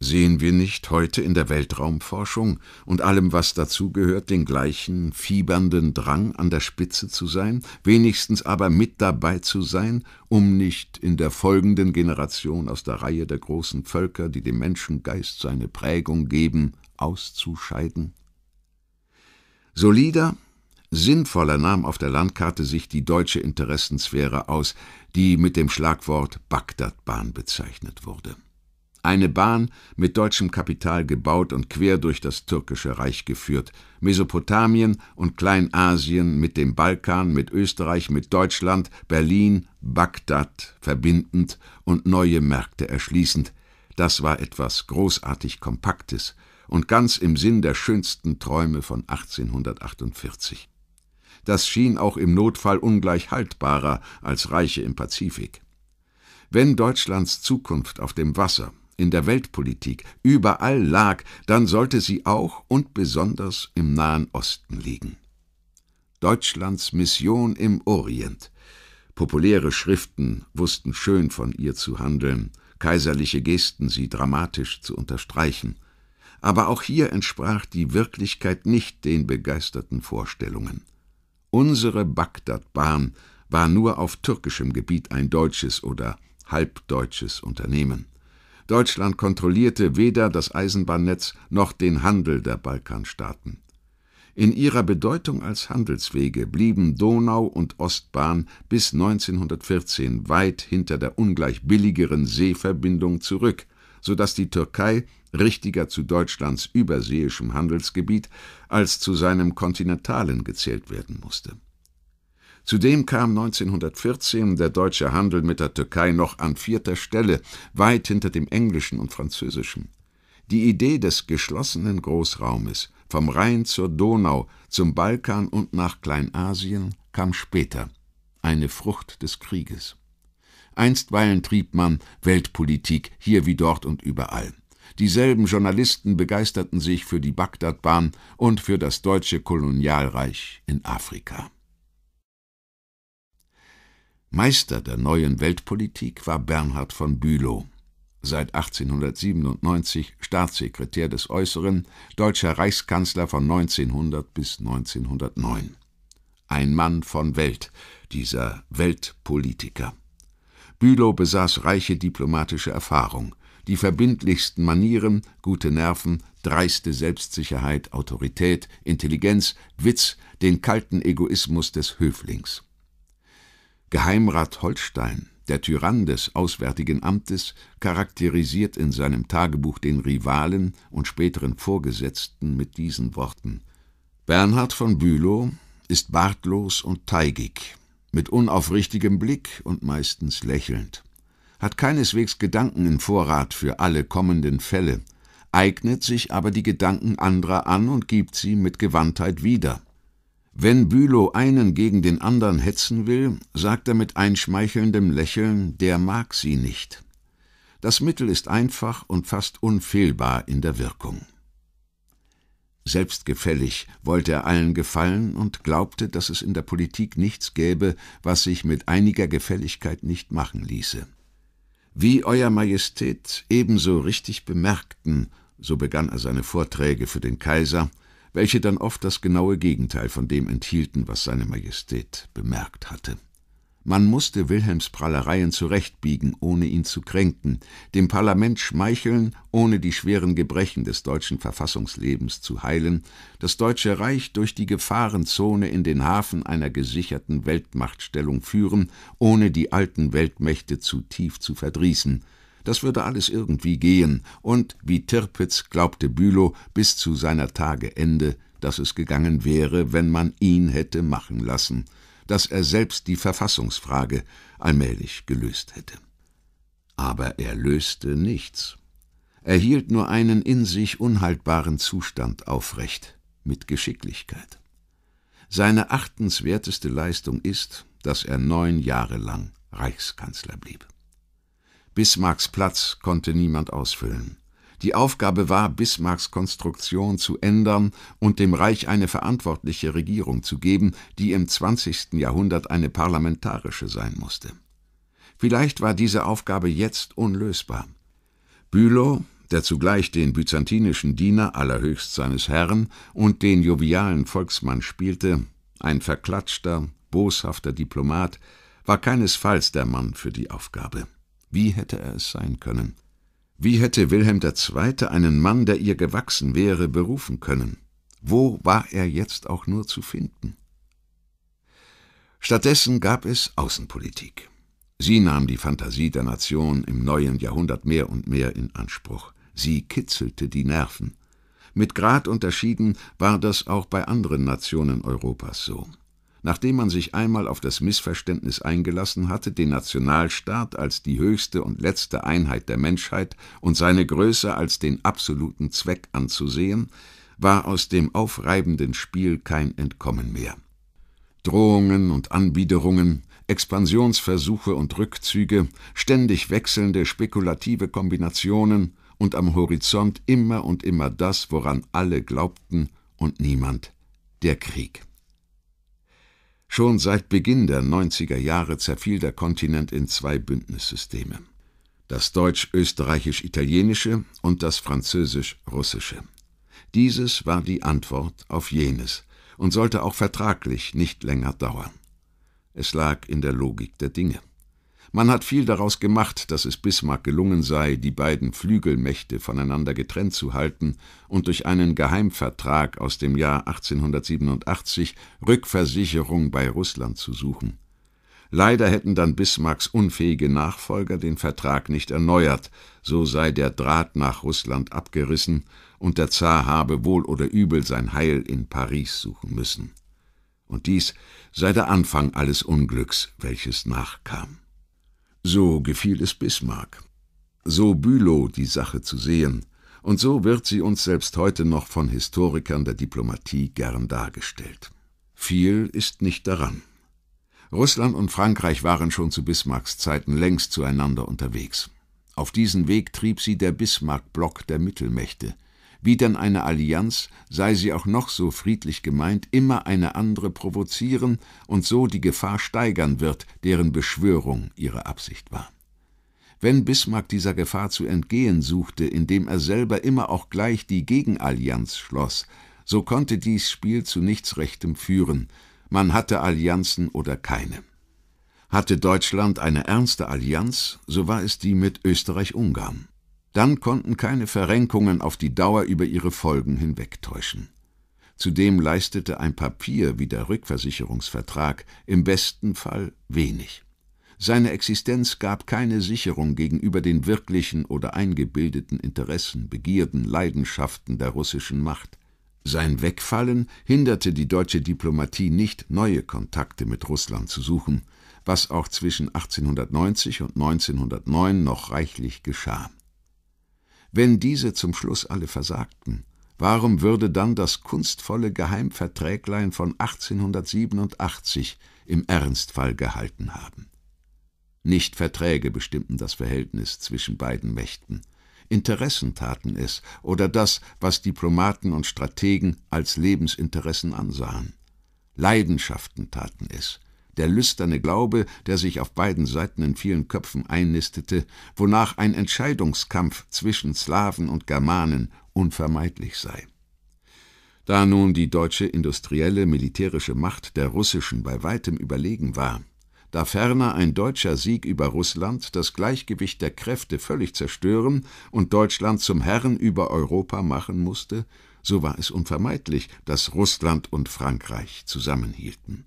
Sehen wir nicht heute in der Weltraumforschung und allem, was dazugehört, den gleichen fiebernden Drang, an der Spitze zu sein, wenigstens aber mit dabei zu sein, um nicht in der folgenden Generation aus der Reihe der großen Völker, die dem Menschengeist seine Prägung geben, auszuscheiden? Solider, sinnvoller nahm auf der Landkarte sich die deutsche Interessensphäre aus, die mit dem Schlagwort Bagdadbahn bezeichnet wurde. Eine Bahn mit deutschem Kapital gebaut und quer durch das türkische Reich geführt, Mesopotamien und Kleinasien mit dem Balkan, mit Österreich, mit Deutschland, Berlin, Bagdad verbindend und neue Märkte erschließend, das war etwas großartig Kompaktes und ganz im Sinn der schönsten Träume von 1848. Das schien auch im Notfall ungleich haltbarer als Reiche im Pazifik. Wenn Deutschlands Zukunft auf dem Wasser in der Weltpolitik, überall lag, dann sollte sie auch und besonders im Nahen Osten liegen. Deutschlands Mission im Orient. Populäre Schriften wussten schön von ihr zu handeln, kaiserliche Gesten sie dramatisch zu unterstreichen. Aber auch hier entsprach die Wirklichkeit nicht den begeisterten Vorstellungen. Unsere Bagdad-Bahn war nur auf türkischem Gebiet ein deutsches oder halbdeutsches Unternehmen. Deutschland kontrollierte weder das Eisenbahnnetz noch den Handel der Balkanstaaten. In ihrer Bedeutung als Handelswege blieben Donau und Ostbahn bis 1914 weit hinter der ungleich billigeren Seeverbindung zurück, so dass die Türkei richtiger zu Deutschlands überseeischem Handelsgebiet als zu seinem kontinentalen gezählt werden musste Zudem kam 1914 der deutsche Handel mit der Türkei noch an vierter Stelle, weit hinter dem englischen und französischen. Die Idee des geschlossenen Großraumes vom Rhein zur Donau, zum Balkan und nach Kleinasien kam später, eine Frucht des Krieges. Einstweilen trieb man Weltpolitik hier wie dort und überall. Dieselben Journalisten begeisterten sich für die Bagdadbahn und für das deutsche Kolonialreich in Afrika. Meister der neuen Weltpolitik war Bernhard von Bülow, seit 1897 Staatssekretär des Äußeren, deutscher Reichskanzler von 1900 bis 1909. Ein Mann von Welt, dieser Weltpolitiker. Bülow besaß reiche diplomatische Erfahrung, die verbindlichsten Manieren, gute Nerven, dreiste Selbstsicherheit, Autorität, Intelligenz, Witz, den kalten Egoismus des Höflings. Geheimrat Holstein, der Tyrann des Auswärtigen Amtes, charakterisiert in seinem Tagebuch den Rivalen und späteren Vorgesetzten mit diesen Worten Bernhard von Bülow ist bartlos und teigig, mit unaufrichtigem Blick und meistens lächelnd, hat keineswegs Gedanken in Vorrat für alle kommenden Fälle, eignet sich aber die Gedanken anderer an und gibt sie mit Gewandtheit wieder wenn Bülow einen gegen den anderen hetzen will, sagt er mit einschmeichelndem Lächeln, der mag sie nicht. Das Mittel ist einfach und fast unfehlbar in der Wirkung. Selbstgefällig wollte er allen gefallen und glaubte, dass es in der Politik nichts gäbe, was sich mit einiger Gefälligkeit nicht machen ließe. Wie Euer Majestät ebenso richtig bemerkten, so begann er seine Vorträge für den Kaiser, welche dann oft das genaue Gegenteil von dem enthielten, was seine Majestät bemerkt hatte. Man musste Wilhelms Prahlereien zurechtbiegen, ohne ihn zu kränken, dem Parlament schmeicheln, ohne die schweren Gebrechen des deutschen Verfassungslebens zu heilen, das Deutsche Reich durch die Gefahrenzone in den Hafen einer gesicherten Weltmachtstellung führen, ohne die alten Weltmächte zu tief zu verdrießen, das würde alles irgendwie gehen, und wie Tirpitz glaubte Bülow bis zu seiner Tageende, dass es gegangen wäre, wenn man ihn hätte machen lassen, dass er selbst die Verfassungsfrage allmählich gelöst hätte. Aber er löste nichts. Er hielt nur einen in sich unhaltbaren Zustand aufrecht, mit Geschicklichkeit. Seine achtenswerteste Leistung ist, dass er neun Jahre lang Reichskanzler blieb. Bismarcks Platz konnte niemand ausfüllen. Die Aufgabe war, Bismarcks Konstruktion zu ändern und dem Reich eine verantwortliche Regierung zu geben, die im 20. Jahrhundert eine parlamentarische sein musste. Vielleicht war diese Aufgabe jetzt unlösbar. Bülow, der zugleich den byzantinischen Diener allerhöchst seines Herrn und den jovialen Volksmann spielte, ein verklatschter, boshafter Diplomat, war keinesfalls der Mann für die Aufgabe. Wie hätte er es sein können? Wie hätte Wilhelm II. einen Mann, der ihr gewachsen wäre, berufen können? Wo war er jetzt auch nur zu finden? Stattdessen gab es Außenpolitik. Sie nahm die Fantasie der Nation im neuen Jahrhundert mehr und mehr in Anspruch. Sie kitzelte die Nerven. Mit Grad unterschieden war das auch bei anderen Nationen Europas so nachdem man sich einmal auf das Missverständnis eingelassen hatte, den Nationalstaat als die höchste und letzte Einheit der Menschheit und seine Größe als den absoluten Zweck anzusehen, war aus dem aufreibenden Spiel kein Entkommen mehr. Drohungen und Anbiederungen, Expansionsversuche und Rückzüge, ständig wechselnde spekulative Kombinationen und am Horizont immer und immer das, woran alle glaubten und niemand, der Krieg. Schon seit Beginn der 90er Jahre zerfiel der Kontinent in zwei Bündnissysteme. Das deutsch-österreichisch-italienische und das französisch-russische. Dieses war die Antwort auf jenes und sollte auch vertraglich nicht länger dauern. Es lag in der Logik der Dinge. Man hat viel daraus gemacht, dass es Bismarck gelungen sei, die beiden Flügelmächte voneinander getrennt zu halten und durch einen Geheimvertrag aus dem Jahr 1887 Rückversicherung bei Russland zu suchen. Leider hätten dann Bismarcks unfähige Nachfolger den Vertrag nicht erneuert, so sei der Draht nach Russland abgerissen und der Zar habe wohl oder übel sein Heil in Paris suchen müssen. Und dies sei der Anfang alles Unglücks, welches nachkam. So gefiel es Bismarck. So Bülow die Sache zu sehen, und so wird sie uns selbst heute noch von Historikern der Diplomatie gern dargestellt. Viel ist nicht daran. Russland und Frankreich waren schon zu Bismarcks Zeiten längst zueinander unterwegs. Auf diesen Weg trieb sie der Bismarck-Block der Mittelmächte – wie denn eine Allianz, sei sie auch noch so friedlich gemeint, immer eine andere provozieren und so die Gefahr steigern wird, deren Beschwörung ihre Absicht war. Wenn Bismarck dieser Gefahr zu entgehen suchte, indem er selber immer auch gleich die Gegenallianz schloss, so konnte dies Spiel zu nichts Rechtem führen, man hatte Allianzen oder keine. Hatte Deutschland eine ernste Allianz, so war es die mit Österreich-Ungarn. Dann konnten keine Verrenkungen auf die Dauer über ihre Folgen hinwegtäuschen. Zudem leistete ein Papier wie der Rückversicherungsvertrag im besten Fall wenig. Seine Existenz gab keine Sicherung gegenüber den wirklichen oder eingebildeten Interessen, Begierden, Leidenschaften der russischen Macht. Sein Wegfallen hinderte die deutsche Diplomatie nicht, neue Kontakte mit Russland zu suchen, was auch zwischen 1890 und 1909 noch reichlich geschah. Wenn diese zum Schluss alle versagten, warum würde dann das kunstvolle Geheimverträglein von 1887 im Ernstfall gehalten haben? Nicht Verträge bestimmten das Verhältnis zwischen beiden Mächten. Interessen taten es oder das, was Diplomaten und Strategen als Lebensinteressen ansahen. Leidenschaften taten es, der lüsterne Glaube, der sich auf beiden Seiten in vielen Köpfen einnistete, wonach ein Entscheidungskampf zwischen Slawen und Germanen unvermeidlich sei. Da nun die deutsche industrielle militärische Macht der russischen bei weitem überlegen war, da ferner ein deutscher Sieg über Russland das Gleichgewicht der Kräfte völlig zerstören und Deutschland zum Herrn über Europa machen musste, so war es unvermeidlich, dass Russland und Frankreich zusammenhielten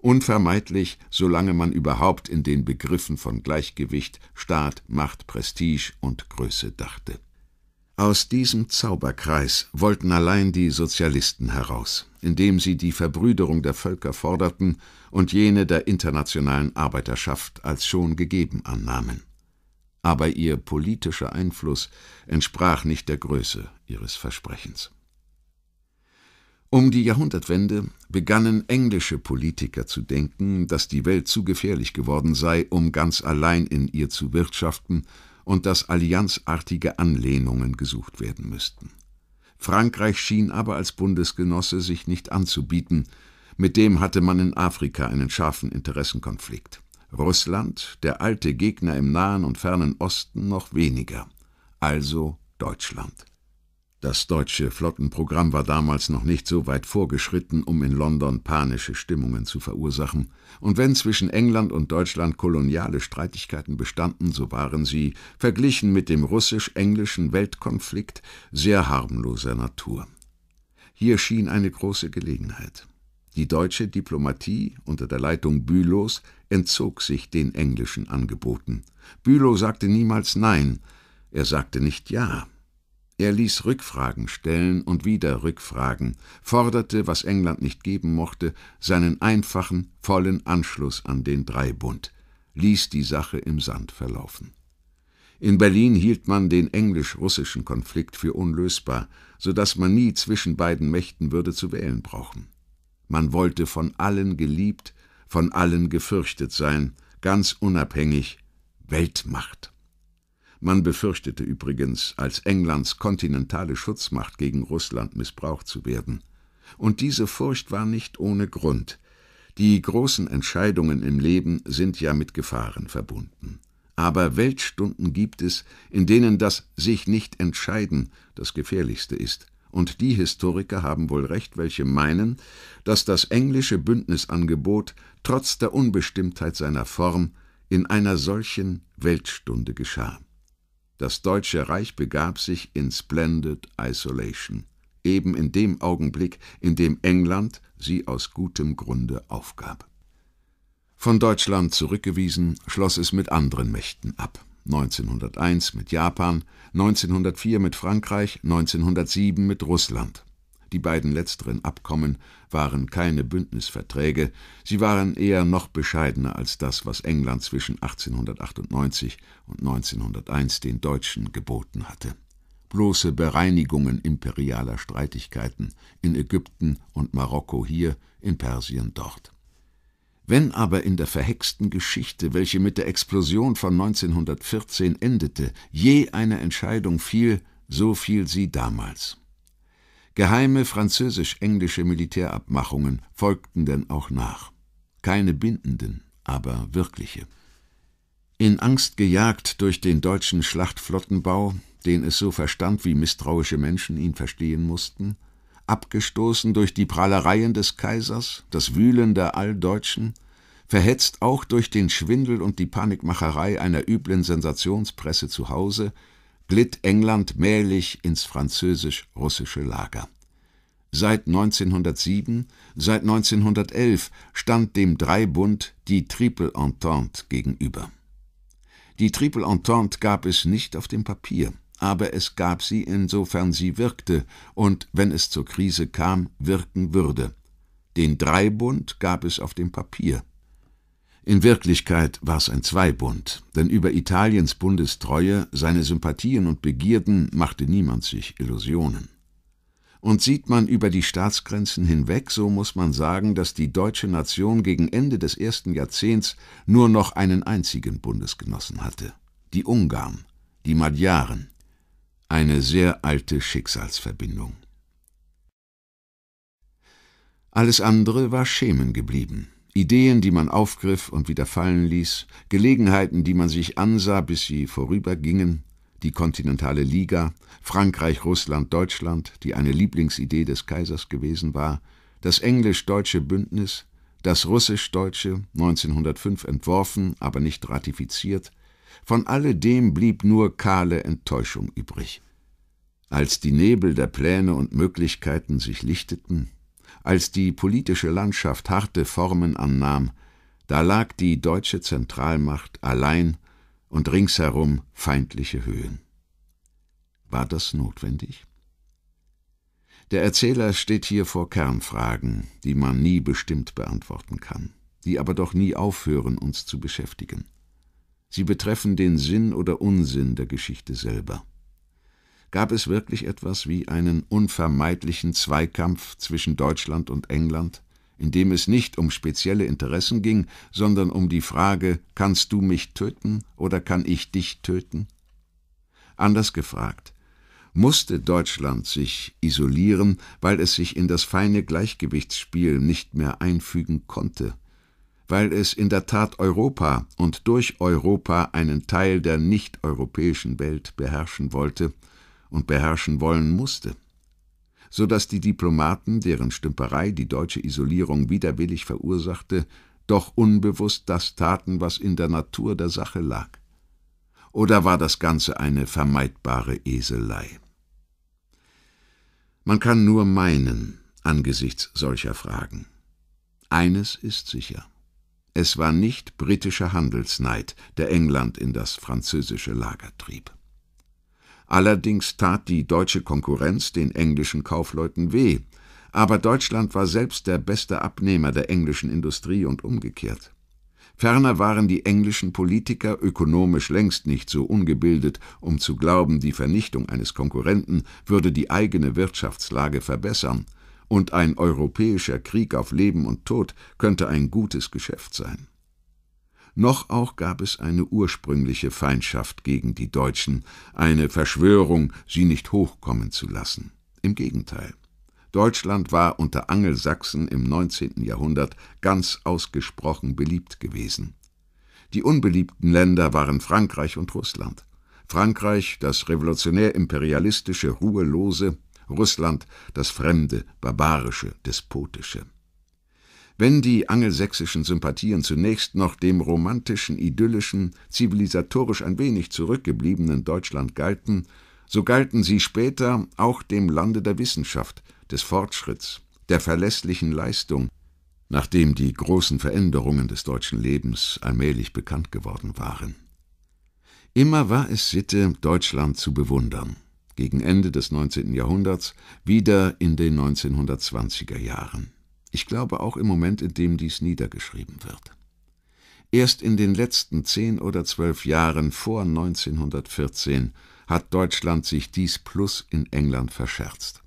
unvermeidlich, solange man überhaupt in den Begriffen von Gleichgewicht, Staat, Macht, Prestige und Größe dachte. Aus diesem Zauberkreis wollten allein die Sozialisten heraus, indem sie die Verbrüderung der Völker forderten und jene der internationalen Arbeiterschaft als schon gegeben annahmen. Aber ihr politischer Einfluss entsprach nicht der Größe ihres Versprechens. Um die Jahrhundertwende begannen englische Politiker zu denken, dass die Welt zu gefährlich geworden sei, um ganz allein in ihr zu wirtschaften und dass allianzartige Anlehnungen gesucht werden müssten. Frankreich schien aber als Bundesgenosse sich nicht anzubieten, mit dem hatte man in Afrika einen scharfen Interessenkonflikt. Russland, der alte Gegner im Nahen und Fernen Osten, noch weniger. Also Deutschland. Das deutsche Flottenprogramm war damals noch nicht so weit vorgeschritten, um in London panische Stimmungen zu verursachen, und wenn zwischen England und Deutschland koloniale Streitigkeiten bestanden, so waren sie, verglichen mit dem russisch-englischen Weltkonflikt, sehr harmloser Natur. Hier schien eine große Gelegenheit. Die deutsche Diplomatie unter der Leitung Bülows entzog sich den englischen Angeboten. Bülow sagte niemals Nein, er sagte nicht Ja. Er ließ Rückfragen stellen und wieder Rückfragen, forderte, was England nicht geben mochte, seinen einfachen, vollen Anschluss an den Dreibund, ließ die Sache im Sand verlaufen. In Berlin hielt man den englisch-russischen Konflikt für unlösbar, so dass man nie zwischen beiden Mächten würde zu wählen brauchen. Man wollte von allen geliebt, von allen gefürchtet sein, ganz unabhängig, Weltmacht. Man befürchtete übrigens, als Englands kontinentale Schutzmacht gegen Russland missbraucht zu werden. Und diese Furcht war nicht ohne Grund. Die großen Entscheidungen im Leben sind ja mit Gefahren verbunden. Aber Weltstunden gibt es, in denen das sich nicht entscheiden das gefährlichste ist. Und die Historiker haben wohl recht, welche meinen, dass das englische Bündnisangebot trotz der Unbestimmtheit seiner Form in einer solchen Weltstunde geschah. Das Deutsche Reich begab sich in Splendid Isolation, eben in dem Augenblick, in dem England sie aus gutem Grunde aufgab. Von Deutschland zurückgewiesen, schloss es mit anderen Mächten ab. 1901 mit Japan, 1904 mit Frankreich, 1907 mit Russland. Die beiden letzteren Abkommen waren keine Bündnisverträge, sie waren eher noch bescheidener als das, was England zwischen 1898 und 1901 den Deutschen geboten hatte. Bloße Bereinigungen imperialer Streitigkeiten in Ägypten und Marokko hier, in Persien dort. Wenn aber in der verhexten Geschichte, welche mit der Explosion von 1914 endete, je eine Entscheidung fiel, so fiel sie damals. Geheime französisch-englische Militärabmachungen folgten denn auch nach. Keine bindenden, aber wirkliche. In Angst gejagt durch den deutschen Schlachtflottenbau, den es so verstand, wie misstrauische Menschen ihn verstehen mussten, abgestoßen durch die Prahlereien des Kaisers, das Wühlen der Alldeutschen, verhetzt auch durch den Schwindel und die Panikmacherei einer üblen Sensationspresse zu Hause, glitt England mählich ins französisch-russische Lager. Seit 1907, seit 1911 stand dem Dreibund die Triple Entente gegenüber. Die Triple Entente gab es nicht auf dem Papier, aber es gab sie insofern sie wirkte und wenn es zur Krise kam, wirken würde. Den Dreibund gab es auf dem Papier, in Wirklichkeit war es ein Zweibund, denn über Italiens Bundestreue, seine Sympathien und Begierden machte niemand sich Illusionen. Und sieht man über die Staatsgrenzen hinweg, so muss man sagen, dass die deutsche Nation gegen Ende des ersten Jahrzehnts nur noch einen einzigen Bundesgenossen hatte, die Ungarn, die Magyaren, eine sehr alte Schicksalsverbindung. Alles andere war Schemen geblieben. Ideen, die man aufgriff und wieder fallen ließ, Gelegenheiten, die man sich ansah, bis sie vorübergingen, die kontinentale Liga, Frankreich, Russland, Deutschland, die eine Lieblingsidee des Kaisers gewesen war, das englisch-deutsche Bündnis, das russisch-deutsche, 1905 entworfen, aber nicht ratifiziert, von alledem blieb nur kahle Enttäuschung übrig. Als die Nebel der Pläne und Möglichkeiten sich lichteten, als die politische Landschaft harte Formen annahm, da lag die deutsche Zentralmacht allein und ringsherum feindliche Höhen. War das notwendig? Der Erzähler steht hier vor Kernfragen, die man nie bestimmt beantworten kann, die aber doch nie aufhören, uns zu beschäftigen. Sie betreffen den Sinn oder Unsinn der Geschichte selber gab es wirklich etwas wie einen unvermeidlichen Zweikampf zwischen Deutschland und England, in dem es nicht um spezielle Interessen ging, sondern um die Frage, kannst du mich töten oder kann ich dich töten? Anders gefragt, musste Deutschland sich isolieren, weil es sich in das feine Gleichgewichtsspiel nicht mehr einfügen konnte, weil es in der Tat Europa und durch Europa einen Teil der nicht-europäischen Welt beherrschen wollte, und beherrschen wollen musste, so dass die Diplomaten, deren Stümperei die deutsche Isolierung widerwillig verursachte, doch unbewusst das taten, was in der Natur der Sache lag. Oder war das Ganze eine vermeidbare Eselei? Man kann nur meinen angesichts solcher Fragen. Eines ist sicher. Es war nicht britischer Handelsneid, der England in das französische Lager trieb. Allerdings tat die deutsche Konkurrenz den englischen Kaufleuten weh, aber Deutschland war selbst der beste Abnehmer der englischen Industrie und umgekehrt. Ferner waren die englischen Politiker ökonomisch längst nicht so ungebildet, um zu glauben, die Vernichtung eines Konkurrenten würde die eigene Wirtschaftslage verbessern, und ein europäischer Krieg auf Leben und Tod könnte ein gutes Geschäft sein noch auch gab es eine ursprüngliche Feindschaft gegen die Deutschen, eine Verschwörung, sie nicht hochkommen zu lassen. Im Gegenteil. Deutschland war unter Angelsachsen im 19. Jahrhundert ganz ausgesprochen beliebt gewesen. Die unbeliebten Länder waren Frankreich und Russland. Frankreich das revolutionär-imperialistische, ruhelose, Russland das fremde, barbarische, despotische. Wenn die angelsächsischen Sympathien zunächst noch dem romantischen, idyllischen, zivilisatorisch ein wenig zurückgebliebenen Deutschland galten, so galten sie später auch dem Lande der Wissenschaft, des Fortschritts, der verlässlichen Leistung, nachdem die großen Veränderungen des deutschen Lebens allmählich bekannt geworden waren. Immer war es Sitte, Deutschland zu bewundern, gegen Ende des 19. Jahrhunderts, wieder in den 1920er Jahren. Ich glaube auch im Moment, in dem dies niedergeschrieben wird. Erst in den letzten zehn oder zwölf Jahren vor 1914 hat Deutschland sich dies Plus in England verscherzt.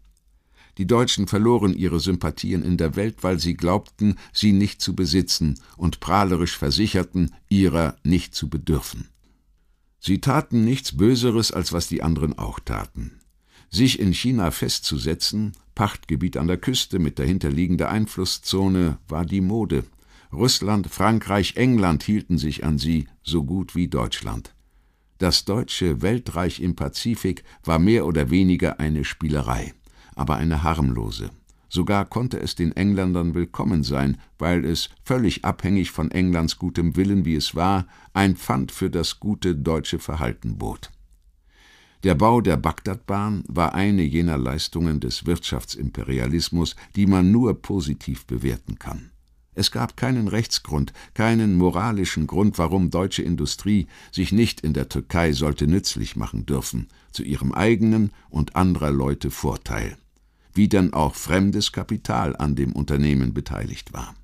Die Deutschen verloren ihre Sympathien in der Welt, weil sie glaubten, sie nicht zu besitzen und prahlerisch versicherten, ihrer nicht zu bedürfen. Sie taten nichts Böseres, als was die anderen auch taten sich in China festzusetzen, Pachtgebiet an der Küste mit dahinterliegender Einflusszone, war die Mode. Russland, Frankreich, England hielten sich an sie, so gut wie Deutschland. Das deutsche Weltreich im Pazifik war mehr oder weniger eine Spielerei, aber eine harmlose. Sogar konnte es den Engländern willkommen sein, weil es, völlig abhängig von Englands gutem Willen wie es war, ein Pfand für das gute deutsche Verhalten bot. Der Bau der Bagdadbahn war eine jener Leistungen des Wirtschaftsimperialismus, die man nur positiv bewerten kann. Es gab keinen Rechtsgrund, keinen moralischen Grund, warum deutsche Industrie sich nicht in der Türkei sollte nützlich machen dürfen, zu ihrem eigenen und anderer Leute Vorteil, wie denn auch fremdes Kapital an dem Unternehmen beteiligt war.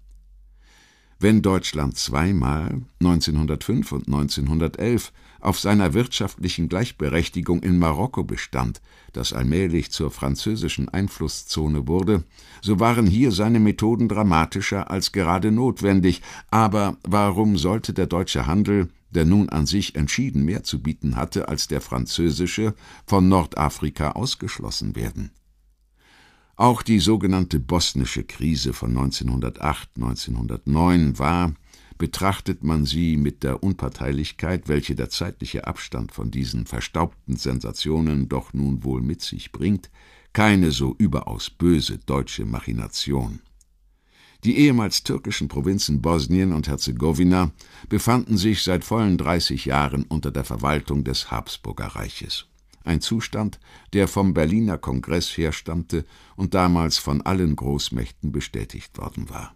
Wenn Deutschland zweimal, 1905 und 1911, auf seiner wirtschaftlichen Gleichberechtigung in Marokko bestand, das allmählich zur französischen Einflusszone wurde, so waren hier seine Methoden dramatischer als gerade notwendig, aber warum sollte der deutsche Handel, der nun an sich entschieden mehr zu bieten hatte als der französische, von Nordafrika ausgeschlossen werden? Auch die sogenannte bosnische Krise von 1908, 1909 war, betrachtet man sie mit der Unparteilichkeit, welche der zeitliche Abstand von diesen verstaubten Sensationen doch nun wohl mit sich bringt, keine so überaus böse deutsche Machination. Die ehemals türkischen Provinzen Bosnien und Herzegowina befanden sich seit vollen 30 Jahren unter der Verwaltung des Habsburger Reiches. Ein Zustand, der vom Berliner Kongress herstammte und damals von allen Großmächten bestätigt worden war.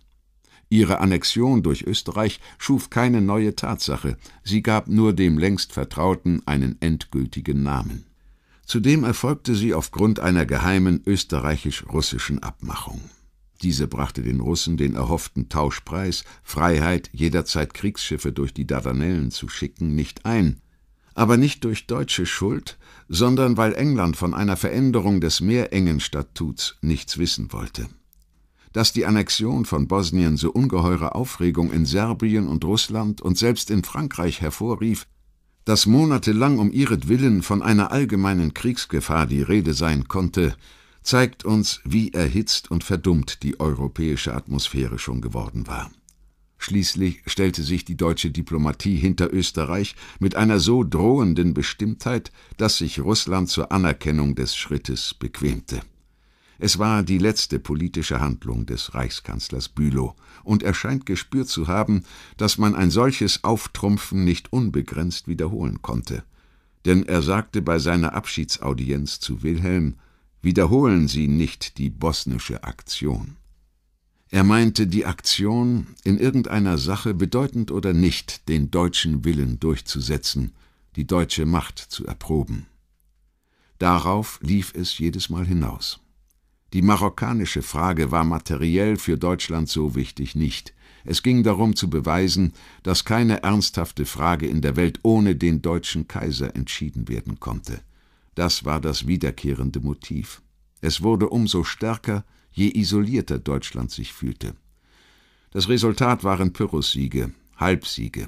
Ihre Annexion durch Österreich schuf keine neue Tatsache, sie gab nur dem längst Vertrauten einen endgültigen Namen. Zudem erfolgte sie aufgrund einer geheimen österreichisch-russischen Abmachung. Diese brachte den Russen den erhofften Tauschpreis, Freiheit, jederzeit Kriegsschiffe durch die Dardanellen zu schicken, nicht ein, aber nicht durch deutsche Schuld, sondern weil England von einer Veränderung des Meerengen-Statuts nichts wissen wollte dass die Annexion von Bosnien so ungeheure Aufregung in Serbien und Russland und selbst in Frankreich hervorrief, dass monatelang um ihretwillen von einer allgemeinen Kriegsgefahr die Rede sein konnte, zeigt uns, wie erhitzt und verdummt die europäische Atmosphäre schon geworden war. Schließlich stellte sich die deutsche Diplomatie hinter Österreich mit einer so drohenden Bestimmtheit, dass sich Russland zur Anerkennung des Schrittes bequemte. Es war die letzte politische Handlung des Reichskanzlers Bülow und er scheint gespürt zu haben, dass man ein solches Auftrumpfen nicht unbegrenzt wiederholen konnte. Denn er sagte bei seiner Abschiedsaudienz zu Wilhelm: Wiederholen Sie nicht die bosnische Aktion. Er meinte die Aktion, in irgendeiner Sache bedeutend oder nicht, den deutschen Willen durchzusetzen, die deutsche Macht zu erproben. Darauf lief es jedes Mal hinaus. Die marokkanische Frage war materiell für Deutschland so wichtig nicht. Es ging darum zu beweisen, dass keine ernsthafte Frage in der Welt ohne den deutschen Kaiser entschieden werden konnte. Das war das wiederkehrende Motiv. Es wurde umso stärker, je isolierter Deutschland sich fühlte. Das Resultat waren Pyrrhussiege, Halbsiege,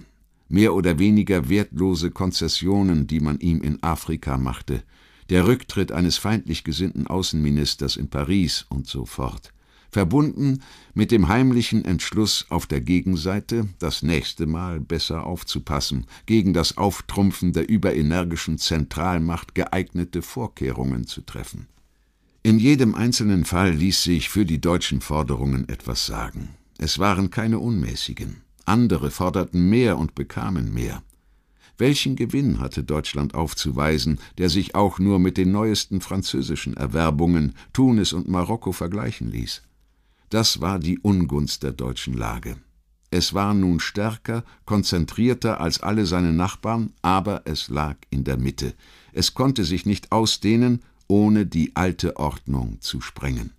mehr oder weniger wertlose Konzessionen, die man ihm in Afrika machte – der Rücktritt eines feindlich gesinnten Außenministers in Paris und so fort, verbunden mit dem heimlichen Entschluss auf der Gegenseite, das nächste Mal besser aufzupassen, gegen das Auftrumpfen der überenergischen Zentralmacht geeignete Vorkehrungen zu treffen. In jedem einzelnen Fall ließ sich für die deutschen Forderungen etwas sagen. Es waren keine unmäßigen. Andere forderten mehr und bekamen mehr. Welchen Gewinn hatte Deutschland aufzuweisen, der sich auch nur mit den neuesten französischen Erwerbungen Tunis und Marokko vergleichen ließ? Das war die Ungunst der deutschen Lage. Es war nun stärker, konzentrierter als alle seine Nachbarn, aber es lag in der Mitte. Es konnte sich nicht ausdehnen, ohne die alte Ordnung zu sprengen.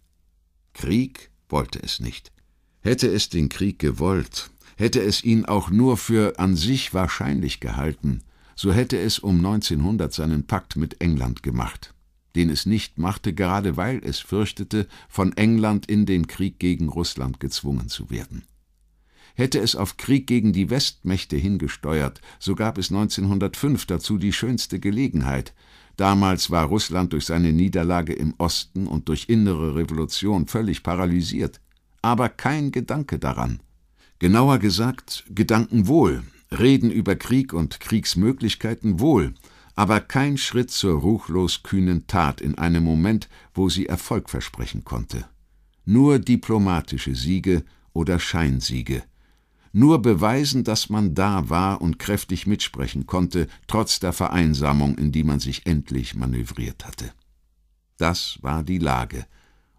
Krieg wollte es nicht. Hätte es den Krieg gewollt, Hätte es ihn auch nur für an sich wahrscheinlich gehalten, so hätte es um 1900 seinen Pakt mit England gemacht, den es nicht machte, gerade weil es fürchtete, von England in den Krieg gegen Russland gezwungen zu werden. Hätte es auf Krieg gegen die Westmächte hingesteuert, so gab es 1905 dazu die schönste Gelegenheit, Damals war Russland durch seine Niederlage im Osten und durch innere Revolution völlig paralysiert. Aber kein Gedanke daran, Genauer gesagt, Gedanken wohl, Reden über Krieg und Kriegsmöglichkeiten wohl, aber kein Schritt zur ruchlos kühnen Tat in einem Moment, wo sie Erfolg versprechen konnte. Nur diplomatische Siege oder Scheinsiege. Nur beweisen, dass man da war und kräftig mitsprechen konnte, trotz der Vereinsamung, in die man sich endlich manövriert hatte. Das war die Lage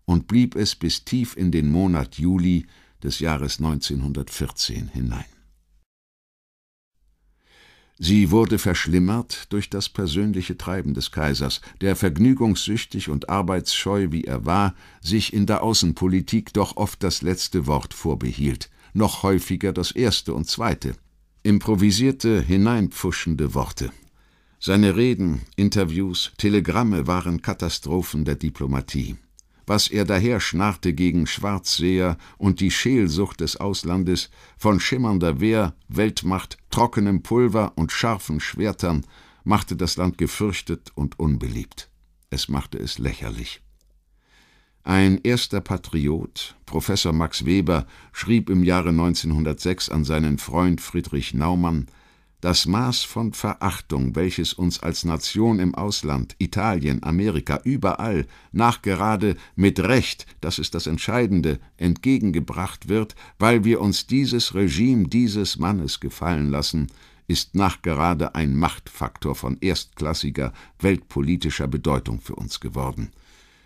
und blieb es bis tief in den Monat Juli, des Jahres 1914 hinein. Sie wurde verschlimmert durch das persönliche Treiben des Kaisers, der vergnügungssüchtig und arbeitsscheu wie er war, sich in der Außenpolitik doch oft das letzte Wort vorbehielt, noch häufiger das erste und zweite, improvisierte, hineinpfuschende Worte. Seine Reden, Interviews, Telegramme waren Katastrophen der Diplomatie was er daher schnarrte gegen Schwarzseher und die Scheelsucht des Auslandes, von schimmernder Wehr, Weltmacht, trockenem Pulver und scharfen Schwertern, machte das Land gefürchtet und unbeliebt. Es machte es lächerlich. Ein erster Patriot, Professor Max Weber, schrieb im Jahre 1906 an seinen Freund Friedrich Naumann, das Maß von Verachtung, welches uns als Nation im Ausland, Italien, Amerika, überall, nachgerade mit Recht, das ist das Entscheidende, entgegengebracht wird, weil wir uns dieses Regime dieses Mannes gefallen lassen, ist nachgerade ein Machtfaktor von erstklassiger weltpolitischer Bedeutung für uns geworden.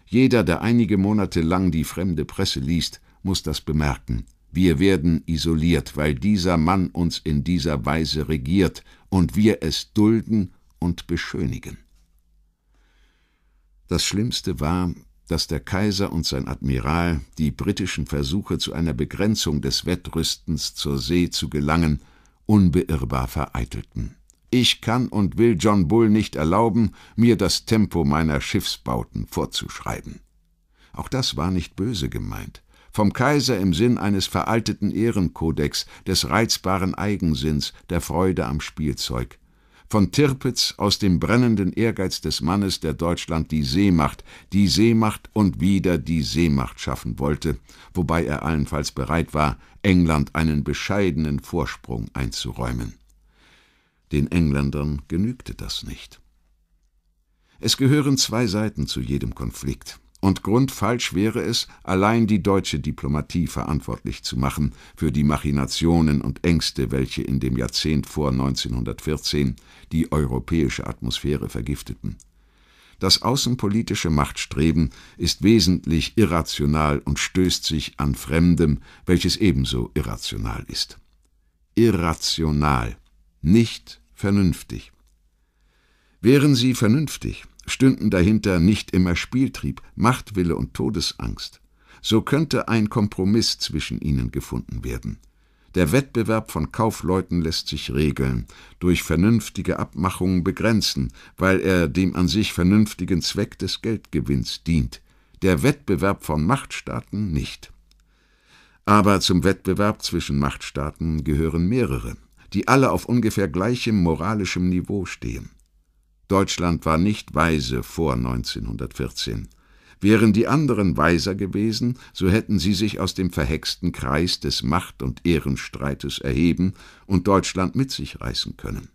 Jeder, der einige Monate lang die fremde Presse liest, muss das bemerken. Wir werden isoliert, weil dieser Mann uns in dieser Weise regiert und wir es dulden und beschönigen. Das Schlimmste war, dass der Kaiser und sein Admiral die britischen Versuche zu einer Begrenzung des Wettrüstens zur See zu gelangen unbeirrbar vereitelten. Ich kann und will John Bull nicht erlauben, mir das Tempo meiner Schiffsbauten vorzuschreiben. Auch das war nicht böse gemeint vom Kaiser im Sinn eines veralteten Ehrenkodex, des reizbaren Eigensinns, der Freude am Spielzeug, von Tirpitz aus dem brennenden Ehrgeiz des Mannes, der Deutschland die Seemacht, die Seemacht und wieder die Seemacht schaffen wollte, wobei er allenfalls bereit war, England einen bescheidenen Vorsprung einzuräumen. Den Engländern genügte das nicht. Es gehören zwei Seiten zu jedem Konflikt und grundfalsch wäre es, allein die deutsche Diplomatie verantwortlich zu machen für die Machinationen und Ängste, welche in dem Jahrzehnt vor 1914 die europäische Atmosphäre vergifteten. Das außenpolitische Machtstreben ist wesentlich irrational und stößt sich an Fremdem, welches ebenso irrational ist. Irrational, nicht vernünftig. Wären sie vernünftig, stünden dahinter nicht immer Spieltrieb, Machtwille und Todesangst. So könnte ein Kompromiss zwischen ihnen gefunden werden. Der Wettbewerb von Kaufleuten lässt sich regeln, durch vernünftige Abmachungen begrenzen, weil er dem an sich vernünftigen Zweck des Geldgewinns dient, der Wettbewerb von Machtstaaten nicht. Aber zum Wettbewerb zwischen Machtstaaten gehören mehrere, die alle auf ungefähr gleichem moralischem Niveau stehen. Deutschland war nicht weise vor 1914. Wären die anderen weiser gewesen, so hätten sie sich aus dem verhexten Kreis des Macht- und Ehrenstreites erheben und Deutschland mit sich reißen können.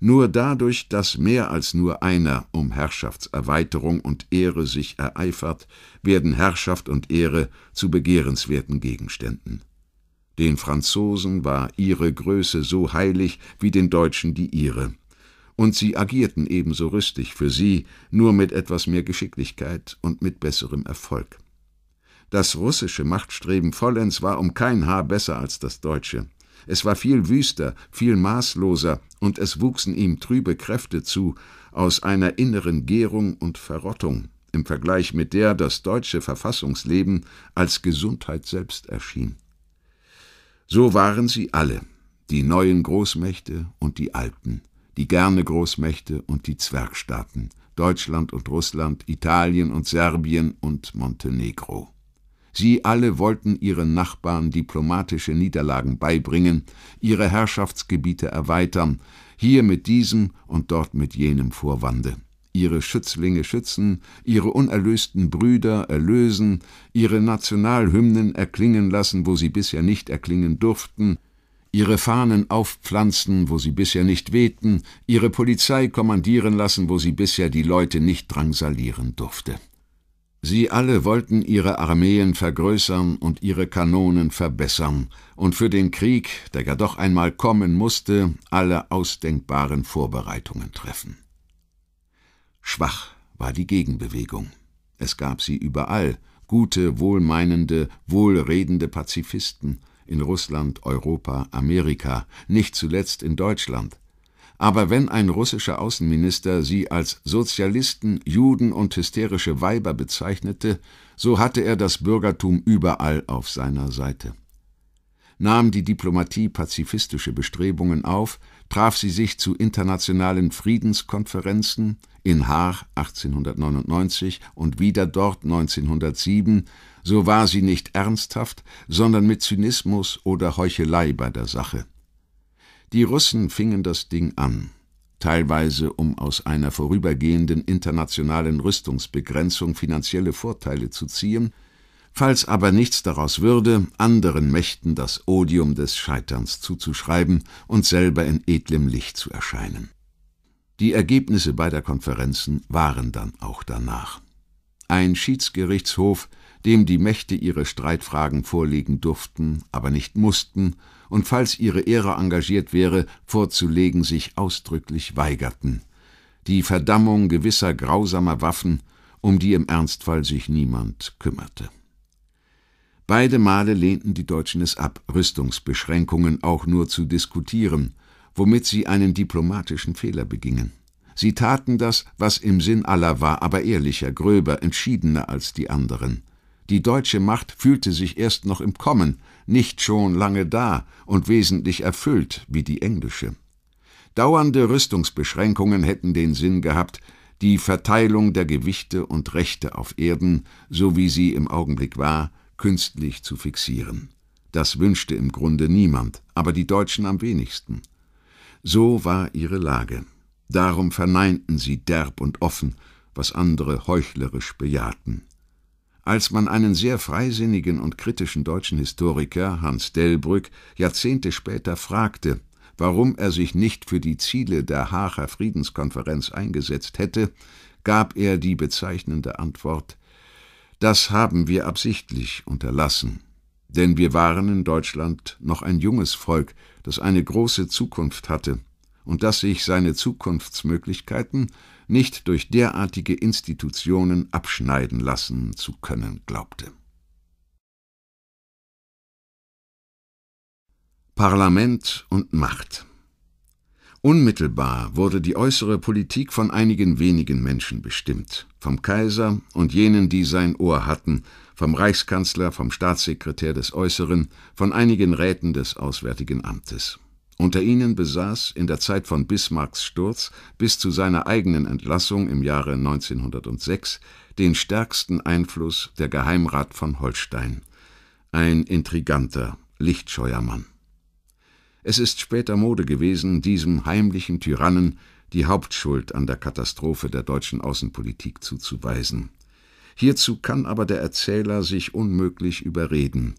Nur dadurch, dass mehr als nur einer um Herrschaftserweiterung und Ehre sich ereifert, werden Herrschaft und Ehre zu begehrenswerten Gegenständen. Den Franzosen war ihre Größe so heilig wie den Deutschen die ihre und sie agierten ebenso rüstig für sie, nur mit etwas mehr Geschicklichkeit und mit besserem Erfolg. Das russische Machtstreben vollends war um kein Haar besser als das deutsche. Es war viel wüster, viel maßloser, und es wuchsen ihm trübe Kräfte zu, aus einer inneren Gärung und Verrottung, im Vergleich mit der das deutsche Verfassungsleben als Gesundheit selbst erschien. So waren sie alle, die neuen Großmächte und die alten, die gerne Großmächte und die Zwergstaaten, Deutschland und Russland, Italien und Serbien und Montenegro. Sie alle wollten ihren Nachbarn diplomatische Niederlagen beibringen, ihre Herrschaftsgebiete erweitern, hier mit diesem und dort mit jenem Vorwande. Ihre Schützlinge schützen, ihre unerlösten Brüder erlösen, ihre Nationalhymnen erklingen lassen, wo sie bisher nicht erklingen durften, ihre Fahnen aufpflanzen, wo sie bisher nicht wehten, ihre Polizei kommandieren lassen, wo sie bisher die Leute nicht drangsalieren durfte. Sie alle wollten ihre Armeen vergrößern und ihre Kanonen verbessern und für den Krieg, der ja doch einmal kommen musste, alle ausdenkbaren Vorbereitungen treffen. Schwach war die Gegenbewegung. Es gab sie überall, gute, wohlmeinende, wohlredende Pazifisten – in Russland, Europa, Amerika, nicht zuletzt in Deutschland. Aber wenn ein russischer Außenminister sie als Sozialisten, Juden und hysterische Weiber bezeichnete, so hatte er das Bürgertum überall auf seiner Seite. Nahm die Diplomatie pazifistische Bestrebungen auf, traf sie sich zu internationalen Friedenskonferenzen in Haag 1899 und wieder dort 1907, so war sie nicht ernsthaft, sondern mit Zynismus oder Heuchelei bei der Sache. Die Russen fingen das Ding an, teilweise um aus einer vorübergehenden internationalen Rüstungsbegrenzung finanzielle Vorteile zu ziehen, falls aber nichts daraus würde, anderen Mächten das Odium des Scheiterns zuzuschreiben und selber in edlem Licht zu erscheinen. Die Ergebnisse beider Konferenzen waren dann auch danach. Ein Schiedsgerichtshof dem die Mächte ihre Streitfragen vorlegen durften, aber nicht mussten, und falls ihre Ehre engagiert wäre, vorzulegen sich ausdrücklich weigerten. Die Verdammung gewisser grausamer Waffen, um die im Ernstfall sich niemand kümmerte. Beide Male lehnten die Deutschen es ab, Rüstungsbeschränkungen auch nur zu diskutieren, womit sie einen diplomatischen Fehler begingen. Sie taten das, was im Sinn aller war, aber ehrlicher, gröber, entschiedener als die anderen. Die deutsche Macht fühlte sich erst noch im Kommen, nicht schon lange da und wesentlich erfüllt wie die englische. Dauernde Rüstungsbeschränkungen hätten den Sinn gehabt, die Verteilung der Gewichte und Rechte auf Erden, so wie sie im Augenblick war, künstlich zu fixieren. Das wünschte im Grunde niemand, aber die Deutschen am wenigsten. So war ihre Lage. Darum verneinten sie derb und offen, was andere heuchlerisch bejahten als man einen sehr freisinnigen und kritischen deutschen Historiker, Hans Delbrück, Jahrzehnte später fragte, warum er sich nicht für die Ziele der Haager Friedenskonferenz eingesetzt hätte, gab er die bezeichnende Antwort Das haben wir absichtlich unterlassen, denn wir waren in Deutschland noch ein junges Volk, das eine große Zukunft hatte und das sich seine Zukunftsmöglichkeiten nicht durch derartige Institutionen abschneiden lassen zu können glaubte. Parlament und Macht Unmittelbar wurde die äußere Politik von einigen wenigen Menschen bestimmt, vom Kaiser und jenen, die sein Ohr hatten, vom Reichskanzler, vom Staatssekretär des Äußeren, von einigen Räten des Auswärtigen Amtes. Unter ihnen besaß in der Zeit von Bismarcks Sturz bis zu seiner eigenen Entlassung im Jahre 1906 den stärksten Einfluss der Geheimrat von Holstein, ein intriganter, lichtscheuer Mann. Es ist später Mode gewesen, diesem heimlichen Tyrannen die Hauptschuld an der Katastrophe der deutschen Außenpolitik zuzuweisen. Hierzu kann aber der Erzähler sich unmöglich überreden.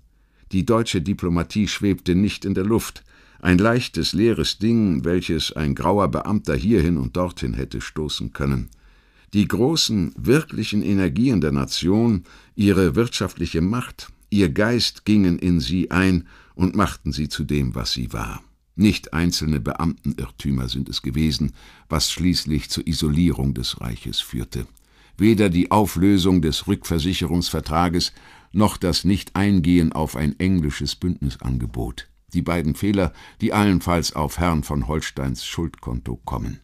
Die deutsche Diplomatie schwebte nicht in der Luft – ein leichtes, leeres Ding, welches ein grauer Beamter hierhin und dorthin hätte stoßen können. Die großen, wirklichen Energien der Nation, ihre wirtschaftliche Macht, ihr Geist gingen in sie ein und machten sie zu dem, was sie war. Nicht einzelne Beamtenirrtümer sind es gewesen, was schließlich zur Isolierung des Reiches führte. Weder die Auflösung des Rückversicherungsvertrages noch das Nicht-Eingehen auf ein englisches Bündnisangebot die beiden Fehler, die allenfalls auf Herrn von Holsteins Schuldkonto kommen.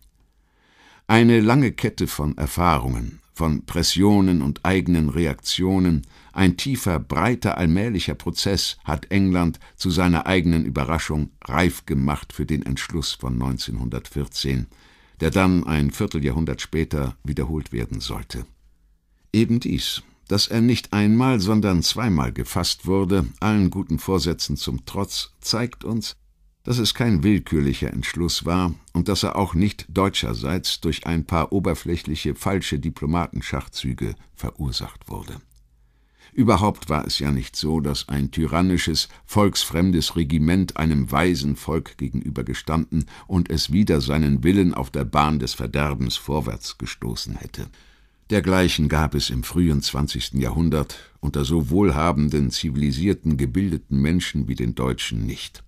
Eine lange Kette von Erfahrungen, von Pressionen und eigenen Reaktionen, ein tiefer, breiter, allmählicher Prozess hat England zu seiner eigenen Überraschung reif gemacht für den Entschluss von 1914, der dann ein Vierteljahrhundert später wiederholt werden sollte. Eben dies, dass er nicht einmal, sondern zweimal gefasst wurde, allen guten Vorsätzen zum Trotz, zeigt uns, dass es kein willkürlicher Entschluss war und dass er auch nicht deutscherseits durch ein paar oberflächliche falsche Diplomatenschachzüge verursacht wurde. Überhaupt war es ja nicht so, dass ein tyrannisches, volksfremdes Regiment einem weisen Volk gegenübergestanden und es wider seinen Willen auf der Bahn des Verderbens vorwärts gestoßen hätte. Dergleichen gab es im frühen 20. Jahrhundert unter so wohlhabenden, zivilisierten, gebildeten Menschen wie den Deutschen nicht.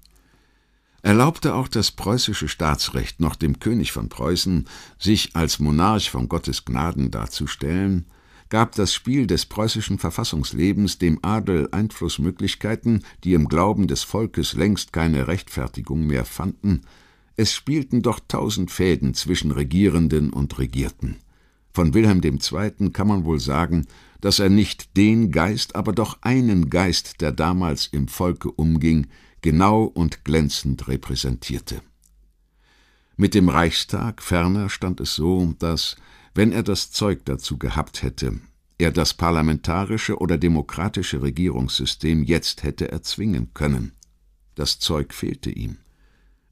Erlaubte auch das preußische Staatsrecht noch dem König von Preußen, sich als Monarch von Gottes Gnaden darzustellen, gab das Spiel des preußischen Verfassungslebens dem Adel Einflussmöglichkeiten, die im Glauben des Volkes längst keine Rechtfertigung mehr fanden, es spielten doch tausend Fäden zwischen Regierenden und Regierten. Von Wilhelm II. kann man wohl sagen, dass er nicht den Geist, aber doch einen Geist, der damals im Volke umging, genau und glänzend repräsentierte. Mit dem Reichstag ferner stand es so, dass, wenn er das Zeug dazu gehabt hätte, er das parlamentarische oder demokratische Regierungssystem jetzt hätte erzwingen können. Das Zeug fehlte ihm.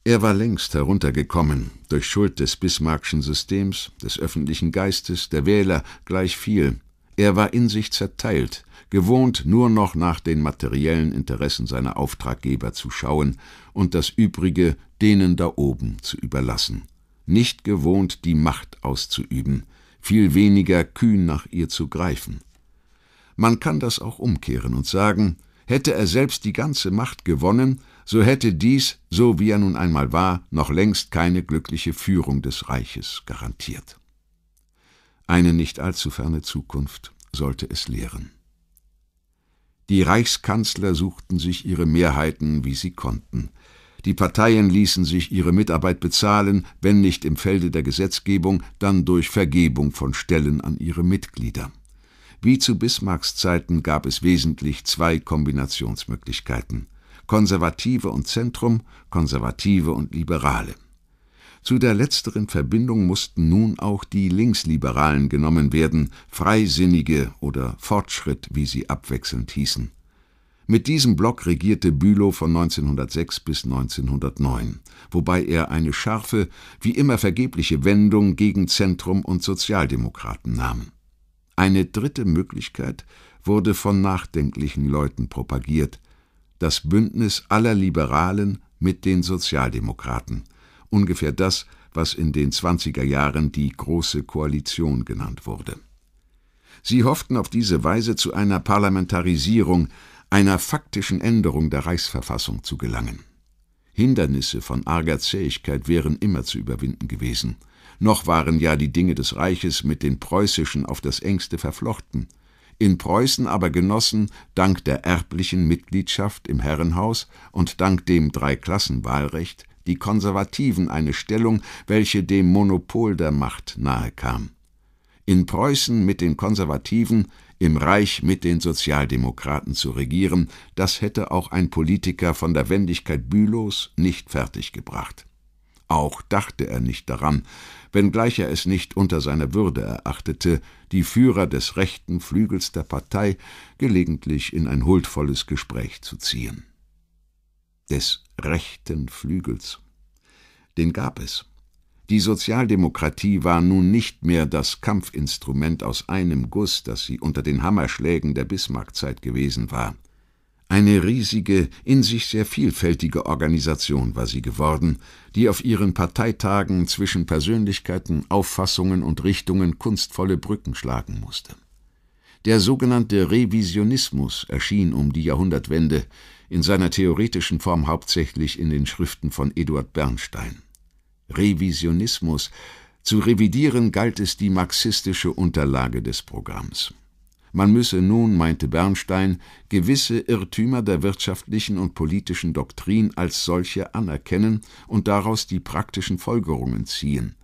Er war längst heruntergekommen, durch Schuld des Bismarckschen Systems, des öffentlichen Geistes, der Wähler, gleich viel. Er war in sich zerteilt, gewohnt nur noch nach den materiellen Interessen seiner Auftraggeber zu schauen und das Übrige denen da oben zu überlassen. Nicht gewohnt, die Macht auszuüben, viel weniger kühn nach ihr zu greifen. Man kann das auch umkehren und sagen, Hätte er selbst die ganze Macht gewonnen, so hätte dies, so wie er nun einmal war, noch längst keine glückliche Führung des Reiches garantiert. Eine nicht allzu ferne Zukunft sollte es lehren. Die Reichskanzler suchten sich ihre Mehrheiten, wie sie konnten. Die Parteien ließen sich ihre Mitarbeit bezahlen, wenn nicht im Felde der Gesetzgebung, dann durch Vergebung von Stellen an ihre Mitglieder. Wie zu Bismarcks Zeiten gab es wesentlich zwei Kombinationsmöglichkeiten Konservative und Zentrum, Konservative und Liberale. Zu der letzteren Verbindung mussten nun auch die Linksliberalen genommen werden, Freisinnige oder Fortschritt, wie sie abwechselnd hießen. Mit diesem Block regierte Bülow von 1906 bis 1909, wobei er eine scharfe, wie immer vergebliche Wendung gegen Zentrum und Sozialdemokraten nahm. Eine dritte Möglichkeit wurde von nachdenklichen Leuten propagiert, das Bündnis aller Liberalen mit den Sozialdemokraten, ungefähr das, was in den 20er Jahren die Große Koalition genannt wurde. Sie hofften auf diese Weise zu einer Parlamentarisierung, einer faktischen Änderung der Reichsverfassung zu gelangen. Hindernisse von arger Zähigkeit wären immer zu überwinden gewesen – noch waren ja die Dinge des Reiches mit den preußischen auf das engste verflochten. In Preußen aber genossen, dank der erblichen Mitgliedschaft im Herrenhaus und dank dem Dreiklassenwahlrecht, die Konservativen eine Stellung, welche dem Monopol der Macht nahe kam. In Preußen mit den Konservativen, im Reich mit den Sozialdemokraten zu regieren, das hätte auch ein Politiker von der Wendigkeit Bülows nicht fertiggebracht. Auch dachte er nicht daran, wenngleich er es nicht unter seiner Würde erachtete, die Führer des rechten Flügels der Partei gelegentlich in ein huldvolles Gespräch zu ziehen. Des rechten Flügels. Den gab es. Die Sozialdemokratie war nun nicht mehr das Kampfinstrument aus einem Guss, das sie unter den Hammerschlägen der Bismarckzeit gewesen war. Eine riesige, in sich sehr vielfältige Organisation war sie geworden, die auf ihren Parteitagen zwischen Persönlichkeiten, Auffassungen und Richtungen kunstvolle Brücken schlagen musste. Der sogenannte Revisionismus erschien um die Jahrhundertwende in seiner theoretischen Form hauptsächlich in den Schriften von Eduard Bernstein. Revisionismus zu revidieren galt es die marxistische Unterlage des Programms. Man müsse nun, meinte Bernstein, gewisse Irrtümer der wirtschaftlichen und politischen Doktrin als solche anerkennen und daraus die praktischen Folgerungen ziehen.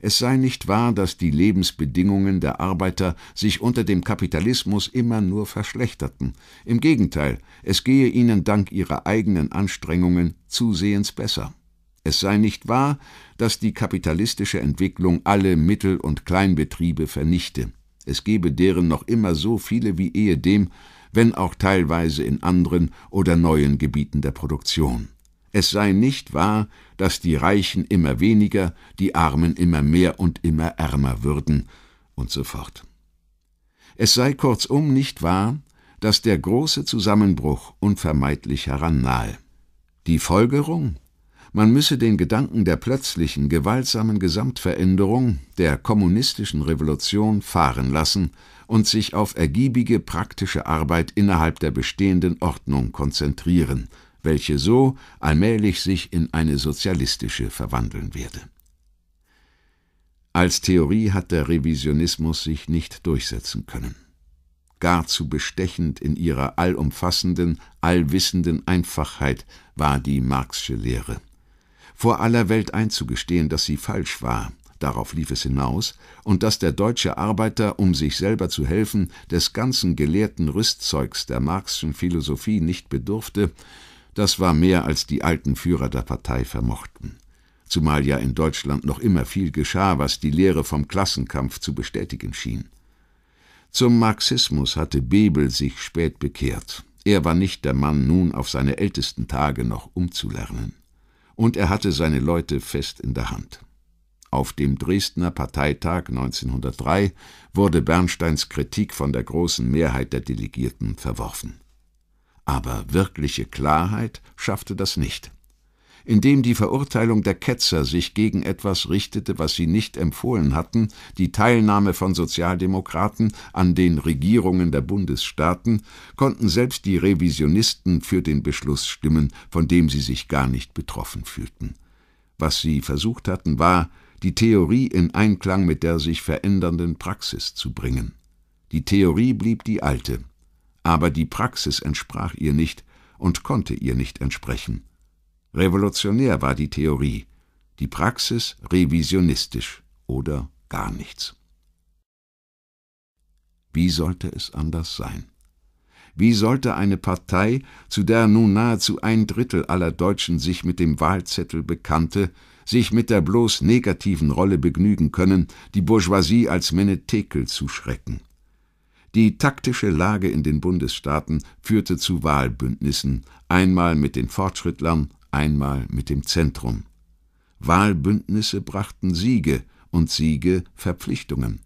Es sei nicht wahr, dass die Lebensbedingungen der Arbeiter sich unter dem Kapitalismus immer nur verschlechterten. Im Gegenteil, es gehe ihnen dank ihrer eigenen Anstrengungen zusehends besser. Es sei nicht wahr, dass die kapitalistische Entwicklung alle Mittel- und Kleinbetriebe vernichte. Es gebe deren noch immer so viele wie ehedem, wenn auch teilweise in anderen oder neuen Gebieten der Produktion. Es sei nicht wahr, dass die Reichen immer weniger, die Armen immer mehr und immer ärmer würden und so fort. Es sei kurzum nicht wahr, dass der große Zusammenbruch unvermeidlich herannahe. Die Folgerung? man müsse den Gedanken der plötzlichen, gewaltsamen Gesamtveränderung der kommunistischen Revolution fahren lassen und sich auf ergiebige praktische Arbeit innerhalb der bestehenden Ordnung konzentrieren, welche so allmählich sich in eine sozialistische verwandeln werde. Als Theorie hat der Revisionismus sich nicht durchsetzen können. Gar zu bestechend in ihrer allumfassenden, allwissenden Einfachheit war die Marxsche Lehre vor aller Welt einzugestehen, dass sie falsch war, darauf lief es hinaus, und dass der deutsche Arbeiter, um sich selber zu helfen, des ganzen gelehrten Rüstzeugs der Marxischen Philosophie nicht bedurfte, das war mehr als die alten Führer der Partei vermochten. Zumal ja in Deutschland noch immer viel geschah, was die Lehre vom Klassenkampf zu bestätigen schien. Zum Marxismus hatte Bebel sich spät bekehrt. Er war nicht der Mann, nun auf seine ältesten Tage noch umzulernen und er hatte seine Leute fest in der Hand. Auf dem Dresdner Parteitag 1903 wurde Bernsteins Kritik von der großen Mehrheit der Delegierten verworfen. Aber wirkliche Klarheit schaffte das nicht in dem die Verurteilung der Ketzer sich gegen etwas richtete, was sie nicht empfohlen hatten, die Teilnahme von Sozialdemokraten an den Regierungen der Bundesstaaten, konnten selbst die Revisionisten für den Beschluss stimmen, von dem sie sich gar nicht betroffen fühlten. Was sie versucht hatten, war, die Theorie in Einklang mit der sich verändernden Praxis zu bringen. Die Theorie blieb die alte, aber die Praxis entsprach ihr nicht und konnte ihr nicht entsprechen. Revolutionär war die Theorie, die Praxis revisionistisch oder gar nichts. Wie sollte es anders sein? Wie sollte eine Partei, zu der nun nahezu ein Drittel aller Deutschen sich mit dem Wahlzettel bekannte, sich mit der bloß negativen Rolle begnügen können, die Bourgeoisie als Menetekel zu schrecken? Die taktische Lage in den Bundesstaaten führte zu Wahlbündnissen, einmal mit den Fortschrittlern, einmal mit dem Zentrum. Wahlbündnisse brachten Siege und Siege Verpflichtungen.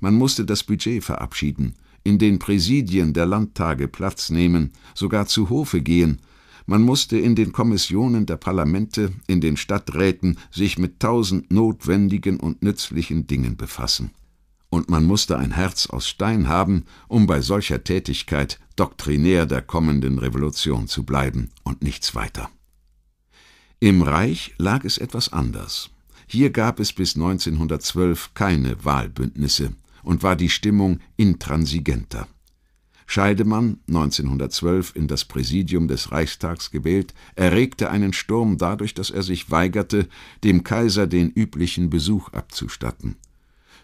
Man musste das Budget verabschieden, in den Präsidien der Landtage Platz nehmen, sogar zu Hofe gehen, man musste in den Kommissionen der Parlamente, in den Stadträten sich mit tausend notwendigen und nützlichen Dingen befassen. Und man musste ein Herz aus Stein haben, um bei solcher Tätigkeit doktrinär der kommenden Revolution zu bleiben und nichts weiter. Im Reich lag es etwas anders. Hier gab es bis 1912 keine Wahlbündnisse und war die Stimmung intransigenter. Scheidemann, 1912 in das Präsidium des Reichstags gewählt, erregte einen Sturm dadurch, dass er sich weigerte, dem Kaiser den üblichen Besuch abzustatten.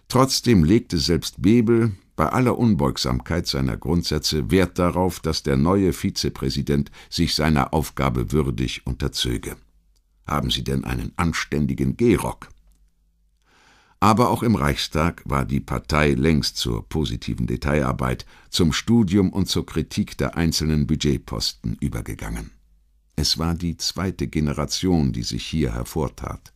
Trotzdem legte selbst Bebel bei aller Unbeugsamkeit seiner Grundsätze Wert darauf, dass der neue Vizepräsident sich seiner Aufgabe würdig unterzöge. Haben Sie denn einen anständigen Gehrock? Aber auch im Reichstag war die Partei längst zur positiven Detailarbeit, zum Studium und zur Kritik der einzelnen Budgetposten übergegangen. Es war die zweite Generation, die sich hier hervortat.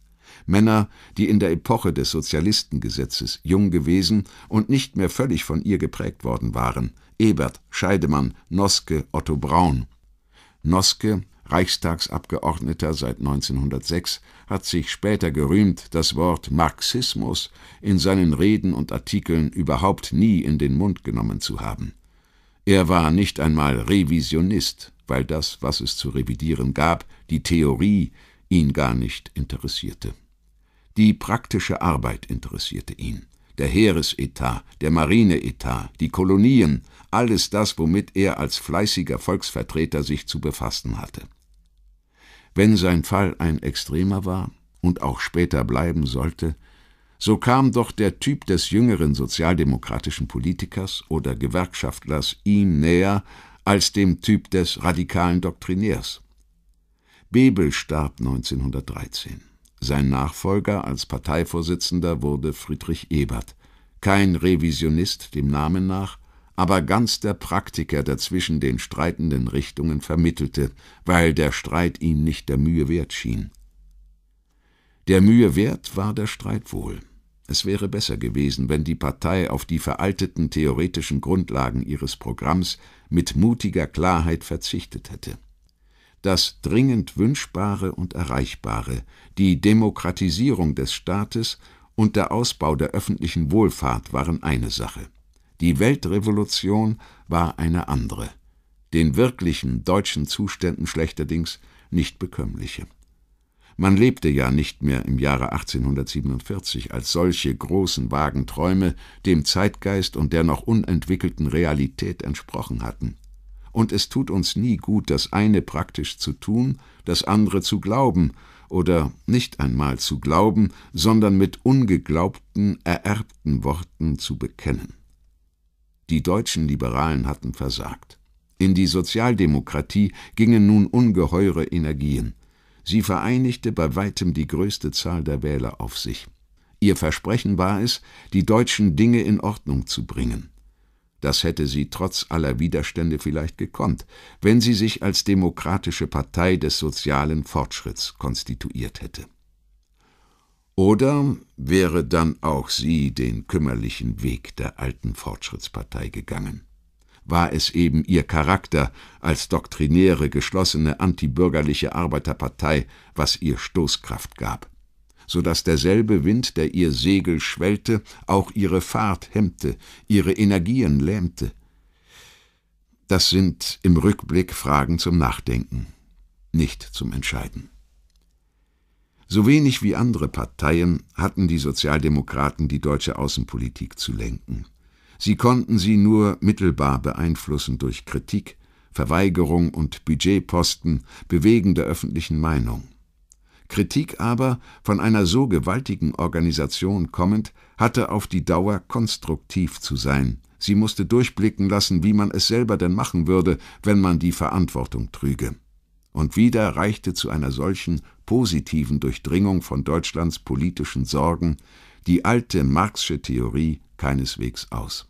Männer, die in der Epoche des Sozialistengesetzes jung gewesen und nicht mehr völlig von ihr geprägt worden waren. Ebert, Scheidemann, Noske, Otto Braun. Noske Reichstagsabgeordneter seit 1906, hat sich später gerühmt, das Wort Marxismus in seinen Reden und Artikeln überhaupt nie in den Mund genommen zu haben. Er war nicht einmal Revisionist, weil das, was es zu revidieren gab, die Theorie, ihn gar nicht interessierte. Die praktische Arbeit interessierte ihn. Der Heeresetat, der Marineetat, die Kolonien, alles das, womit er als fleißiger Volksvertreter sich zu befassen hatte. Wenn sein Fall ein extremer war und auch später bleiben sollte, so kam doch der Typ des jüngeren sozialdemokratischen Politikers oder Gewerkschaftlers ihm näher als dem Typ des radikalen Doktrinärs. Bebel starb 1913. Sein Nachfolger als Parteivorsitzender wurde Friedrich Ebert, kein Revisionist dem Namen nach, aber ganz der Praktiker, der zwischen den streitenden Richtungen vermittelte, weil der Streit ihm nicht der Mühe wert schien. Der Mühe wert war der Streit wohl. Es wäre besser gewesen, wenn die Partei auf die veralteten theoretischen Grundlagen ihres Programms mit mutiger Klarheit verzichtet hätte. Das dringend Wünschbare und Erreichbare, die Demokratisierung des Staates und der Ausbau der öffentlichen Wohlfahrt waren eine Sache. Die Weltrevolution war eine andere, den wirklichen deutschen Zuständen schlechterdings nicht bekömmliche. Man lebte ja nicht mehr im Jahre 1847, als solche großen vagen Träume dem Zeitgeist und der noch unentwickelten Realität entsprochen hatten. Und es tut uns nie gut, das eine praktisch zu tun, das andere zu glauben, oder nicht einmal zu glauben, sondern mit ungeglaubten, ererbten Worten zu bekennen. Die deutschen Liberalen hatten versagt. In die Sozialdemokratie gingen nun ungeheure Energien. Sie vereinigte bei weitem die größte Zahl der Wähler auf sich. Ihr Versprechen war es, die deutschen Dinge in Ordnung zu bringen. Das hätte sie trotz aller Widerstände vielleicht gekonnt, wenn sie sich als demokratische Partei des sozialen Fortschritts konstituiert hätte. Oder wäre dann auch sie den kümmerlichen Weg der alten Fortschrittspartei gegangen? War es eben ihr Charakter als doktrinäre, geschlossene, antibürgerliche Arbeiterpartei, was ihr Stoßkraft gab? so dass derselbe Wind, der ihr Segel schwellte, auch ihre Fahrt hemmte, ihre Energien lähmte. Das sind im Rückblick Fragen zum Nachdenken, nicht zum Entscheiden. So wenig wie andere Parteien hatten die Sozialdemokraten die deutsche Außenpolitik zu lenken. Sie konnten sie nur mittelbar beeinflussen durch Kritik, Verweigerung und Budgetposten, Bewegen der öffentlichen Meinung. Kritik aber, von einer so gewaltigen Organisation kommend, hatte auf die Dauer konstruktiv zu sein. Sie musste durchblicken lassen, wie man es selber denn machen würde, wenn man die Verantwortung trüge. Und wieder reichte zu einer solchen positiven Durchdringung von Deutschlands politischen Sorgen die alte Marxsche Theorie keineswegs aus.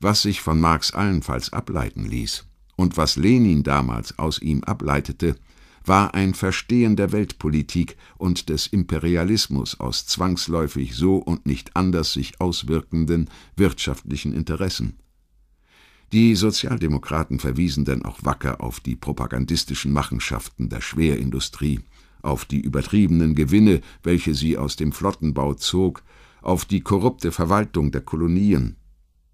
Was sich von Marx allenfalls ableiten ließ und was Lenin damals aus ihm ableitete, war ein Verstehen der Weltpolitik und des Imperialismus aus zwangsläufig so und nicht anders sich auswirkenden wirtschaftlichen Interessen. Die Sozialdemokraten verwiesen denn auch wacker auf die propagandistischen Machenschaften der Schwerindustrie, auf die übertriebenen Gewinne, welche sie aus dem Flottenbau zog, auf die korrupte Verwaltung der Kolonien.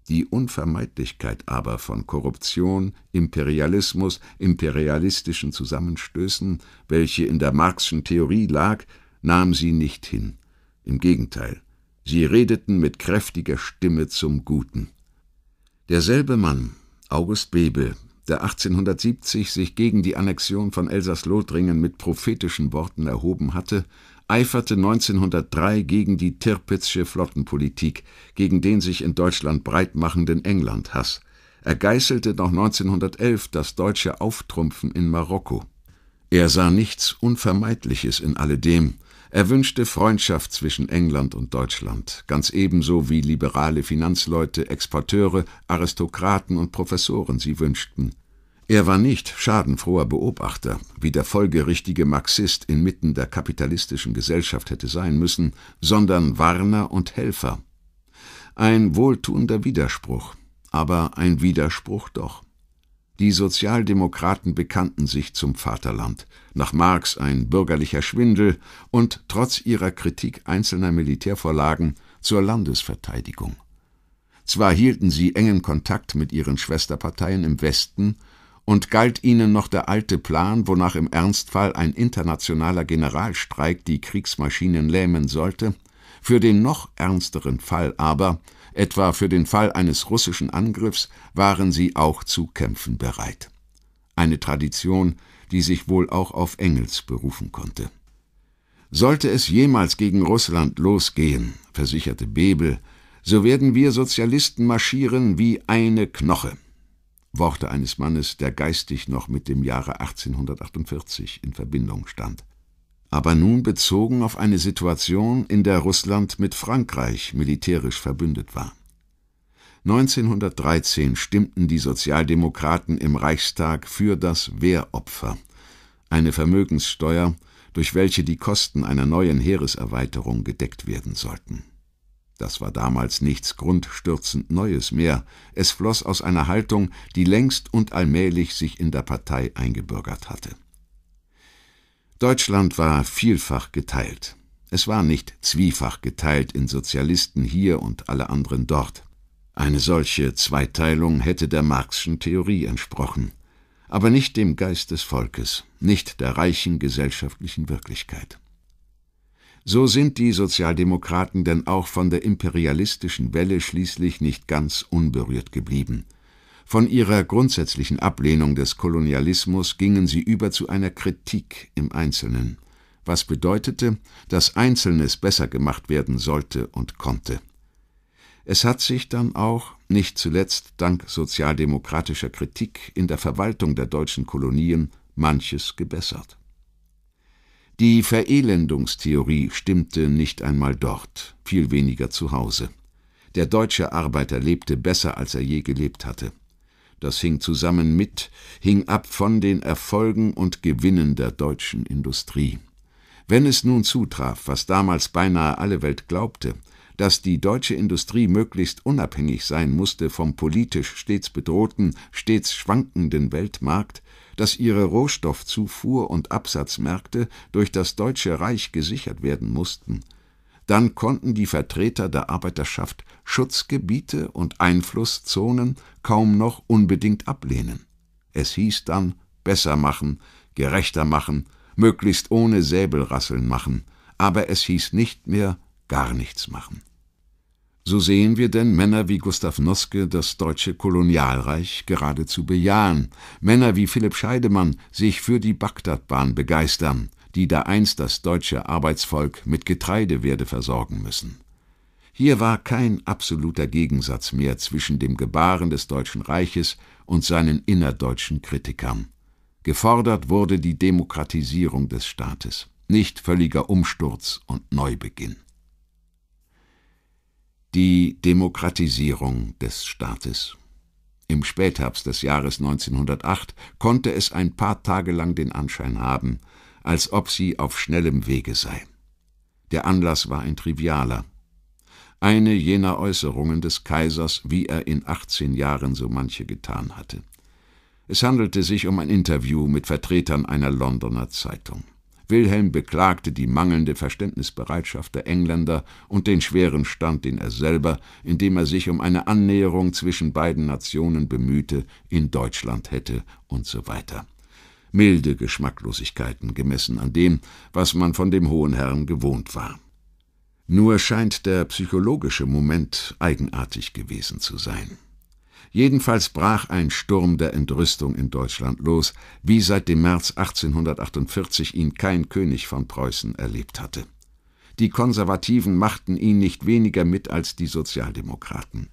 Die Unvermeidlichkeit aber von Korruption, Imperialismus, imperialistischen Zusammenstößen, welche in der Marxischen Theorie lag, nahm sie nicht hin. Im Gegenteil, sie redeten mit kräftiger Stimme zum Guten. Derselbe Mann, August Bebe, der 1870 sich gegen die Annexion von elsaß lothringen mit prophetischen Worten erhoben hatte, eiferte 1903 gegen die Tirpitzsche Flottenpolitik, gegen den sich in Deutschland breitmachenden Englandhass. Er geißelte noch 1911 das deutsche Auftrumpfen in Marokko. Er sah nichts Unvermeidliches in alledem. Er wünschte Freundschaft zwischen England und Deutschland, ganz ebenso wie liberale Finanzleute, Exporteure, Aristokraten und Professoren sie wünschten. Er war nicht schadenfroher Beobachter, wie der folgerichtige Marxist inmitten der kapitalistischen Gesellschaft hätte sein müssen, sondern Warner und Helfer. Ein wohltuender Widerspruch, aber ein Widerspruch doch. Die Sozialdemokraten bekannten sich zum Vaterland, nach Marx ein bürgerlicher Schwindel und trotz ihrer Kritik einzelner Militärvorlagen zur Landesverteidigung. Zwar hielten sie engen Kontakt mit ihren Schwesterparteien im Westen, und galt ihnen noch der alte Plan, wonach im Ernstfall ein internationaler Generalstreik die Kriegsmaschinen lähmen sollte, für den noch ernsteren Fall aber, etwa für den Fall eines russischen Angriffs, waren sie auch zu kämpfen bereit. Eine Tradition, die sich wohl auch auf Engels berufen konnte. Sollte es jemals gegen Russland losgehen, versicherte Bebel, so werden wir Sozialisten marschieren wie eine Knoche. Worte eines Mannes, der geistig noch mit dem Jahre 1848 in Verbindung stand. Aber nun bezogen auf eine Situation, in der Russland mit Frankreich militärisch verbündet war. 1913 stimmten die Sozialdemokraten im Reichstag für das Wehropfer, eine Vermögenssteuer, durch welche die Kosten einer neuen Heereserweiterung gedeckt werden sollten das war damals nichts grundstürzend Neues mehr. Es floss aus einer Haltung, die längst und allmählich sich in der Partei eingebürgert hatte. Deutschland war vielfach geteilt. Es war nicht zwiefach geteilt in Sozialisten hier und alle anderen dort. Eine solche Zweiteilung hätte der Marxischen Theorie entsprochen, aber nicht dem Geist des Volkes, nicht der reichen gesellschaftlichen Wirklichkeit. So sind die Sozialdemokraten denn auch von der imperialistischen Welle schließlich nicht ganz unberührt geblieben. Von ihrer grundsätzlichen Ablehnung des Kolonialismus gingen sie über zu einer Kritik im Einzelnen, was bedeutete, dass Einzelnes besser gemacht werden sollte und konnte. Es hat sich dann auch, nicht zuletzt dank sozialdemokratischer Kritik in der Verwaltung der deutschen Kolonien, manches gebessert. Die Verelendungstheorie stimmte nicht einmal dort, viel weniger zu Hause. Der deutsche Arbeiter lebte besser, als er je gelebt hatte. Das hing zusammen mit, hing ab von den Erfolgen und Gewinnen der deutschen Industrie. Wenn es nun zutraf, was damals beinahe alle Welt glaubte, dass die deutsche Industrie möglichst unabhängig sein musste vom politisch stets bedrohten, stets schwankenden Weltmarkt, dass ihre Rohstoffzufuhr und Absatzmärkte durch das Deutsche Reich gesichert werden mussten, dann konnten die Vertreter der Arbeiterschaft Schutzgebiete und Einflusszonen kaum noch unbedingt ablehnen. Es hieß dann besser machen, gerechter machen, möglichst ohne Säbelrasseln machen, aber es hieß nicht mehr gar nichts machen. So sehen wir denn Männer wie Gustav Noske das deutsche Kolonialreich geradezu bejahen, Männer wie Philipp Scheidemann sich für die Bagdadbahn begeistern, die da einst das deutsche Arbeitsvolk mit Getreide werde versorgen müssen. Hier war kein absoluter Gegensatz mehr zwischen dem Gebaren des Deutschen Reiches und seinen innerdeutschen Kritikern. Gefordert wurde die Demokratisierung des Staates, nicht völliger Umsturz und Neubeginn die Demokratisierung des Staates. Im Spätherbst des Jahres 1908 konnte es ein paar Tage lang den Anschein haben, als ob sie auf schnellem Wege sei. Der Anlass war ein trivialer. Eine jener Äußerungen des Kaisers, wie er in 18 Jahren so manche getan hatte. Es handelte sich um ein Interview mit Vertretern einer Londoner Zeitung. Wilhelm beklagte die mangelnde Verständnisbereitschaft der Engländer und den schweren Stand, den er selber, indem er sich um eine Annäherung zwischen beiden Nationen bemühte, in Deutschland hätte und so weiter. Milde Geschmacklosigkeiten gemessen an dem, was man von dem hohen Herrn gewohnt war. Nur scheint der psychologische Moment eigenartig gewesen zu sein. Jedenfalls brach ein Sturm der Entrüstung in Deutschland los, wie seit dem März 1848 ihn kein König von Preußen erlebt hatte. Die Konservativen machten ihn nicht weniger mit als die Sozialdemokraten.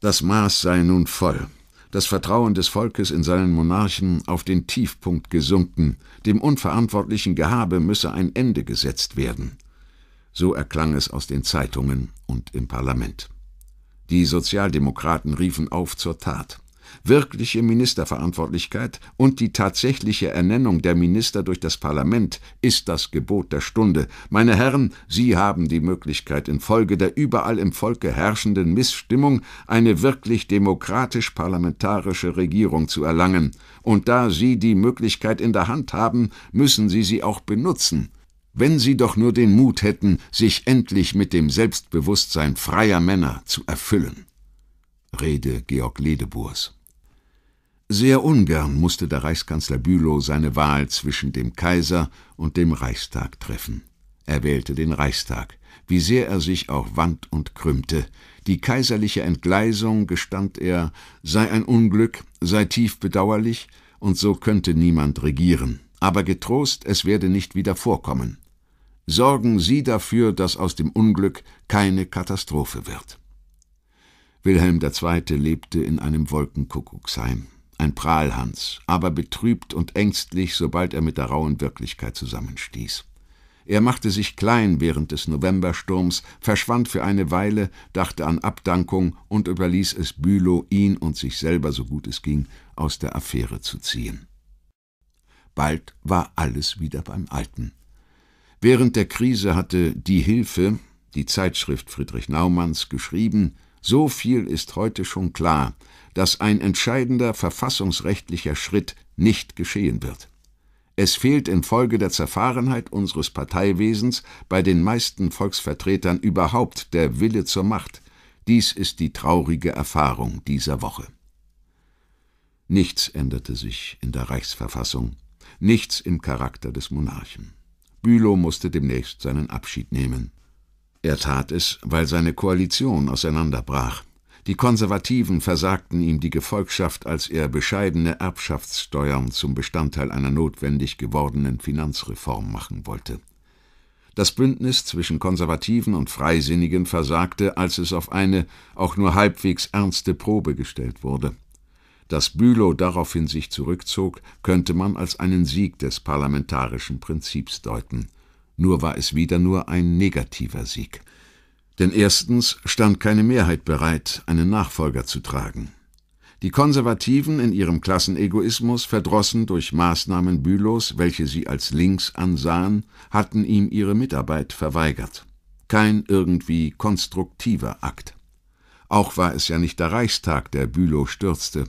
Das Maß sei nun voll, das Vertrauen des Volkes in seinen Monarchen auf den Tiefpunkt gesunken, dem unverantwortlichen Gehabe müsse ein Ende gesetzt werden. So erklang es aus den Zeitungen und im Parlament. Die Sozialdemokraten riefen auf zur Tat. Wirkliche Ministerverantwortlichkeit und die tatsächliche Ernennung der Minister durch das Parlament ist das Gebot der Stunde. Meine Herren, Sie haben die Möglichkeit, infolge der überall im Volke herrschenden Missstimmung eine wirklich demokratisch-parlamentarische Regierung zu erlangen. Und da Sie die Möglichkeit in der Hand haben, müssen Sie sie auch benutzen wenn sie doch nur den Mut hätten, sich endlich mit dem Selbstbewusstsein freier Männer zu erfüllen. Rede Georg Ledeburs. Sehr ungern musste der Reichskanzler Bülow seine Wahl zwischen dem Kaiser und dem Reichstag treffen. Er wählte den Reichstag, wie sehr er sich auch wand und krümmte. Die kaiserliche Entgleisung, gestand er, sei ein Unglück, sei tief bedauerlich, und so könnte niemand regieren. Aber getrost, es werde nicht wieder vorkommen. Sorgen Sie dafür, dass aus dem Unglück keine Katastrophe wird. Wilhelm II. lebte in einem Wolkenkuckucksheim, ein Prahlhans, aber betrübt und ängstlich, sobald er mit der rauen Wirklichkeit zusammenstieß. Er machte sich klein während des Novembersturms, verschwand für eine Weile, dachte an Abdankung und überließ es Bülow, ihn und sich selber, so gut es ging, aus der Affäre zu ziehen. Bald war alles wieder beim Alten. Während der Krise hatte Die Hilfe, die Zeitschrift Friedrich Naumanns, geschrieben, so viel ist heute schon klar, dass ein entscheidender verfassungsrechtlicher Schritt nicht geschehen wird. Es fehlt infolge der Zerfahrenheit unseres Parteiwesens bei den meisten Volksvertretern überhaupt der Wille zur Macht. Dies ist die traurige Erfahrung dieser Woche. Nichts änderte sich in der Reichsverfassung, nichts im Charakter des Monarchen. Bülow musste demnächst seinen Abschied nehmen. Er tat es, weil seine Koalition auseinanderbrach. Die Konservativen versagten ihm die Gefolgschaft, als er bescheidene Erbschaftssteuern zum Bestandteil einer notwendig gewordenen Finanzreform machen wollte. Das Bündnis zwischen Konservativen und Freisinnigen versagte, als es auf eine auch nur halbwegs ernste Probe gestellt wurde. Dass Bülow daraufhin sich zurückzog, könnte man als einen Sieg des parlamentarischen Prinzips deuten. Nur war es wieder nur ein negativer Sieg. Denn erstens stand keine Mehrheit bereit, einen Nachfolger zu tragen. Die Konservativen in ihrem Klassenegoismus, verdrossen durch Maßnahmen Bülows, welche sie als links ansahen, hatten ihm ihre Mitarbeit verweigert. Kein irgendwie konstruktiver Akt. Auch war es ja nicht der Reichstag, der Bülow stürzte.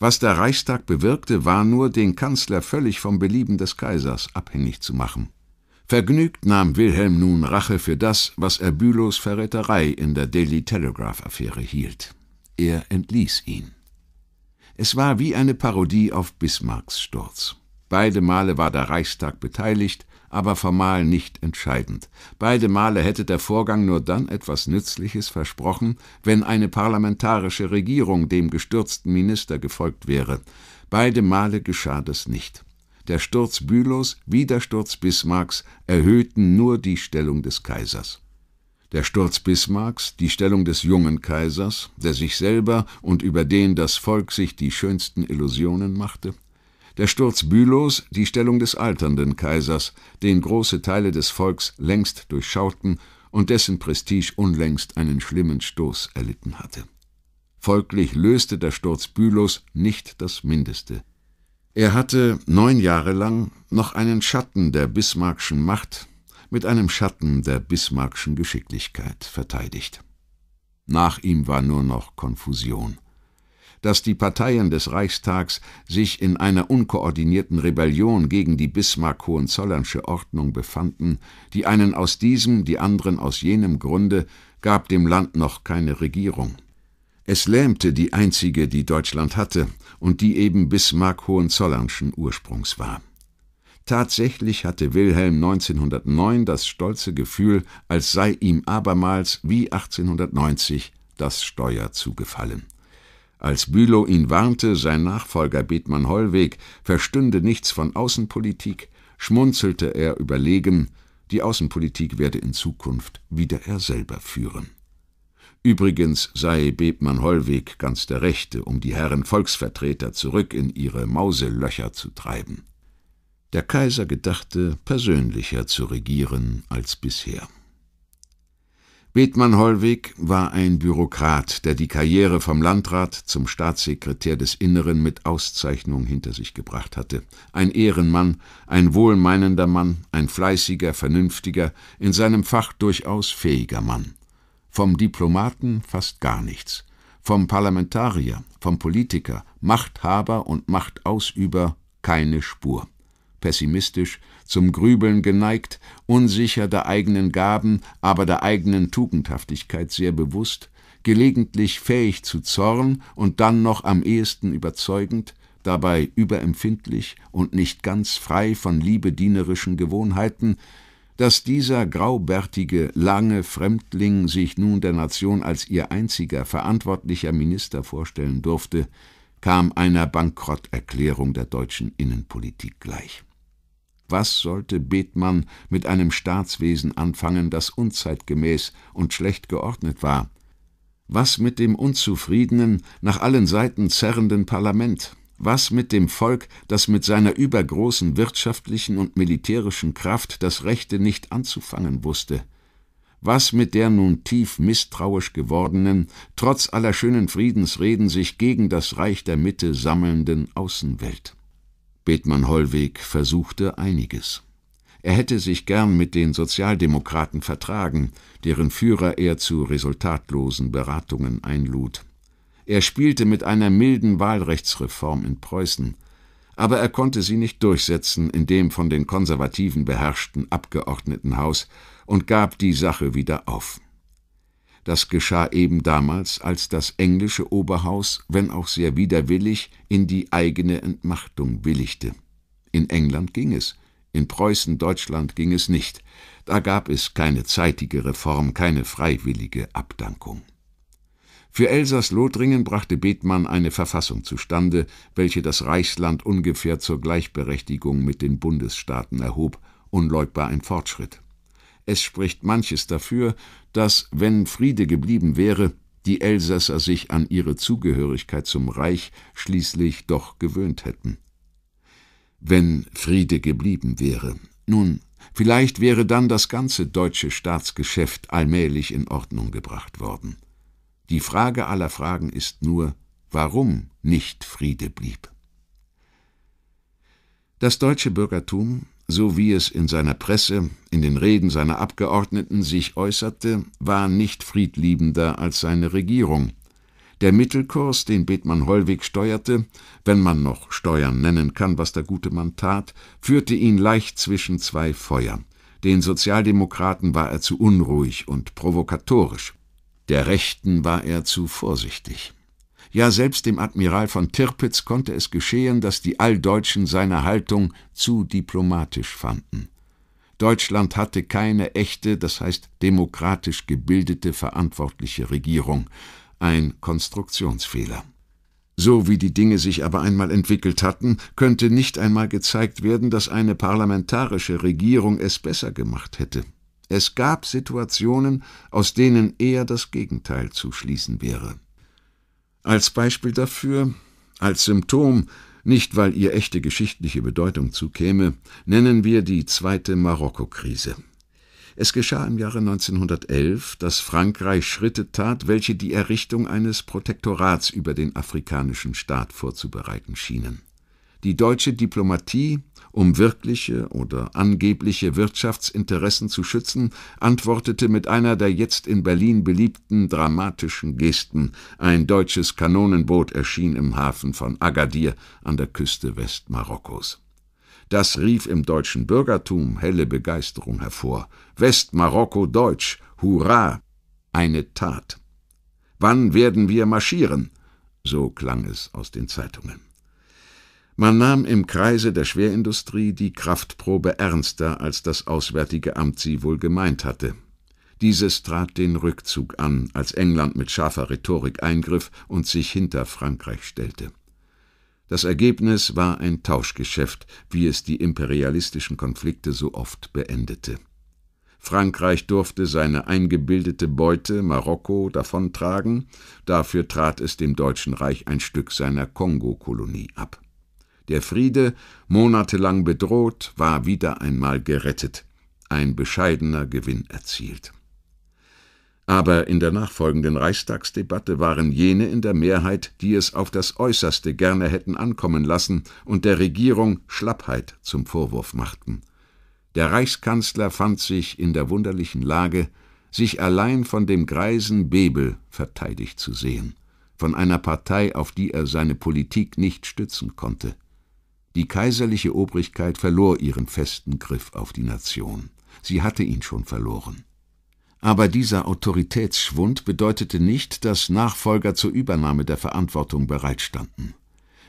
Was der Reichstag bewirkte, war nur, den Kanzler völlig vom Belieben des Kaisers abhängig zu machen. Vergnügt nahm Wilhelm nun Rache für das, was er Bülows Verräterei in der Daily Telegraph-Affäre hielt. Er entließ ihn. Es war wie eine Parodie auf Bismarcks Sturz. Beide Male war der Reichstag beteiligt, aber formal nicht entscheidend. Beide Male hätte der Vorgang nur dann etwas Nützliches versprochen, wenn eine parlamentarische Regierung dem gestürzten Minister gefolgt wäre. Beide Male geschah das nicht. Der Sturz Bülows wie der Sturz Bismarcks erhöhten nur die Stellung des Kaisers. Der Sturz Bismarcks, die Stellung des jungen Kaisers, der sich selber und über den das Volk sich die schönsten Illusionen machte, der Sturz Bülows die Stellung des alternden Kaisers, den große Teile des Volks längst durchschauten und dessen Prestige unlängst einen schlimmen Stoß erlitten hatte. Folglich löste der Sturz Bülows nicht das Mindeste. Er hatte neun Jahre lang noch einen Schatten der Bismarckschen Macht mit einem Schatten der Bismarckschen Geschicklichkeit verteidigt. Nach ihm war nur noch Konfusion dass die Parteien des Reichstags sich in einer unkoordinierten Rebellion gegen die Bismarck-Hohenzollernsche Ordnung befanden, die einen aus diesem, die anderen aus jenem Grunde, gab dem Land noch keine Regierung. Es lähmte die einzige, die Deutschland hatte und die eben Bismarck-Hohenzollernschen Ursprungs war. Tatsächlich hatte Wilhelm 1909 das stolze Gefühl, als sei ihm abermals wie 1890 das Steuer zugefallen. Als Bülow ihn warnte, sein Nachfolger Bethmann Hollweg verstünde nichts von Außenpolitik, schmunzelte er überlegen, die Außenpolitik werde in Zukunft wieder er selber führen. Übrigens sei Bethmann Hollweg ganz der Rechte, um die Herren Volksvertreter zurück in ihre Mauselöcher zu treiben. Der Kaiser gedachte, persönlicher zu regieren als bisher. Bethmann Hollweg war ein Bürokrat, der die Karriere vom Landrat zum Staatssekretär des Inneren mit Auszeichnung hinter sich gebracht hatte. Ein Ehrenmann, ein wohlmeinender Mann, ein fleißiger, vernünftiger, in seinem Fach durchaus fähiger Mann. Vom Diplomaten fast gar nichts. Vom Parlamentarier, vom Politiker, Machthaber und Machtausüber keine Spur. Pessimistisch zum Grübeln geneigt, unsicher der eigenen Gaben, aber der eigenen Tugendhaftigkeit sehr bewusst, gelegentlich fähig zu Zorn und dann noch am ehesten überzeugend, dabei überempfindlich und nicht ganz frei von liebedienerischen Gewohnheiten, dass dieser graubärtige, lange Fremdling sich nun der Nation als ihr einziger verantwortlicher Minister vorstellen durfte, kam einer Bankrotterklärung der deutschen Innenpolitik gleich. Was sollte Bethmann mit einem Staatswesen anfangen, das unzeitgemäß und schlecht geordnet war? Was mit dem unzufriedenen, nach allen Seiten zerrenden Parlament? Was mit dem Volk, das mit seiner übergroßen wirtschaftlichen und militärischen Kraft das Rechte nicht anzufangen wusste? was mit der nun tief misstrauisch gewordenen, trotz aller schönen Friedensreden sich gegen das Reich der Mitte sammelnden Außenwelt. Bethmann Hollweg versuchte einiges. Er hätte sich gern mit den Sozialdemokraten vertragen, deren Führer er zu resultatlosen Beratungen einlud. Er spielte mit einer milden Wahlrechtsreform in Preußen, aber er konnte sie nicht durchsetzen in dem von den Konservativen beherrschten Abgeordnetenhaus und gab die Sache wieder auf. Das geschah eben damals, als das englische Oberhaus, wenn auch sehr widerwillig, in die eigene Entmachtung willigte. In England ging es, in Preußen, Deutschland ging es nicht. Da gab es keine zeitige Reform, keine freiwillige Abdankung. Für elsaß lothringen brachte Bethmann eine Verfassung zustande, welche das Reichsland ungefähr zur Gleichberechtigung mit den Bundesstaaten erhob, unleugbar ein Fortschritt. Es spricht manches dafür, dass, wenn Friede geblieben wäre, die Elsässer sich an ihre Zugehörigkeit zum Reich schließlich doch gewöhnt hätten. Wenn Friede geblieben wäre. Nun, vielleicht wäre dann das ganze deutsche Staatsgeschäft allmählich in Ordnung gebracht worden. Die Frage aller Fragen ist nur, warum nicht Friede blieb. Das deutsche Bürgertum, so wie es in seiner Presse, in den Reden seiner Abgeordneten sich äußerte, war nicht friedliebender als seine Regierung. Der Mittelkurs, den Bethmann Hollweg steuerte, wenn man noch Steuern nennen kann, was der gute Mann tat, führte ihn leicht zwischen zwei Feuern. Den Sozialdemokraten war er zu unruhig und provokatorisch. Der Rechten war er zu vorsichtig ja selbst dem Admiral von Tirpitz konnte es geschehen, dass die Alldeutschen seine Haltung zu diplomatisch fanden. Deutschland hatte keine echte, das heißt demokratisch gebildete verantwortliche Regierung, ein Konstruktionsfehler. So wie die Dinge sich aber einmal entwickelt hatten, könnte nicht einmal gezeigt werden, dass eine parlamentarische Regierung es besser gemacht hätte. Es gab Situationen, aus denen eher das Gegenteil zu schließen wäre. Als Beispiel dafür, als Symptom, nicht weil ihr echte geschichtliche Bedeutung zukäme, nennen wir die zweite Marokko-Krise. Es geschah im Jahre 1911, dass Frankreich Schritte tat, welche die Errichtung eines Protektorats über den afrikanischen Staat vorzubereiten schienen. Die deutsche Diplomatie um wirkliche oder angebliche Wirtschaftsinteressen zu schützen, antwortete mit einer der jetzt in Berlin beliebten dramatischen Gesten. Ein deutsches Kanonenboot erschien im Hafen von Agadir an der Küste Westmarokkos. Das rief im deutschen Bürgertum helle Begeisterung hervor. Westmarokko deutsch, hurra! Eine Tat. Wann werden wir marschieren? So klang es aus den Zeitungen. Man nahm im Kreise der Schwerindustrie die Kraftprobe ernster, als das Auswärtige Amt sie wohl gemeint hatte. Dieses trat den Rückzug an, als England mit scharfer Rhetorik eingriff und sich hinter Frankreich stellte. Das Ergebnis war ein Tauschgeschäft, wie es die imperialistischen Konflikte so oft beendete. Frankreich durfte seine eingebildete Beute Marokko davontragen, dafür trat es dem Deutschen Reich ein Stück seiner Kongokolonie ab. Der Friede, monatelang bedroht, war wieder einmal gerettet, ein bescheidener Gewinn erzielt. Aber in der nachfolgenden Reichstagsdebatte waren jene in der Mehrheit, die es auf das Äußerste gerne hätten ankommen lassen und der Regierung Schlappheit zum Vorwurf machten. Der Reichskanzler fand sich in der wunderlichen Lage, sich allein von dem greisen Bebel verteidigt zu sehen, von einer Partei, auf die er seine Politik nicht stützen konnte. Die kaiserliche Obrigkeit verlor ihren festen Griff auf die Nation. Sie hatte ihn schon verloren. Aber dieser Autoritätsschwund bedeutete nicht, dass Nachfolger zur Übernahme der Verantwortung bereitstanden.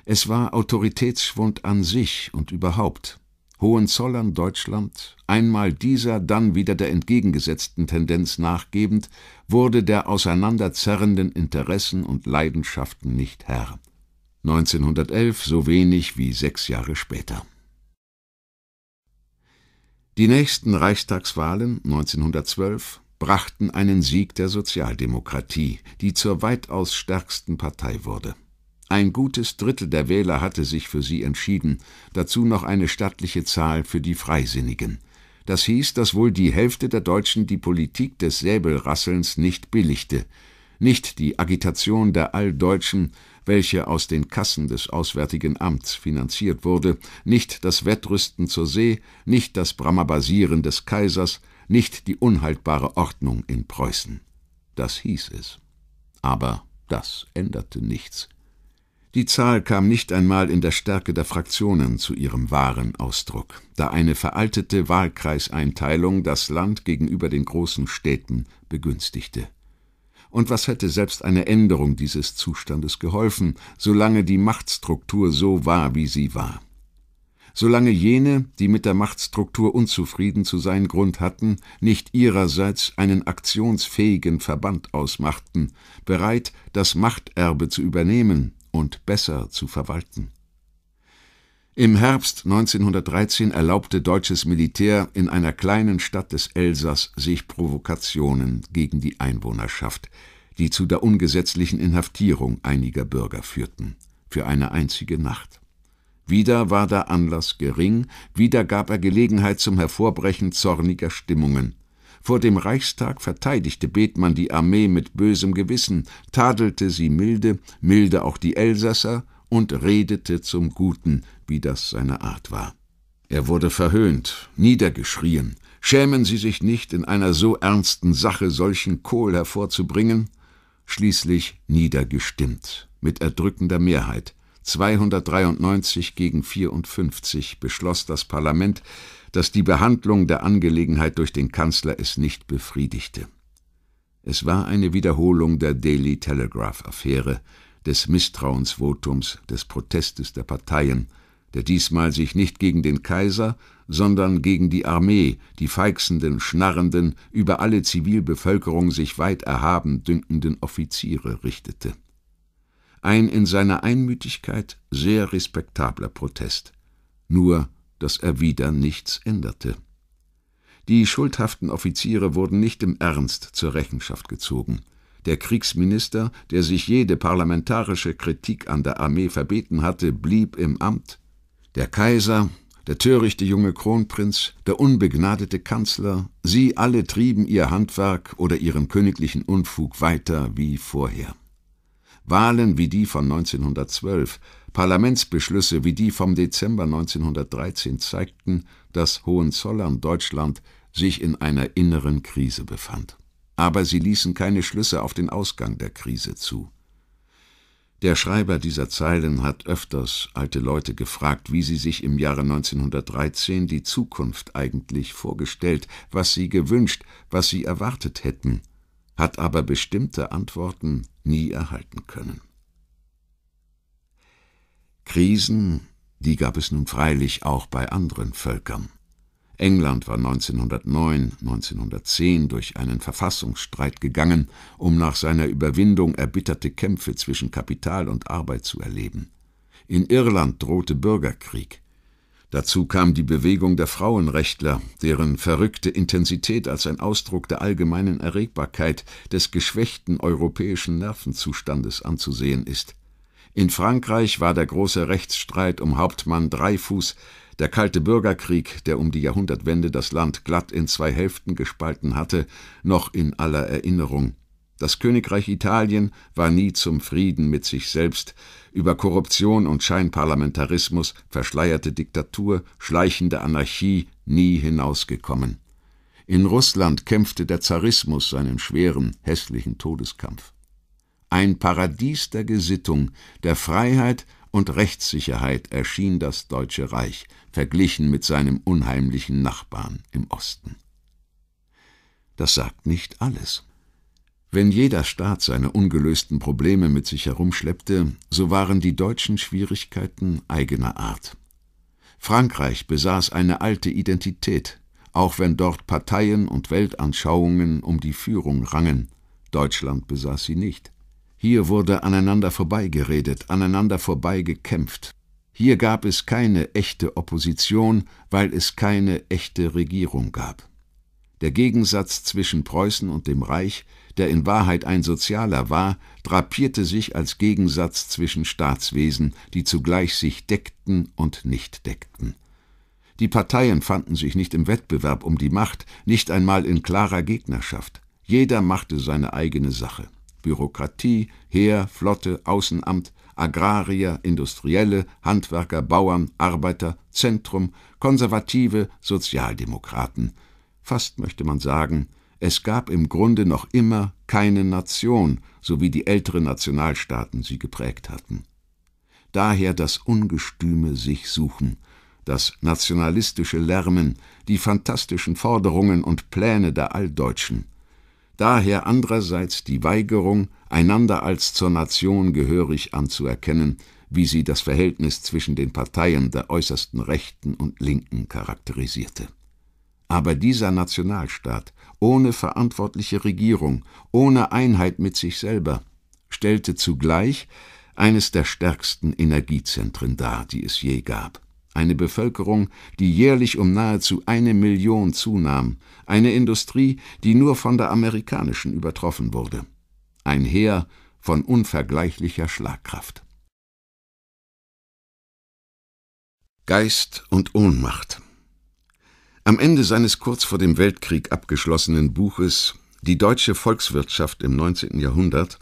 Es war Autoritätsschwund an sich und überhaupt. Hohenzollern Deutschland, einmal dieser, dann wieder der entgegengesetzten Tendenz nachgebend, wurde der auseinanderzerrenden Interessen und Leidenschaften nicht Herr. 1911 so wenig wie sechs Jahre später. Die nächsten Reichstagswahlen 1912 brachten einen Sieg der Sozialdemokratie, die zur weitaus stärksten Partei wurde. Ein gutes Drittel der Wähler hatte sich für sie entschieden, dazu noch eine stattliche Zahl für die Freisinnigen. Das hieß, dass wohl die Hälfte der Deutschen die Politik des Säbelrasselns nicht billigte, nicht die Agitation der Alldeutschen, welche aus den Kassen des Auswärtigen Amts finanziert wurde, nicht das Wettrüsten zur See, nicht das Bramabasieren des Kaisers, nicht die unhaltbare Ordnung in Preußen. Das hieß es. Aber das änderte nichts. Die Zahl kam nicht einmal in der Stärke der Fraktionen zu ihrem wahren Ausdruck, da eine veraltete Wahlkreiseinteilung das Land gegenüber den großen Städten begünstigte. Und was hätte selbst eine Änderung dieses Zustandes geholfen, solange die Machtstruktur so war, wie sie war? Solange jene, die mit der Machtstruktur unzufrieden zu sein Grund hatten, nicht ihrerseits einen aktionsfähigen Verband ausmachten, bereit, das Machterbe zu übernehmen und besser zu verwalten. Im Herbst 1913 erlaubte deutsches Militär in einer kleinen Stadt des Elsass sich Provokationen gegen die Einwohnerschaft, die zu der ungesetzlichen Inhaftierung einiger Bürger führten, für eine einzige Nacht. Wieder war der Anlass gering, wieder gab er Gelegenheit zum Hervorbrechen zorniger Stimmungen. Vor dem Reichstag verteidigte Bethmann die Armee mit bösem Gewissen, tadelte sie milde, milde auch die Elsasser und redete zum Guten, wie das seine Art war. Er wurde verhöhnt, niedergeschrien. Schämen Sie sich nicht, in einer so ernsten Sache solchen Kohl hervorzubringen? Schließlich niedergestimmt, mit erdrückender Mehrheit. 293 gegen 54 beschloss das Parlament, dass die Behandlung der Angelegenheit durch den Kanzler es nicht befriedigte. Es war eine Wiederholung der Daily Telegraph-Affäre, des Misstrauensvotums, des Protestes der Parteien, der diesmal sich nicht gegen den Kaiser, sondern gegen die Armee, die feixenden, schnarrenden, über alle Zivilbevölkerung sich weit erhaben dünkenden Offiziere richtete. Ein in seiner Einmütigkeit sehr respektabler Protest, nur dass er wieder nichts änderte. Die schuldhaften Offiziere wurden nicht im Ernst zur Rechenschaft gezogen. Der Kriegsminister, der sich jede parlamentarische Kritik an der Armee verbeten hatte, blieb im Amt der Kaiser, der törichte junge Kronprinz, der unbegnadete Kanzler, sie alle trieben ihr Handwerk oder ihren königlichen Unfug weiter wie vorher. Wahlen wie die von 1912, Parlamentsbeschlüsse wie die vom Dezember 1913 zeigten, dass Hohenzollern Deutschland sich in einer inneren Krise befand. Aber sie ließen keine Schlüsse auf den Ausgang der Krise zu. Der Schreiber dieser Zeilen hat öfters alte Leute gefragt, wie sie sich im Jahre 1913 die Zukunft eigentlich vorgestellt, was sie gewünscht, was sie erwartet hätten, hat aber bestimmte Antworten nie erhalten können. Krisen, die gab es nun freilich auch bei anderen Völkern. England war 1909, 1910 durch einen Verfassungsstreit gegangen, um nach seiner Überwindung erbitterte Kämpfe zwischen Kapital und Arbeit zu erleben. In Irland drohte Bürgerkrieg. Dazu kam die Bewegung der Frauenrechtler, deren verrückte Intensität als ein Ausdruck der allgemeinen Erregbarkeit des geschwächten europäischen Nervenzustandes anzusehen ist. In Frankreich war der große Rechtsstreit um Hauptmann Dreyfus der kalte Bürgerkrieg, der um die Jahrhundertwende das Land glatt in zwei Hälften gespalten hatte, noch in aller Erinnerung. Das Königreich Italien war nie zum Frieden mit sich selbst. Über Korruption und Scheinparlamentarismus, verschleierte Diktatur, schleichende Anarchie nie hinausgekommen. In Russland kämpfte der Zarismus seinen schweren, hässlichen Todeskampf. Ein Paradies der Gesittung, der Freiheit und Rechtssicherheit erschien das Deutsche Reich, verglichen mit seinem unheimlichen Nachbarn im Osten. Das sagt nicht alles. Wenn jeder Staat seine ungelösten Probleme mit sich herumschleppte, so waren die deutschen Schwierigkeiten eigener Art. Frankreich besaß eine alte Identität, auch wenn dort Parteien und Weltanschauungen um die Führung rangen, Deutschland besaß sie nicht. Hier wurde aneinander vorbeigeredet, aneinander vorbeigekämpft. Hier gab es keine echte Opposition, weil es keine echte Regierung gab. Der Gegensatz zwischen Preußen und dem Reich, der in Wahrheit ein sozialer war, drapierte sich als Gegensatz zwischen Staatswesen, die zugleich sich deckten und nicht deckten. Die Parteien fanden sich nicht im Wettbewerb um die Macht, nicht einmal in klarer Gegnerschaft. Jeder machte seine eigene Sache. Bürokratie, Heer, Flotte, Außenamt, Agrarier, Industrielle, Handwerker, Bauern, Arbeiter, Zentrum, Konservative, Sozialdemokraten. Fast möchte man sagen, es gab im Grunde noch immer keine Nation, so wie die älteren Nationalstaaten sie geprägt hatten. Daher das ungestüme sich suchen, das nationalistische Lärmen, die fantastischen Forderungen und Pläne der Alldeutschen – daher andererseits die Weigerung, einander als zur Nation gehörig anzuerkennen, wie sie das Verhältnis zwischen den Parteien der äußersten Rechten und Linken charakterisierte. Aber dieser Nationalstaat, ohne verantwortliche Regierung, ohne Einheit mit sich selber, stellte zugleich eines der stärksten Energiezentren dar, die es je gab eine Bevölkerung, die jährlich um nahezu eine Million zunahm, eine Industrie, die nur von der amerikanischen übertroffen wurde, ein Heer von unvergleichlicher Schlagkraft. Geist und Ohnmacht Am Ende seines kurz vor dem Weltkrieg abgeschlossenen Buches Die deutsche Volkswirtschaft im 19. Jahrhundert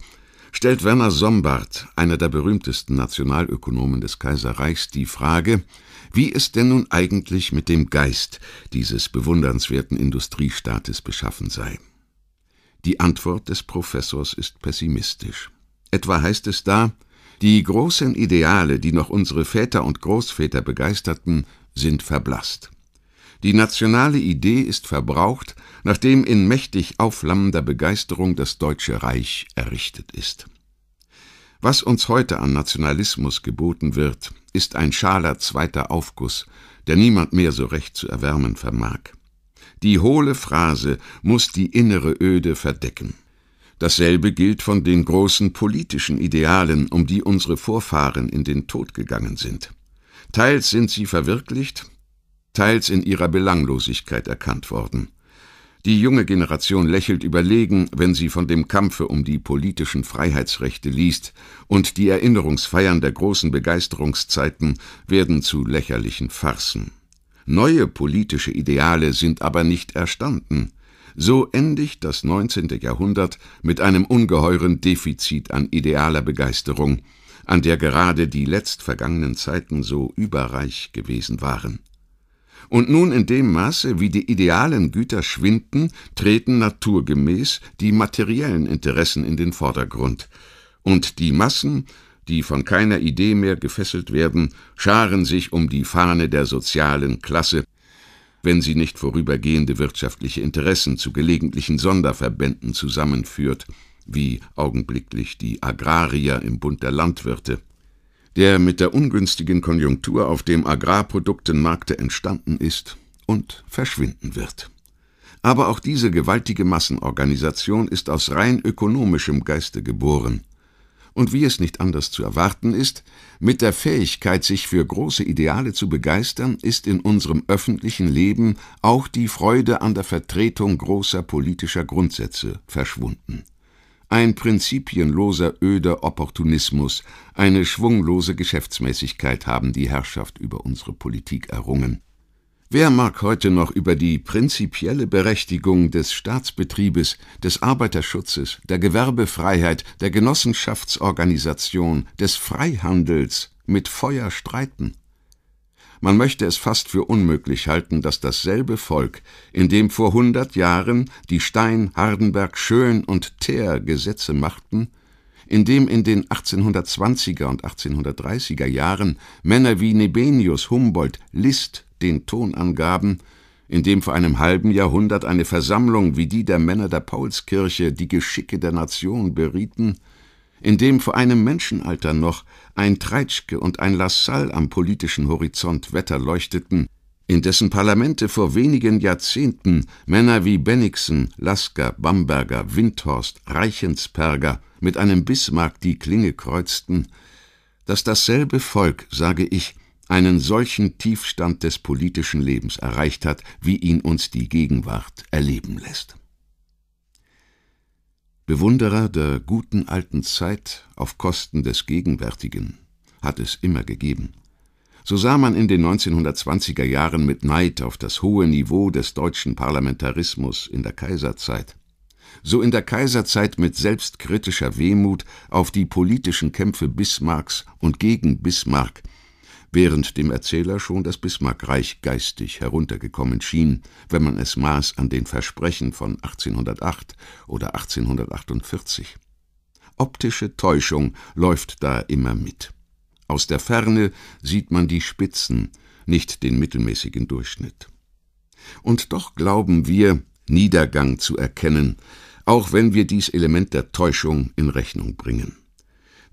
stellt Werner Sombart, einer der berühmtesten Nationalökonomen des Kaiserreichs, die Frage, wie es denn nun eigentlich mit dem Geist dieses bewundernswerten Industriestaates beschaffen sei. Die Antwort des Professors ist pessimistisch. Etwa heißt es da, die großen Ideale, die noch unsere Väter und Großväter begeisterten, sind verblasst. Die nationale Idee ist verbraucht, nachdem in mächtig aufflammender Begeisterung das Deutsche Reich errichtet ist. Was uns heute an Nationalismus geboten wird, ist ein schaler zweiter Aufguss, der niemand mehr so recht zu erwärmen vermag. Die hohle Phrase muss die innere Öde verdecken. Dasselbe gilt von den großen politischen Idealen, um die unsere Vorfahren in den Tod gegangen sind. Teils sind sie verwirklicht, teils in ihrer Belanglosigkeit erkannt worden. Die junge Generation lächelt überlegen, wenn sie von dem Kampfe um die politischen Freiheitsrechte liest, und die Erinnerungsfeiern der großen Begeisterungszeiten werden zu lächerlichen Farcen. Neue politische Ideale sind aber nicht erstanden. So endigt das 19. Jahrhundert mit einem ungeheuren Defizit an idealer Begeisterung, an der gerade die letztvergangenen Zeiten so überreich gewesen waren. Und nun in dem Maße, wie die idealen Güter schwinden, treten naturgemäß die materiellen Interessen in den Vordergrund. Und die Massen, die von keiner Idee mehr gefesselt werden, scharen sich um die Fahne der sozialen Klasse, wenn sie nicht vorübergehende wirtschaftliche Interessen zu gelegentlichen Sonderverbänden zusammenführt, wie augenblicklich die Agrarier im Bund der Landwirte der mit der ungünstigen Konjunktur auf dem Agrarproduktenmarkte entstanden ist und verschwinden wird. Aber auch diese gewaltige Massenorganisation ist aus rein ökonomischem Geiste geboren und wie es nicht anders zu erwarten ist, mit der Fähigkeit, sich für große Ideale zu begeistern, ist in unserem öffentlichen Leben auch die Freude an der Vertretung großer politischer Grundsätze verschwunden ein prinzipienloser, öder Opportunismus, eine schwunglose Geschäftsmäßigkeit haben die Herrschaft über unsere Politik errungen. Wer mag heute noch über die prinzipielle Berechtigung des Staatsbetriebes, des Arbeiterschutzes, der Gewerbefreiheit, der Genossenschaftsorganisation, des Freihandels mit Feuer streiten? Man möchte es fast für unmöglich halten, dass dasselbe Volk, in dem vor hundert Jahren die Stein, Hardenberg, Schön und Teer Gesetze machten, in dem in den 1820er und 1830er Jahren Männer wie Nebenius, Humboldt, Liszt den Ton angaben, in dem vor einem halben Jahrhundert eine Versammlung wie die der Männer der Paulskirche die Geschicke der Nation berieten, in dem vor einem Menschenalter noch ein Treitschke und ein Lassalle am politischen Horizont Wetter leuchteten, in dessen Parlamente vor wenigen Jahrzehnten Männer wie Bennigsen, Lasker, Bamberger, Windhorst, Reichensperger mit einem Bismarck die Klinge kreuzten, dass dasselbe Volk, sage ich, einen solchen Tiefstand des politischen Lebens erreicht hat, wie ihn uns die Gegenwart erleben lässt. Bewunderer der guten alten Zeit auf Kosten des Gegenwärtigen hat es immer gegeben. So sah man in den 1920er Jahren mit Neid auf das hohe Niveau des deutschen Parlamentarismus in der Kaiserzeit. So in der Kaiserzeit mit selbstkritischer Wehmut auf die politischen Kämpfe Bismarcks und gegen Bismarck während dem Erzähler schon das Bismarckreich geistig heruntergekommen schien, wenn man es maß an den Versprechen von 1808 oder 1848. Optische Täuschung läuft da immer mit. Aus der Ferne sieht man die Spitzen, nicht den mittelmäßigen Durchschnitt. Und doch glauben wir, Niedergang zu erkennen, auch wenn wir dies Element der Täuschung in Rechnung bringen.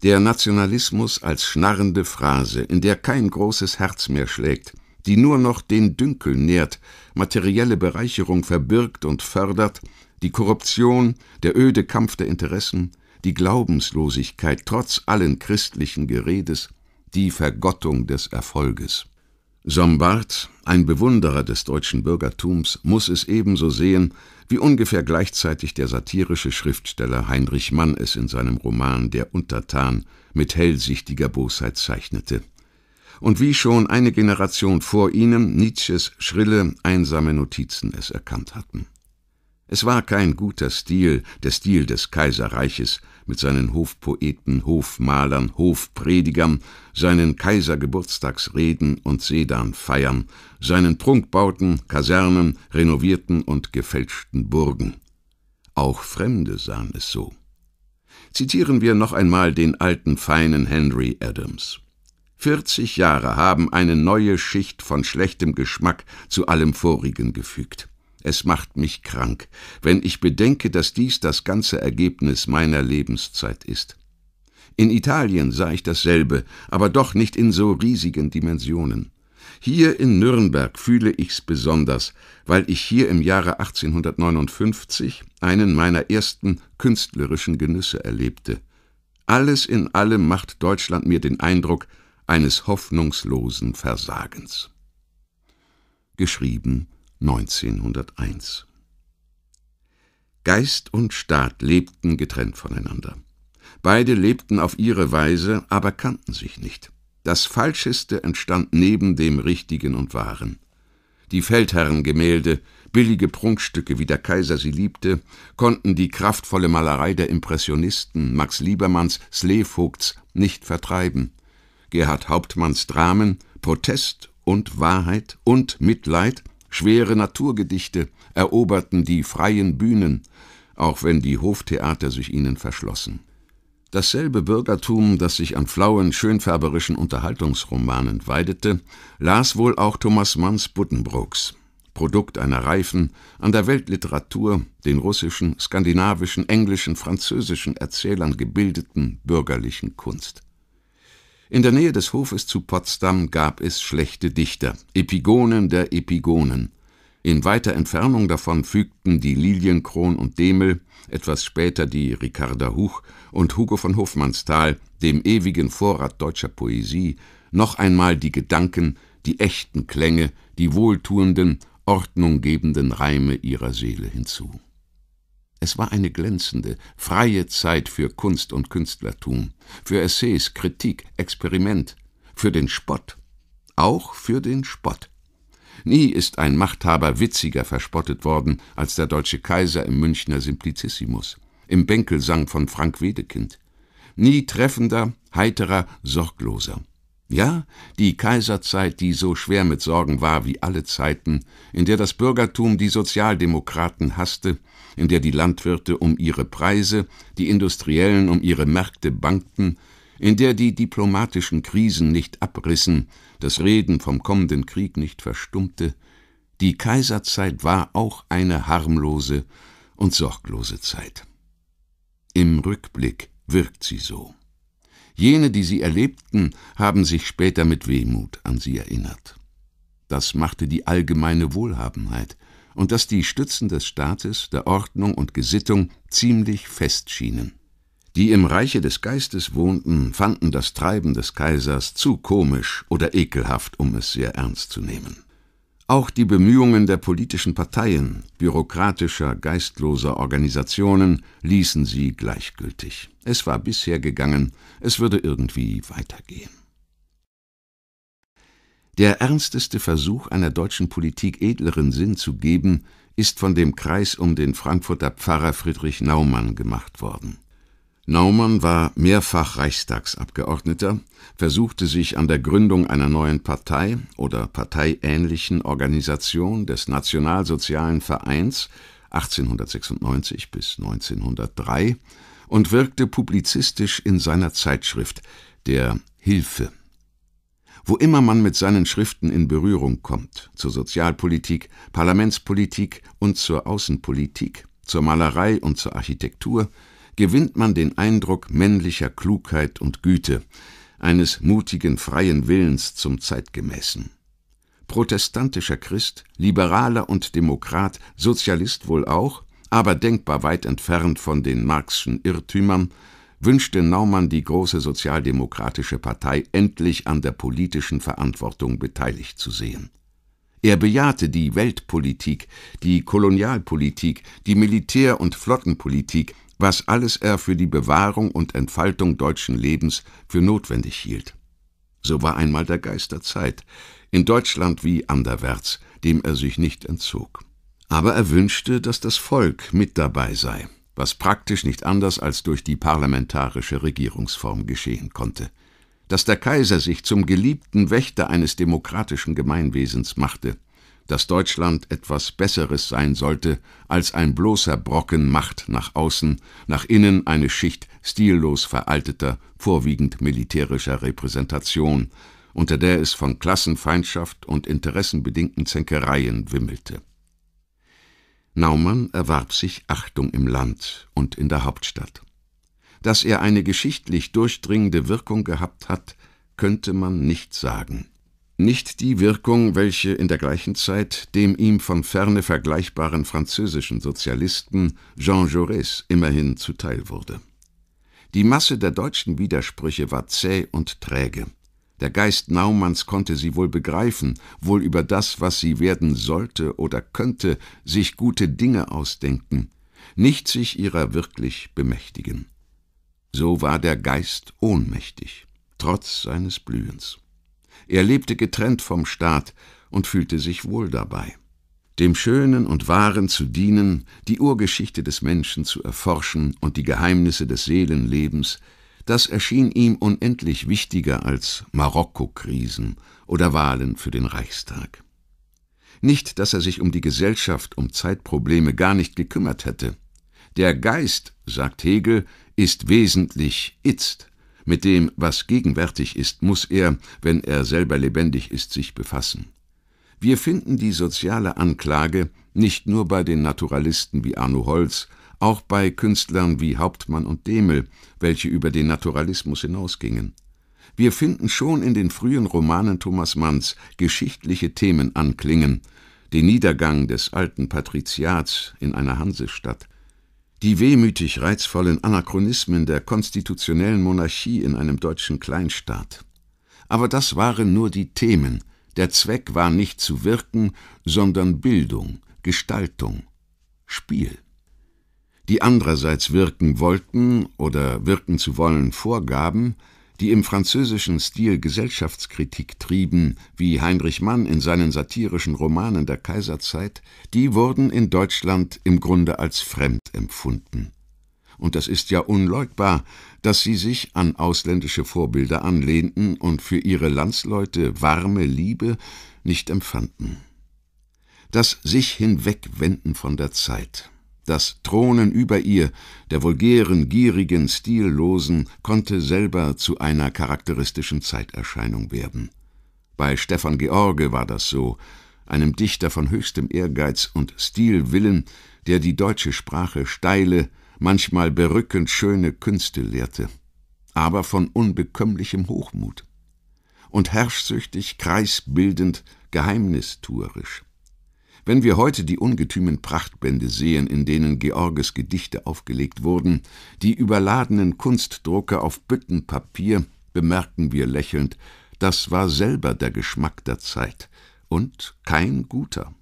Der Nationalismus als schnarrende Phrase, in der kein großes Herz mehr schlägt, die nur noch den Dünkel nährt, materielle Bereicherung verbirgt und fördert, die Korruption, der öde Kampf der Interessen, die Glaubenslosigkeit trotz allen christlichen Geredes, die Vergottung des Erfolges. Sombart, ein Bewunderer des deutschen Bürgertums, muss es ebenso sehen wie ungefähr gleichzeitig der satirische Schriftsteller Heinrich Mann es in seinem Roman Der Untertan mit hellsichtiger Bosheit zeichnete. Und wie schon eine Generation vor ihnen Nietzsches schrille, einsame Notizen es erkannt hatten. Es war kein guter Stil, der Stil des Kaiserreiches, mit seinen Hofpoeten, Hofmalern, Hofpredigern, seinen Kaisergeburtstagsreden und Sedanfeiern, seinen Prunkbauten, Kasernen, renovierten und gefälschten Burgen. Auch Fremde sahen es so. Zitieren wir noch einmal den alten feinen Henry Adams. 40 Jahre haben eine neue Schicht von schlechtem Geschmack zu allem vorigen gefügt. Es macht mich krank, wenn ich bedenke, dass dies das ganze Ergebnis meiner Lebenszeit ist. In Italien sah ich dasselbe, aber doch nicht in so riesigen Dimensionen. Hier in Nürnberg fühle ich's besonders, weil ich hier im Jahre 1859 einen meiner ersten künstlerischen Genüsse erlebte. Alles in allem macht Deutschland mir den Eindruck eines hoffnungslosen Versagens. Geschrieben 1901 Geist und Staat lebten getrennt voneinander. Beide lebten auf ihre Weise, aber kannten sich nicht. Das Falscheste entstand neben dem Richtigen und Wahren. Die Feldherrengemälde, billige Prunkstücke, wie der Kaiser sie liebte, konnten die kraftvolle Malerei der Impressionisten Max Liebermanns, Sleevogts nicht vertreiben. Gerhard Hauptmanns Dramen Protest und Wahrheit und Mitleid Schwere Naturgedichte eroberten die freien Bühnen, auch wenn die Hoftheater sich ihnen verschlossen. Dasselbe Bürgertum, das sich an flauen, schönfärberischen Unterhaltungsromanen weidete, las wohl auch Thomas Manns Buddenbrooks, Produkt einer reifen, an der Weltliteratur, den russischen, skandinavischen, englischen, französischen Erzählern gebildeten bürgerlichen Kunst. In der Nähe des Hofes zu Potsdam gab es schlechte Dichter, Epigonen der Epigonen. In weiter Entfernung davon fügten die Lilienkron und Demel, etwas später die Ricarda Huch und Hugo von Hofmannsthal, dem ewigen Vorrat deutscher Poesie, noch einmal die Gedanken, die echten Klänge, die wohltuenden, ordnunggebenden Reime ihrer Seele hinzu. Es war eine glänzende, freie Zeit für Kunst und Künstlertum, für Essays, Kritik, Experiment, für den Spott, auch für den Spott. Nie ist ein Machthaber witziger verspottet worden als der deutsche Kaiser im Münchner Simplicissimus, im Bänkelsang von Frank Wedekind. Nie treffender, heiterer, sorgloser. Ja, die Kaiserzeit, die so schwer mit Sorgen war wie alle Zeiten, in der das Bürgertum die Sozialdemokraten hasste in der die Landwirte um ihre Preise, die Industriellen um ihre Märkte bangten, in der die diplomatischen Krisen nicht abrissen, das Reden vom kommenden Krieg nicht verstummte, die Kaiserzeit war auch eine harmlose und sorglose Zeit. Im Rückblick wirkt sie so. Jene, die sie erlebten, haben sich später mit Wehmut an sie erinnert. Das machte die allgemeine Wohlhabenheit, und dass die Stützen des Staates, der Ordnung und Gesittung ziemlich fest schienen. Die im Reiche des Geistes wohnten, fanden das Treiben des Kaisers zu komisch oder ekelhaft, um es sehr ernst zu nehmen. Auch die Bemühungen der politischen Parteien, bürokratischer, geistloser Organisationen ließen sie gleichgültig. Es war bisher gegangen, es würde irgendwie weitergehen. Der ernsteste Versuch einer deutschen Politik edleren Sinn zu geben, ist von dem Kreis um den Frankfurter Pfarrer Friedrich Naumann gemacht worden. Naumann war mehrfach Reichstagsabgeordneter, versuchte sich an der Gründung einer neuen Partei oder parteiähnlichen Organisation des Nationalsozialen Vereins 1896 bis 1903 und wirkte publizistisch in seiner Zeitschrift der Hilfe wo immer man mit seinen Schriften in Berührung kommt, zur Sozialpolitik, Parlamentspolitik und zur Außenpolitik, zur Malerei und zur Architektur, gewinnt man den Eindruck männlicher Klugheit und Güte, eines mutigen freien Willens zum Zeitgemäßen. Protestantischer Christ, Liberaler und Demokrat, Sozialist wohl auch, aber denkbar weit entfernt von den Marxischen Irrtümern, wünschte Naumann die große sozialdemokratische Partei endlich an der politischen Verantwortung beteiligt zu sehen. Er bejahte die Weltpolitik, die Kolonialpolitik, die Militär- und Flottenpolitik, was alles er für die Bewahrung und Entfaltung deutschen Lebens für notwendig hielt. So war einmal der Geist der Zeit, in Deutschland wie anderwärts, dem er sich nicht entzog. Aber er wünschte, dass das Volk mit dabei sei, was praktisch nicht anders als durch die parlamentarische Regierungsform geschehen konnte. Dass der Kaiser sich zum geliebten Wächter eines demokratischen Gemeinwesens machte, dass Deutschland etwas Besseres sein sollte als ein bloßer Brocken Macht nach außen, nach innen eine Schicht stillos veralteter, vorwiegend militärischer Repräsentation, unter der es von Klassenfeindschaft und interessenbedingten Zänkereien wimmelte. Naumann erwarb sich Achtung im Land und in der Hauptstadt. Dass er eine geschichtlich durchdringende Wirkung gehabt hat, könnte man nicht sagen. Nicht die Wirkung, welche in der gleichen Zeit dem ihm von ferne vergleichbaren französischen Sozialisten Jean Jaurès immerhin zuteil wurde. Die Masse der deutschen Widersprüche war zäh und träge. Der Geist Naumanns konnte sie wohl begreifen, wohl über das, was sie werden sollte oder könnte, sich gute Dinge ausdenken, nicht sich ihrer wirklich bemächtigen. So war der Geist ohnmächtig, trotz seines Blühens. Er lebte getrennt vom Staat und fühlte sich wohl dabei. Dem Schönen und Wahren zu dienen, die Urgeschichte des Menschen zu erforschen und die Geheimnisse des Seelenlebens, das erschien ihm unendlich wichtiger als Marokko-Krisen oder Wahlen für den Reichstag. Nicht, dass er sich um die Gesellschaft, um Zeitprobleme gar nicht gekümmert hätte. Der Geist, sagt Hegel, ist wesentlich itzt. Mit dem, was gegenwärtig ist, muss er, wenn er selber lebendig ist, sich befassen. Wir finden die soziale Anklage nicht nur bei den Naturalisten wie Arno Holz auch bei Künstlern wie Hauptmann und Demel, welche über den Naturalismus hinausgingen. Wir finden schon in den frühen Romanen Thomas Manns geschichtliche Themen anklingen, den Niedergang des alten Patriziats in einer Hansestadt, die wehmütig reizvollen Anachronismen der konstitutionellen Monarchie in einem deutschen Kleinstaat. Aber das waren nur die Themen, der Zweck war nicht zu wirken, sondern Bildung, Gestaltung, Spiel die andererseits wirken wollten oder wirken zu wollen vorgaben, die im französischen Stil Gesellschaftskritik trieben, wie Heinrich Mann in seinen satirischen Romanen der Kaiserzeit, die wurden in Deutschland im Grunde als fremd empfunden. Und das ist ja unleugbar, dass sie sich an ausländische Vorbilder anlehnten und für ihre Landsleute warme Liebe nicht empfanden. Das sich hinwegwenden von der Zeit, das Thronen über ihr, der vulgären, gierigen, stillosen, konnte selber zu einer charakteristischen Zeiterscheinung werden. Bei Stefan George war das so, einem Dichter von höchstem Ehrgeiz und Stilwillen, der die deutsche Sprache steile, manchmal berückend schöne Künste lehrte, aber von unbekömmlichem Hochmut und herrschsüchtig, kreisbildend, geheimnistuerisch. Wenn wir heute die ungetümen Prachtbände sehen, in denen Georges Gedichte aufgelegt wurden, die überladenen Kunstdrucke auf Büttenpapier, bemerken wir lächelnd, das war selber der Geschmack der Zeit und kein guter.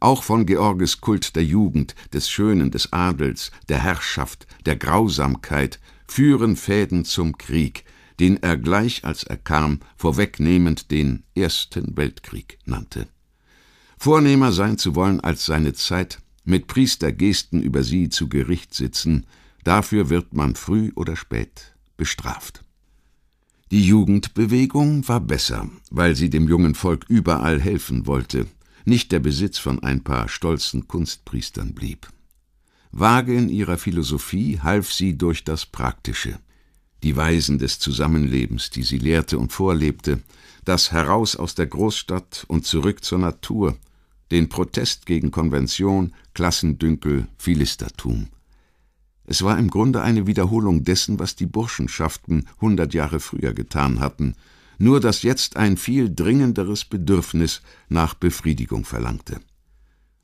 Auch von Georges Kult der Jugend, des Schönen, des Adels, der Herrschaft, der Grausamkeit führen Fäden zum Krieg, den er gleich als er kam, vorwegnehmend den Ersten Weltkrieg nannte vornehmer sein zu wollen als seine Zeit, mit Priestergesten über sie zu Gericht sitzen, dafür wird man früh oder spät bestraft. Die Jugendbewegung war besser, weil sie dem jungen Volk überall helfen wollte, nicht der Besitz von ein paar stolzen Kunstpriestern blieb. Vage in ihrer Philosophie half sie durch das Praktische, die Weisen des Zusammenlebens, die sie lehrte und vorlebte, das heraus aus der Großstadt und zurück zur Natur, den Protest gegen Konvention, Klassendünkel, Philistertum. Es war im Grunde eine Wiederholung dessen, was die Burschenschaften hundert Jahre früher getan hatten, nur dass jetzt ein viel dringenderes Bedürfnis nach Befriedigung verlangte.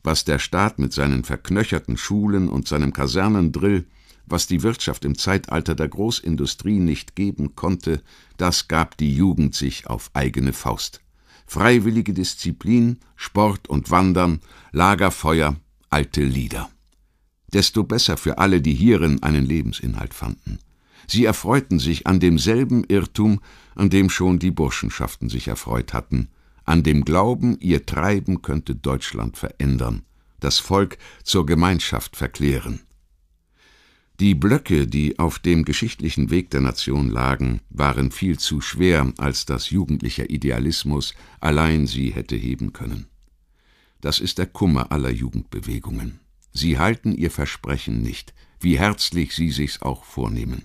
Was der Staat mit seinen verknöcherten Schulen und seinem Kasernendrill, was die Wirtschaft im Zeitalter der Großindustrie nicht geben konnte, das gab die Jugend sich auf eigene Faust freiwillige Disziplin, Sport und Wandern, Lagerfeuer, alte Lieder. Desto besser für alle, die hierin einen Lebensinhalt fanden. Sie erfreuten sich an demselben Irrtum, an dem schon die Burschenschaften sich erfreut hatten, an dem Glauben, ihr Treiben könnte Deutschland verändern, das Volk zur Gemeinschaft verklären. Die Blöcke, die auf dem geschichtlichen Weg der Nation lagen, waren viel zu schwer, als dass jugendlicher Idealismus allein sie hätte heben können. Das ist der Kummer aller Jugendbewegungen. Sie halten ihr Versprechen nicht, wie herzlich sie sich's auch vornehmen.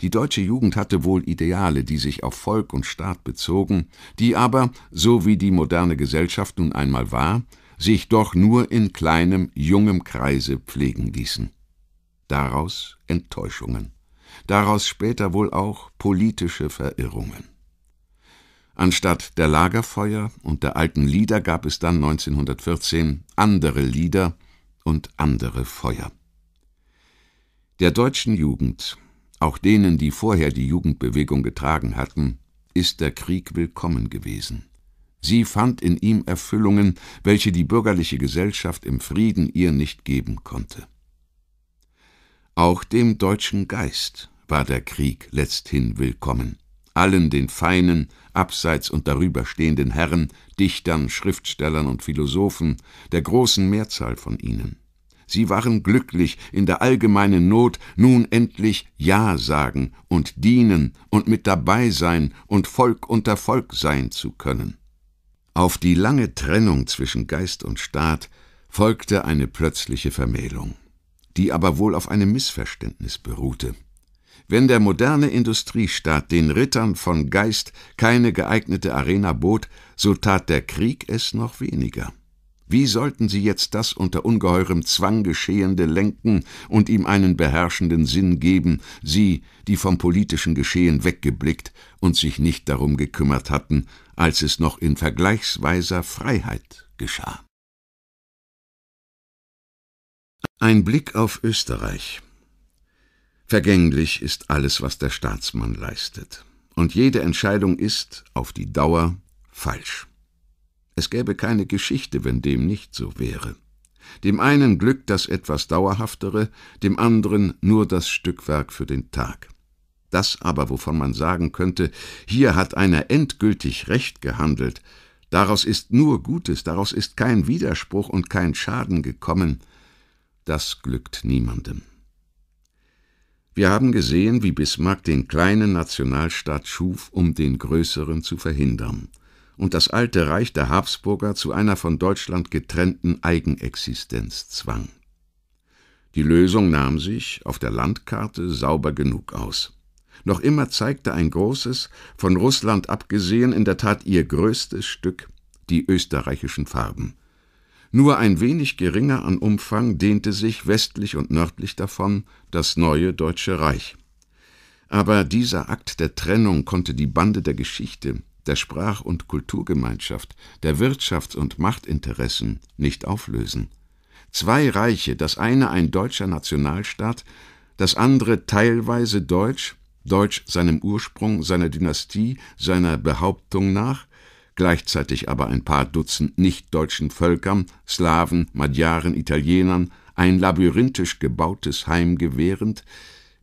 Die deutsche Jugend hatte wohl Ideale, die sich auf Volk und Staat bezogen, die aber, so wie die moderne Gesellschaft nun einmal war, sich doch nur in kleinem, jungem Kreise pflegen ließen daraus Enttäuschungen, daraus später wohl auch politische Verirrungen. Anstatt der Lagerfeuer und der alten Lieder gab es dann 1914 andere Lieder und andere Feuer. Der deutschen Jugend, auch denen, die vorher die Jugendbewegung getragen hatten, ist der Krieg willkommen gewesen. Sie fand in ihm Erfüllungen, welche die bürgerliche Gesellschaft im Frieden ihr nicht geben konnte. Auch dem deutschen Geist war der Krieg letzthin willkommen. Allen den feinen, abseits und darüber stehenden Herren, Dichtern, Schriftstellern und Philosophen, der großen Mehrzahl von ihnen. Sie waren glücklich, in der allgemeinen Not nun endlich Ja sagen und dienen und mit dabei sein und Volk unter Volk sein zu können. Auf die lange Trennung zwischen Geist und Staat folgte eine plötzliche Vermählung die aber wohl auf einem Missverständnis beruhte. Wenn der moderne Industriestaat den Rittern von Geist keine geeignete Arena bot, so tat der Krieg es noch weniger. Wie sollten sie jetzt das unter ungeheurem Zwang Geschehende lenken und ihm einen beherrschenden Sinn geben, sie, die vom politischen Geschehen weggeblickt und sich nicht darum gekümmert hatten, als es noch in vergleichsweiser Freiheit geschah? Ein Blick auf Österreich. Vergänglich ist alles, was der Staatsmann leistet. Und jede Entscheidung ist, auf die Dauer, falsch. Es gäbe keine Geschichte, wenn dem nicht so wäre. Dem einen glückt das etwas Dauerhaftere, dem anderen nur das Stückwerk für den Tag. Das aber, wovon man sagen könnte, hier hat einer endgültig recht gehandelt, daraus ist nur Gutes, daraus ist kein Widerspruch und kein Schaden gekommen, das glückt niemandem. Wir haben gesehen, wie Bismarck den kleinen Nationalstaat schuf, um den größeren zu verhindern, und das alte Reich der Habsburger zu einer von Deutschland getrennten Eigenexistenz zwang. Die Lösung nahm sich auf der Landkarte sauber genug aus. Noch immer zeigte ein großes, von Russland abgesehen in der Tat ihr größtes Stück, die österreichischen Farben. Nur ein wenig geringer an Umfang dehnte sich westlich und nördlich davon das neue Deutsche Reich. Aber dieser Akt der Trennung konnte die Bande der Geschichte, der Sprach- und Kulturgemeinschaft, der Wirtschafts- und Machtinteressen nicht auflösen. Zwei Reiche, das eine ein deutscher Nationalstaat, das andere teilweise deutsch, deutsch seinem Ursprung, seiner Dynastie, seiner Behauptung nach, gleichzeitig aber ein paar Dutzend nichtdeutschen Völkern, Slawen, Magyaren, Italienern, ein labyrinthisch gebautes Heim gewährend,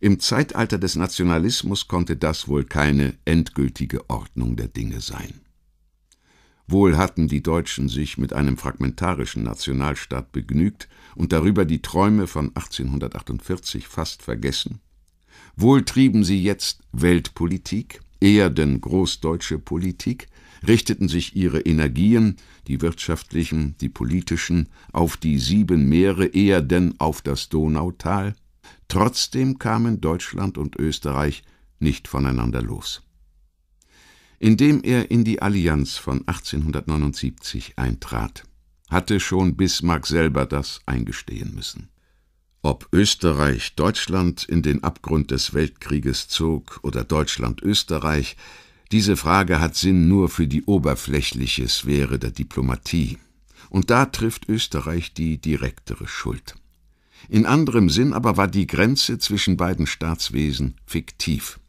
im Zeitalter des Nationalismus konnte das wohl keine endgültige Ordnung der Dinge sein. Wohl hatten die Deutschen sich mit einem fragmentarischen Nationalstaat begnügt und darüber die Träume von 1848 fast vergessen. Wohl trieben sie jetzt Weltpolitik, eher denn großdeutsche Politik, richteten sich ihre Energien, die wirtschaftlichen, die politischen, auf die sieben Meere eher denn auf das Donautal, trotzdem kamen Deutschland und Österreich nicht voneinander los. Indem er in die Allianz von 1879 eintrat, hatte schon Bismarck selber das eingestehen müssen. Ob Österreich Deutschland in den Abgrund des Weltkrieges zog oder Deutschland Österreich, diese Frage hat Sinn nur für die oberflächliche Sphäre der Diplomatie. Und da trifft Österreich die direktere Schuld. In anderem Sinn aber war die Grenze zwischen beiden Staatswesen fiktiv.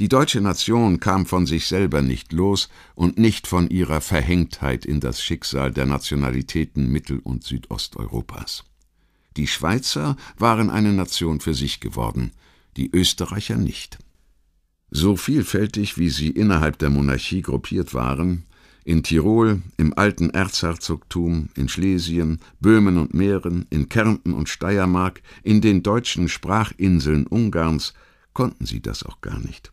Die deutsche Nation kam von sich selber nicht los und nicht von ihrer Verhängtheit in das Schicksal der Nationalitäten Mittel- und Südosteuropas. Die Schweizer waren eine Nation für sich geworden, die Österreicher nicht. So vielfältig, wie sie innerhalb der Monarchie gruppiert waren, in Tirol, im alten Erzherzogtum, in Schlesien, Böhmen und Mähren, in Kärnten und Steiermark, in den deutschen Sprachinseln Ungarns, konnten sie das auch gar nicht.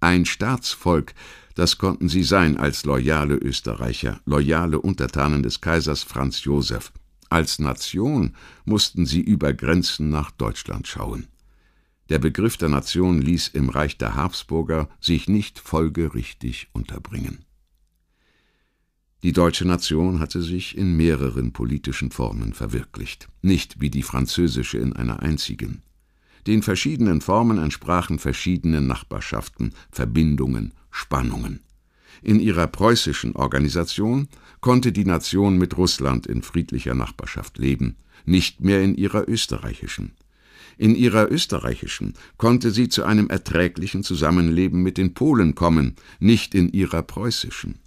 Ein Staatsvolk, das konnten sie sein als loyale Österreicher, loyale Untertanen des Kaisers Franz Josef. Als Nation mussten sie über Grenzen nach Deutschland schauen. Der Begriff der Nation ließ im Reich der Habsburger sich nicht folgerichtig unterbringen. Die deutsche Nation hatte sich in mehreren politischen Formen verwirklicht, nicht wie die französische in einer einzigen. Den verschiedenen Formen entsprachen verschiedene Nachbarschaften, Verbindungen, Spannungen. In ihrer preußischen Organisation konnte die Nation mit Russland in friedlicher Nachbarschaft leben, nicht mehr in ihrer österreichischen. In ihrer österreichischen konnte sie zu einem erträglichen Zusammenleben mit den Polen kommen, nicht in ihrer preußischen.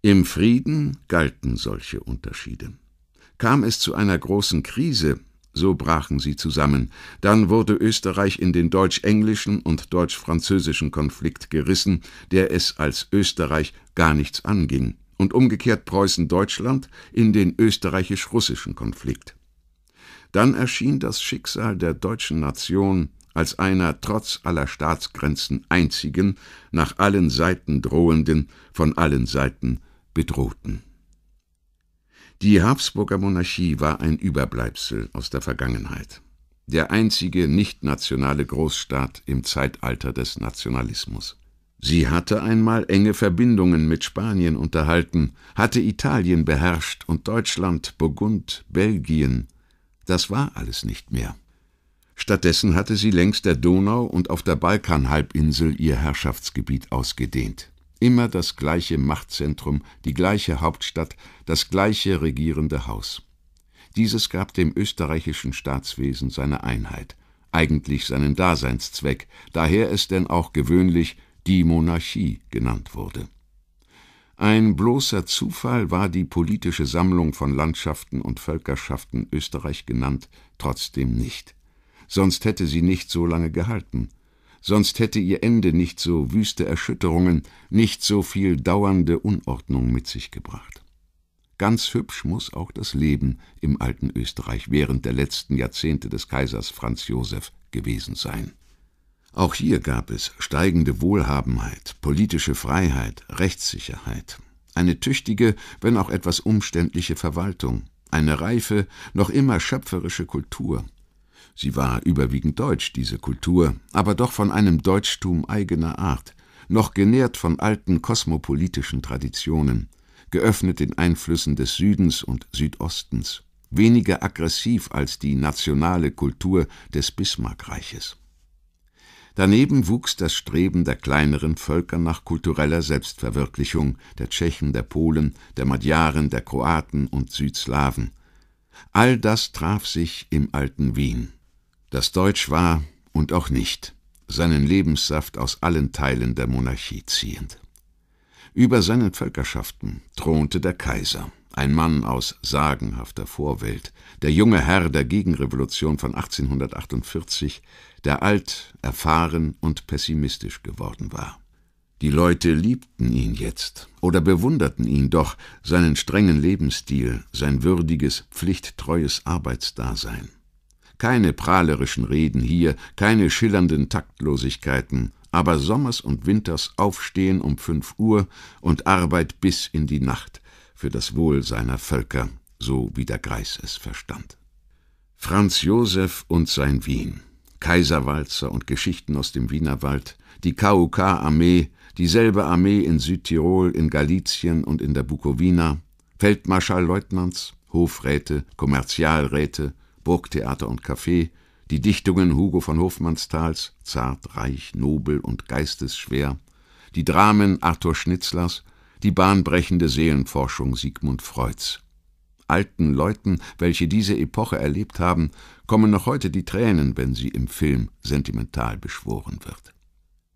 Im Frieden galten solche Unterschiede. Kam es zu einer großen Krise, so brachen sie zusammen. Dann wurde Österreich in den deutsch-englischen und deutsch-französischen Konflikt gerissen, der es als Österreich gar nichts anging, und umgekehrt Preußen-Deutschland in den österreichisch-russischen Konflikt. Dann erschien das Schicksal der deutschen Nation als einer trotz aller Staatsgrenzen einzigen, nach allen Seiten drohenden, von allen Seiten bedrohten. Die Habsburger Monarchie war ein Überbleibsel aus der Vergangenheit, der einzige nicht-nationale Großstaat im Zeitalter des Nationalismus. Sie hatte einmal enge Verbindungen mit Spanien unterhalten, hatte Italien beherrscht und Deutschland, Burgund, Belgien, das war alles nicht mehr. Stattdessen hatte sie längs der Donau und auf der Balkanhalbinsel ihr Herrschaftsgebiet ausgedehnt. Immer das gleiche Machtzentrum, die gleiche Hauptstadt, das gleiche regierende Haus. Dieses gab dem österreichischen Staatswesen seine Einheit, eigentlich seinen Daseinszweck, daher es denn auch gewöhnlich die Monarchie genannt wurde. Ein bloßer Zufall war die politische Sammlung von Landschaften und Völkerschaften Österreich genannt, trotzdem nicht. Sonst hätte sie nicht so lange gehalten. Sonst hätte ihr Ende nicht so wüste Erschütterungen, nicht so viel dauernde Unordnung mit sich gebracht. Ganz hübsch muß auch das Leben im alten Österreich während der letzten Jahrzehnte des Kaisers Franz Josef gewesen sein. Auch hier gab es steigende Wohlhabenheit, politische Freiheit, Rechtssicherheit, eine tüchtige, wenn auch etwas umständliche Verwaltung, eine reife, noch immer schöpferische Kultur. Sie war überwiegend deutsch, diese Kultur, aber doch von einem Deutschtum eigener Art, noch genährt von alten kosmopolitischen Traditionen, geöffnet den Einflüssen des Südens und Südostens, weniger aggressiv als die nationale Kultur des Bismarckreiches. Daneben wuchs das Streben der kleineren Völker nach kultureller Selbstverwirklichung, der Tschechen, der Polen, der Magyaren, der Kroaten und Südslawen. All das traf sich im alten Wien. Das Deutsch war und auch nicht, seinen Lebenssaft aus allen Teilen der Monarchie ziehend. Über seinen Völkerschaften thronte der Kaiser, ein Mann aus sagenhafter Vorwelt, der junge Herr der Gegenrevolution von 1848, der alt, erfahren und pessimistisch geworden war. Die Leute liebten ihn jetzt oder bewunderten ihn doch, seinen strengen Lebensstil, sein würdiges, pflichttreues Arbeitsdasein. Keine prahlerischen Reden hier, keine schillernden Taktlosigkeiten, aber sommers und winters aufstehen um fünf Uhr und Arbeit bis in die Nacht für das Wohl seiner Völker, so wie der Greis es verstand. Franz Josef und sein Wien, Kaiserwalzer und Geschichten aus dem Wienerwald, die KUK-Armee, dieselbe Armee in Südtirol, in Galizien und in der Bukowina, Feldmarschallleutnants, Hofräte, Kommerzialräte, Burgtheater und Café, die Dichtungen Hugo von Hofmannsthals, zart, reich, nobel und geistesschwer, die Dramen Arthur Schnitzlers, die bahnbrechende Seelenforschung Sigmund Freuds. Alten Leuten, welche diese Epoche erlebt haben, kommen noch heute die Tränen, wenn sie im Film sentimental beschworen wird.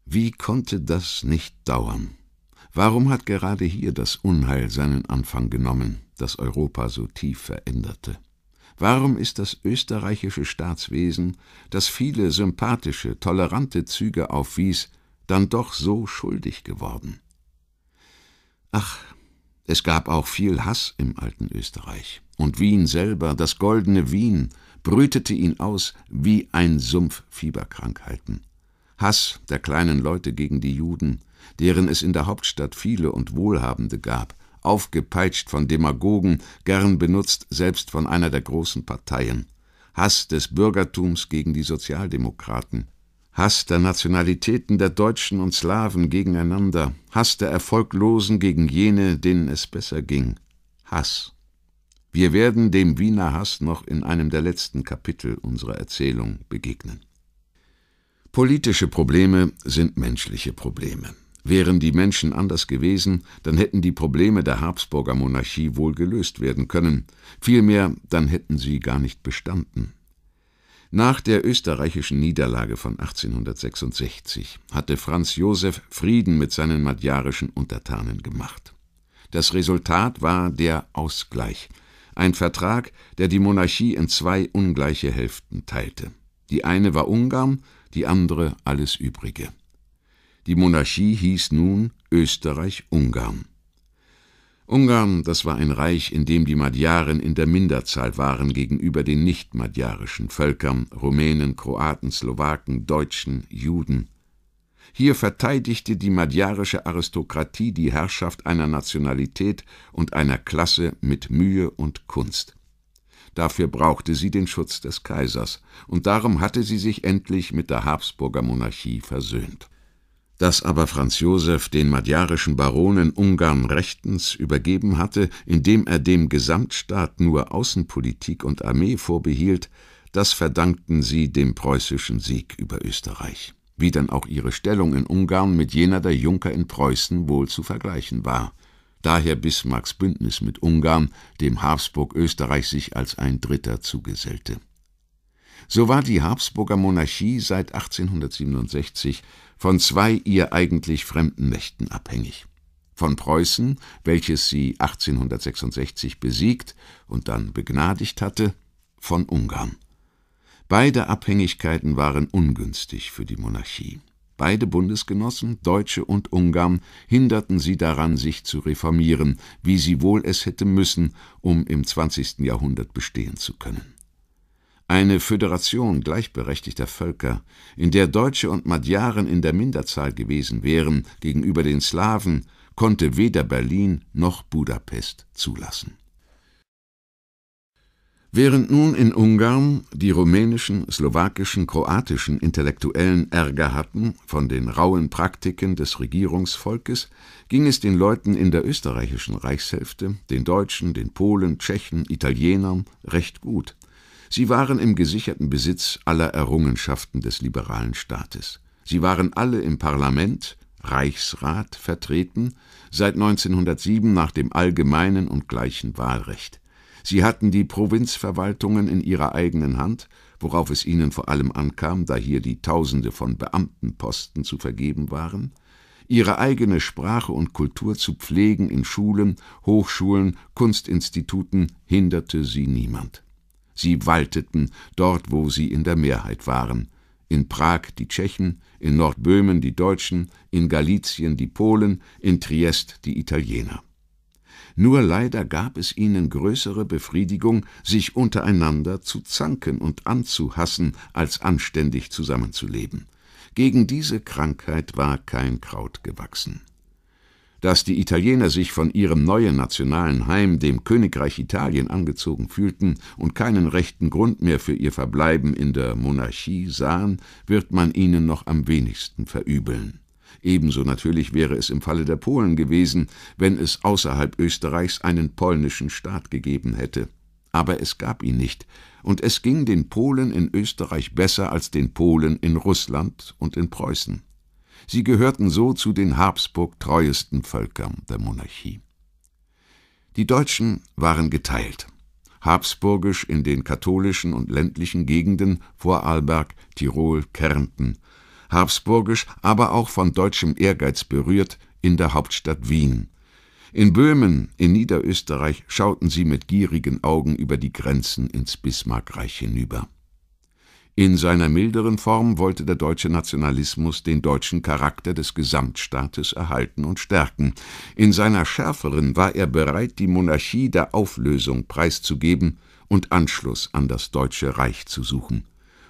Wie konnte das nicht dauern? Warum hat gerade hier das Unheil seinen Anfang genommen, das Europa so tief veränderte? Warum ist das österreichische Staatswesen, das viele sympathische, tolerante Züge aufwies, dann doch so schuldig geworden? Ach, es gab auch viel Hass im alten Österreich. Und Wien selber, das goldene Wien, brütete ihn aus wie ein Sumpf Fieberkrankheiten. Hass der kleinen Leute gegen die Juden, deren es in der Hauptstadt viele und Wohlhabende gab, aufgepeitscht von Demagogen, gern benutzt selbst von einer der großen Parteien. Hass des Bürgertums gegen die Sozialdemokraten. Hass der Nationalitäten der Deutschen und Slawen gegeneinander, Hass der Erfolglosen gegen jene, denen es besser ging. Hass. Wir werden dem Wiener Hass noch in einem der letzten Kapitel unserer Erzählung begegnen. Politische Probleme sind menschliche Probleme. Wären die Menschen anders gewesen, dann hätten die Probleme der Habsburger Monarchie wohl gelöst werden können, vielmehr dann hätten sie gar nicht bestanden. Nach der österreichischen Niederlage von 1866 hatte Franz Josef Frieden mit seinen magyarischen Untertanen gemacht. Das Resultat war der Ausgleich, ein Vertrag, der die Monarchie in zwei ungleiche Hälften teilte. Die eine war Ungarn, die andere alles Übrige. Die Monarchie hieß nun Österreich-Ungarn. Ungarn, das war ein Reich, in dem die Magyaren in der Minderzahl waren gegenüber den nicht-magyarischen Völkern, Rumänen, Kroaten, Slowaken, Deutschen, Juden. Hier verteidigte die magyarische Aristokratie die Herrschaft einer Nationalität und einer Klasse mit Mühe und Kunst. Dafür brauchte sie den Schutz des Kaisers, und darum hatte sie sich endlich mit der Habsburger Monarchie versöhnt das aber Franz Josef den magyarischen Baronen Ungarn rechtens übergeben hatte, indem er dem Gesamtstaat nur Außenpolitik und Armee vorbehielt, das verdankten sie dem preußischen Sieg über Österreich, wie dann auch ihre Stellung in Ungarn mit jener der Junker in Preußen wohl zu vergleichen war. Daher Bismarcks Bündnis mit Ungarn, dem Habsburg Österreich sich als ein Dritter zugesellte. So war die Habsburger Monarchie seit 1867 von zwei ihr eigentlich fremden Mächten abhängig. Von Preußen, welches sie 1866 besiegt und dann begnadigt hatte, von Ungarn. Beide Abhängigkeiten waren ungünstig für die Monarchie. Beide Bundesgenossen, Deutsche und Ungarn, hinderten sie daran, sich zu reformieren, wie sie wohl es hätte müssen, um im 20. Jahrhundert bestehen zu können. Eine Föderation gleichberechtigter Völker, in der Deutsche und Magyaren in der Minderzahl gewesen wären gegenüber den Slawen, konnte weder Berlin noch Budapest zulassen. Während nun in Ungarn die rumänischen, slowakischen, kroatischen Intellektuellen Ärger hatten von den rauen Praktiken des Regierungsvolkes, ging es den Leuten in der österreichischen Reichshälfte, den Deutschen, den Polen, Tschechen, Italienern recht gut. Sie waren im gesicherten Besitz aller Errungenschaften des liberalen Staates. Sie waren alle im Parlament, Reichsrat vertreten, seit 1907 nach dem allgemeinen und gleichen Wahlrecht. Sie hatten die Provinzverwaltungen in ihrer eigenen Hand, worauf es ihnen vor allem ankam, da hier die Tausende von Beamtenposten zu vergeben waren, ihre eigene Sprache und Kultur zu pflegen in Schulen, Hochschulen, Kunstinstituten hinderte sie niemand. Sie walteten dort, wo sie in der Mehrheit waren. In Prag die Tschechen, in Nordböhmen die Deutschen, in Galizien die Polen, in Triest die Italiener. Nur leider gab es ihnen größere Befriedigung, sich untereinander zu zanken und anzuhassen, als anständig zusammenzuleben. Gegen diese Krankheit war kein Kraut gewachsen dass die Italiener sich von ihrem neuen nationalen Heim, dem Königreich Italien, angezogen fühlten und keinen rechten Grund mehr für ihr Verbleiben in der Monarchie sahen, wird man ihnen noch am wenigsten verübeln. Ebenso natürlich wäre es im Falle der Polen gewesen, wenn es außerhalb Österreichs einen polnischen Staat gegeben hätte. Aber es gab ihn nicht, und es ging den Polen in Österreich besser als den Polen in Russland und in Preußen. Sie gehörten so zu den Habsburg treuesten Völkern der Monarchie. Die Deutschen waren geteilt. Habsburgisch in den katholischen und ländlichen Gegenden Vorarlberg, Tirol, Kärnten. Habsburgisch, aber auch von deutschem Ehrgeiz berührt in der Hauptstadt Wien. In Böhmen, in Niederösterreich schauten sie mit gierigen Augen über die Grenzen ins Bismarckreich hinüber. In seiner milderen Form wollte der deutsche Nationalismus den deutschen Charakter des Gesamtstaates erhalten und stärken. In seiner schärferen war er bereit, die Monarchie der Auflösung preiszugeben und Anschluss an das Deutsche Reich zu suchen,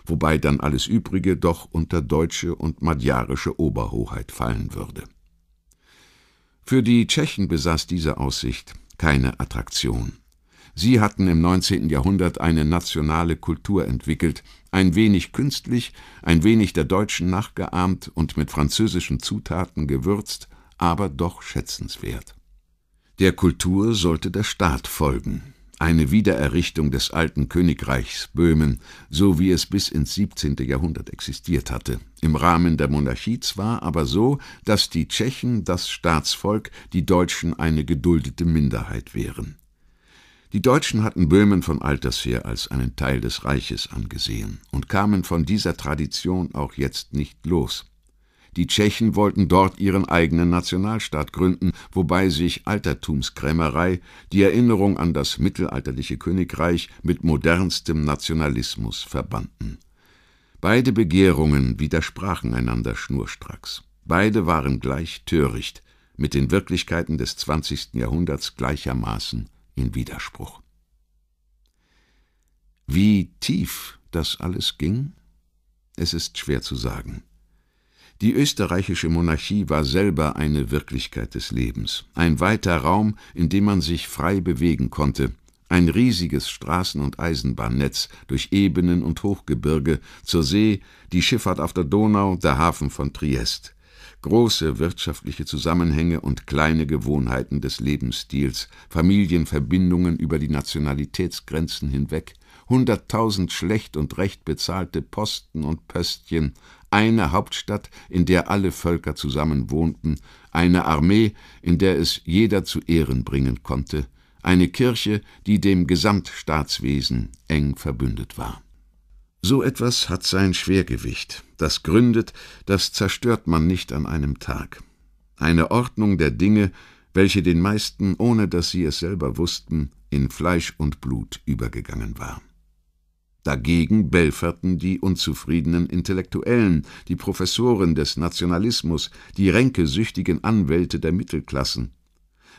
wobei dann alles Übrige doch unter deutsche und magyarische Oberhoheit fallen würde. Für die Tschechen besaß diese Aussicht keine Attraktion. Sie hatten im 19. Jahrhundert eine nationale Kultur entwickelt, ein wenig künstlich, ein wenig der deutschen nachgeahmt und mit französischen Zutaten gewürzt, aber doch schätzenswert. Der Kultur sollte der Staat folgen, eine Wiedererrichtung des alten Königreichs Böhmen, so wie es bis ins 17. Jahrhundert existiert hatte, im Rahmen der Monarchie zwar, aber so, dass die Tschechen das Staatsvolk, die Deutschen eine geduldete Minderheit wären. Die Deutschen hatten Böhmen von alters her als einen Teil des Reiches angesehen und kamen von dieser Tradition auch jetzt nicht los. Die Tschechen wollten dort ihren eigenen Nationalstaat gründen, wobei sich Altertumskrämerei, die Erinnerung an das mittelalterliche Königreich mit modernstem Nationalismus verbanden. Beide Begehrungen widersprachen einander schnurstracks. Beide waren gleich töricht, mit den Wirklichkeiten des 20. Jahrhunderts gleichermaßen in Widerspruch. Wie tief das alles ging, es ist schwer zu sagen. Die österreichische Monarchie war selber eine Wirklichkeit des Lebens, ein weiter Raum, in dem man sich frei bewegen konnte, ein riesiges Straßen- und Eisenbahnnetz durch Ebenen und Hochgebirge, zur See, die Schifffahrt auf der Donau, der Hafen von Triest große wirtschaftliche Zusammenhänge und kleine Gewohnheiten des Lebensstils, Familienverbindungen über die Nationalitätsgrenzen hinweg, hunderttausend schlecht und recht bezahlte Posten und Pöstchen, eine Hauptstadt, in der alle Völker zusammen wohnten, eine Armee, in der es jeder zu Ehren bringen konnte, eine Kirche, die dem Gesamtstaatswesen eng verbündet war. So etwas hat sein Schwergewicht, das gründet, das zerstört man nicht an einem Tag. Eine Ordnung der Dinge, welche den meisten, ohne dass sie es selber wussten, in Fleisch und Blut übergegangen war. Dagegen belferten die unzufriedenen Intellektuellen, die Professoren des Nationalismus, die ränkesüchtigen Anwälte der Mittelklassen,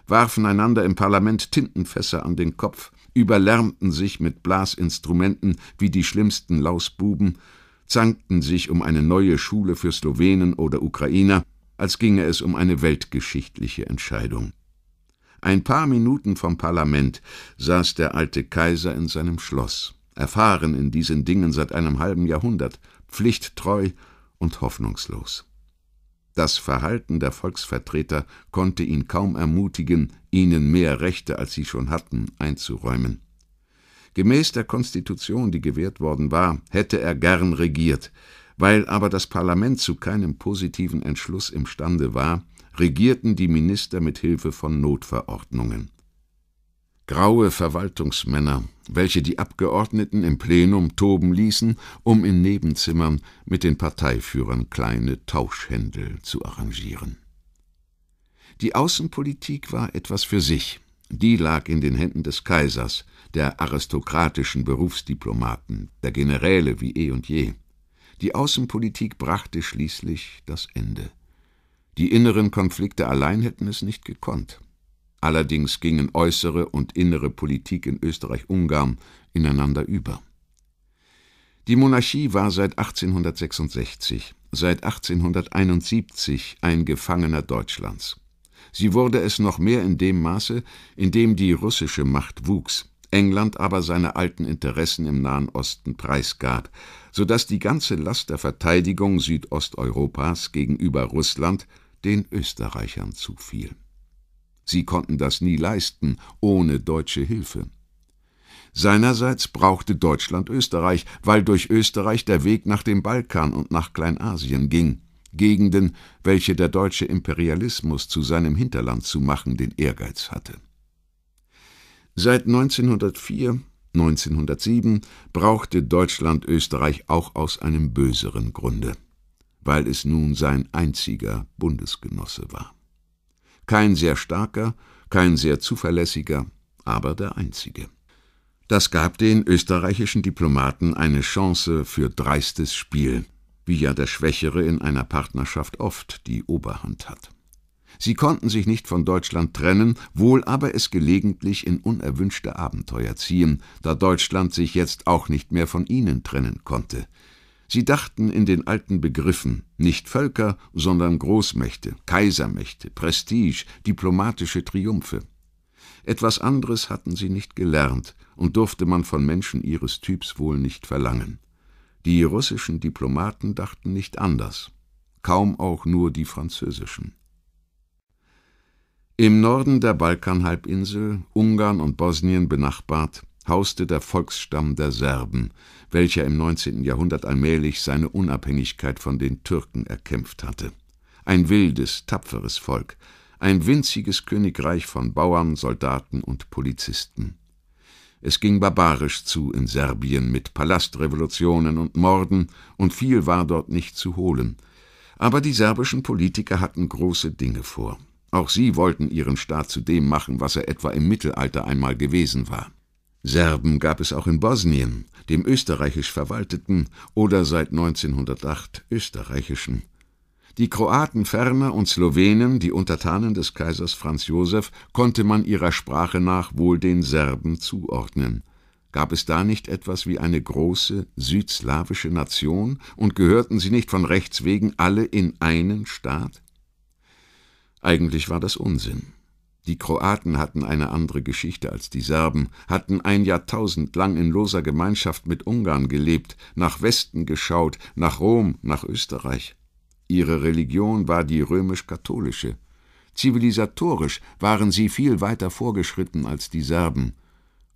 warfen einander im Parlament Tintenfässer an den Kopf, überlärmten sich mit Blasinstrumenten wie die schlimmsten Lausbuben zankten sich um eine neue Schule für Slowenen oder Ukrainer, als ginge es um eine weltgeschichtliche Entscheidung. Ein paar Minuten vom Parlament saß der alte Kaiser in seinem Schloss, erfahren in diesen Dingen seit einem halben Jahrhundert, pflichttreu und hoffnungslos. Das Verhalten der Volksvertreter konnte ihn kaum ermutigen, ihnen mehr Rechte, als sie schon hatten, einzuräumen. Gemäß der Konstitution, die gewährt worden war, hätte er gern regiert. Weil aber das Parlament zu keinem positiven Entschluss imstande war, regierten die Minister mit Hilfe von Notverordnungen. Graue Verwaltungsmänner, welche die Abgeordneten im Plenum toben ließen, um in Nebenzimmern mit den Parteiführern kleine Tauschhändel zu arrangieren. Die Außenpolitik war etwas für sich – die lag in den Händen des Kaisers, der aristokratischen Berufsdiplomaten, der Generäle wie eh und je. Die Außenpolitik brachte schließlich das Ende. Die inneren Konflikte allein hätten es nicht gekonnt. Allerdings gingen äußere und innere Politik in Österreich-Ungarn ineinander über. Die Monarchie war seit 1866, seit 1871 ein Gefangener Deutschlands. Sie wurde es noch mehr in dem Maße, in dem die russische Macht wuchs, England aber seine alten Interessen im Nahen Osten preisgab, so dass die ganze Last der Verteidigung Südosteuropas gegenüber Russland den Österreichern zufiel. Sie konnten das nie leisten ohne deutsche Hilfe. Seinerseits brauchte Deutschland Österreich, weil durch Österreich der Weg nach dem Balkan und nach Kleinasien ging. Gegenden, welche der deutsche Imperialismus zu seinem Hinterland zu machen den Ehrgeiz hatte. Seit 1904, 1907 brauchte Deutschland Österreich auch aus einem böseren Grunde, weil es nun sein einziger Bundesgenosse war. Kein sehr starker, kein sehr zuverlässiger, aber der einzige. Das gab den österreichischen Diplomaten eine Chance für dreistes Spiel, wie ja der Schwächere in einer Partnerschaft oft die Oberhand hat. Sie konnten sich nicht von Deutschland trennen, wohl aber es gelegentlich in unerwünschte Abenteuer ziehen, da Deutschland sich jetzt auch nicht mehr von ihnen trennen konnte. Sie dachten in den alten Begriffen, nicht Völker, sondern Großmächte, Kaisermächte, Prestige, diplomatische Triumphe. Etwas anderes hatten sie nicht gelernt und durfte man von Menschen ihres Typs wohl nicht verlangen. Die russischen Diplomaten dachten nicht anders, kaum auch nur die französischen. Im Norden der Balkanhalbinsel, Ungarn und Bosnien benachbart, hauste der Volksstamm der Serben, welcher im 19. Jahrhundert allmählich seine Unabhängigkeit von den Türken erkämpft hatte. Ein wildes, tapferes Volk, ein winziges Königreich von Bauern, Soldaten und Polizisten. Es ging barbarisch zu in Serbien mit Palastrevolutionen und Morden, und viel war dort nicht zu holen. Aber die serbischen Politiker hatten große Dinge vor. Auch sie wollten ihren Staat zu dem machen, was er etwa im Mittelalter einmal gewesen war. Serben gab es auch in Bosnien, dem österreichisch verwalteten oder seit 1908 österreichischen. Die Kroaten ferner und Slowenen, die Untertanen des Kaisers Franz Josef, konnte man ihrer Sprache nach wohl den Serben zuordnen. Gab es da nicht etwas wie eine große südslawische Nation und gehörten sie nicht von Rechts wegen alle in einen Staat? Eigentlich war das Unsinn. Die Kroaten hatten eine andere Geschichte als die Serben, hatten ein Jahrtausend lang in loser Gemeinschaft mit Ungarn gelebt, nach Westen geschaut, nach Rom, nach Österreich. Ihre Religion war die römisch-katholische. Zivilisatorisch waren sie viel weiter vorgeschritten als die Serben.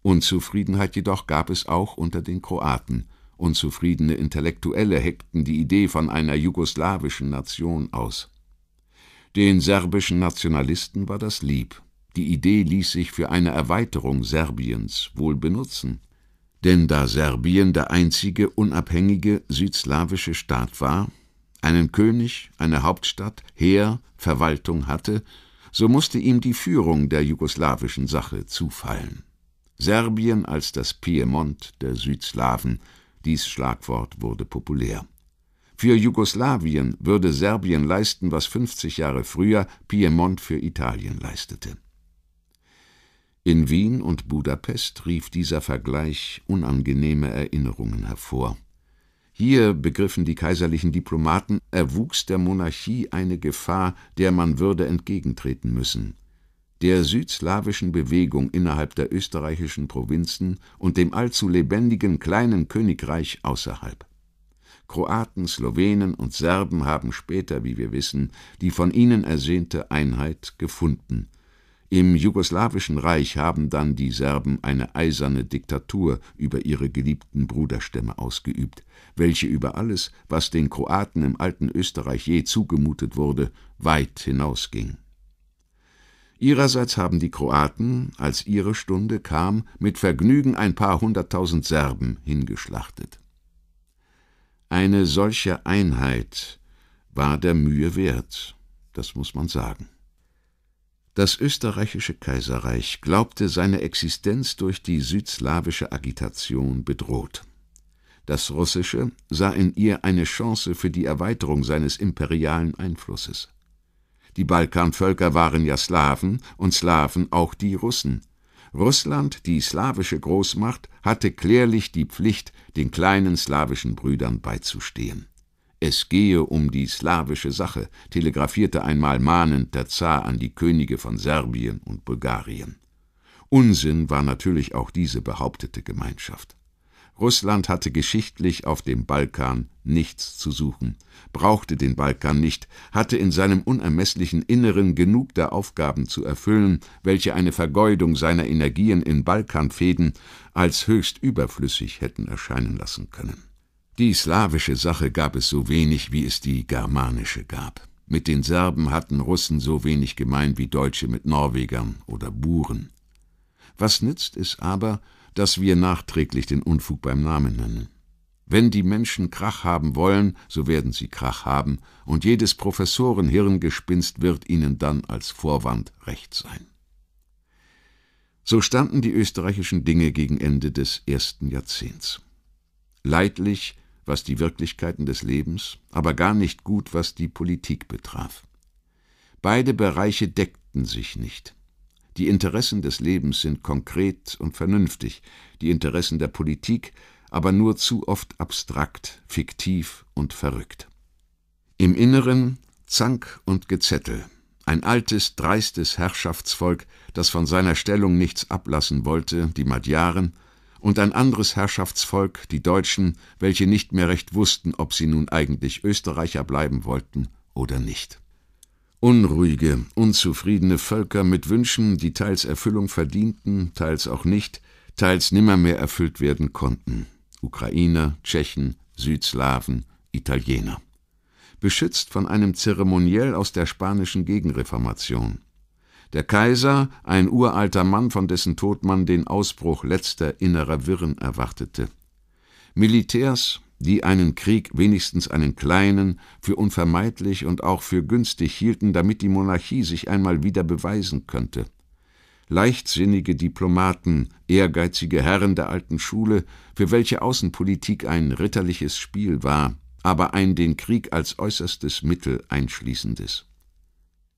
Unzufriedenheit jedoch gab es auch unter den Kroaten. Unzufriedene Intellektuelle heckten die Idee von einer jugoslawischen Nation aus. Den serbischen Nationalisten war das lieb. Die Idee ließ sich für eine Erweiterung Serbiens wohl benutzen. Denn da Serbien der einzige unabhängige südslawische Staat war, einen König, eine Hauptstadt, Heer, Verwaltung hatte, so musste ihm die Führung der jugoslawischen Sache zufallen. Serbien als das Piemont der Südslawen, dies Schlagwort wurde populär. Für Jugoslawien würde Serbien leisten, was 50 Jahre früher Piemont für Italien leistete. In Wien und Budapest rief dieser Vergleich unangenehme Erinnerungen hervor. Hier begriffen die kaiserlichen Diplomaten, erwuchs der Monarchie eine Gefahr, der man würde entgegentreten müssen. Der südslawischen Bewegung innerhalb der österreichischen Provinzen und dem allzu lebendigen kleinen Königreich außerhalb. Kroaten, Slowenen und Serben haben später, wie wir wissen, die von ihnen ersehnte Einheit gefunden – im jugoslawischen Reich haben dann die Serben eine eiserne Diktatur über ihre geliebten Bruderstämme ausgeübt, welche über alles, was den Kroaten im alten Österreich je zugemutet wurde, weit hinausging. Ihrerseits haben die Kroaten, als ihre Stunde kam, mit Vergnügen ein paar hunderttausend Serben hingeschlachtet. Eine solche Einheit war der Mühe wert, das muss man sagen. Das österreichische Kaiserreich glaubte seine Existenz durch die südslawische Agitation bedroht. Das russische sah in ihr eine Chance für die Erweiterung seines imperialen Einflusses. Die Balkanvölker waren ja Slaven und Slaven auch die Russen. Russland, die slawische Großmacht, hatte klärlich die Pflicht, den kleinen slawischen Brüdern beizustehen es gehe um die slawische Sache, telegrafierte einmal mahnend der Zar an die Könige von Serbien und Bulgarien. Unsinn war natürlich auch diese behauptete Gemeinschaft. Russland hatte geschichtlich auf dem Balkan nichts zu suchen, brauchte den Balkan nicht, hatte in seinem unermesslichen Inneren genug der Aufgaben zu erfüllen, welche eine Vergeudung seiner Energien in Balkanfäden als höchst überflüssig hätten erscheinen lassen können. Die slawische Sache gab es so wenig, wie es die germanische gab. Mit den Serben hatten Russen so wenig gemein wie Deutsche mit Norwegern oder Buren. Was nützt es aber, dass wir nachträglich den Unfug beim Namen nennen? Wenn die Menschen Krach haben wollen, so werden sie Krach haben, und jedes Professorenhirngespinst wird ihnen dann als Vorwand recht sein. So standen die österreichischen Dinge gegen Ende des ersten Jahrzehnts. Leidlich was die Wirklichkeiten des Lebens, aber gar nicht gut, was die Politik betraf. Beide Bereiche deckten sich nicht. Die Interessen des Lebens sind konkret und vernünftig, die Interessen der Politik aber nur zu oft abstrakt, fiktiv und verrückt. Im Inneren Zank und Gezettel, ein altes, dreistes Herrschaftsvolk, das von seiner Stellung nichts ablassen wollte, die Magyaren, und ein anderes Herrschaftsvolk, die Deutschen, welche nicht mehr recht wussten, ob sie nun eigentlich Österreicher bleiben wollten oder nicht. Unruhige, unzufriedene Völker mit Wünschen, die teils Erfüllung verdienten, teils auch nicht, teils nimmermehr erfüllt werden konnten. Ukrainer, Tschechen, Südslawen, Italiener. Beschützt von einem Zeremoniell aus der spanischen Gegenreformation. Der Kaiser, ein uralter Mann, von dessen Tod man den Ausbruch letzter innerer Wirren erwartete. Militärs, die einen Krieg, wenigstens einen kleinen, für unvermeidlich und auch für günstig hielten, damit die Monarchie sich einmal wieder beweisen könnte. Leichtsinnige Diplomaten, ehrgeizige Herren der alten Schule, für welche Außenpolitik ein ritterliches Spiel war, aber ein den Krieg als äußerstes Mittel einschließendes.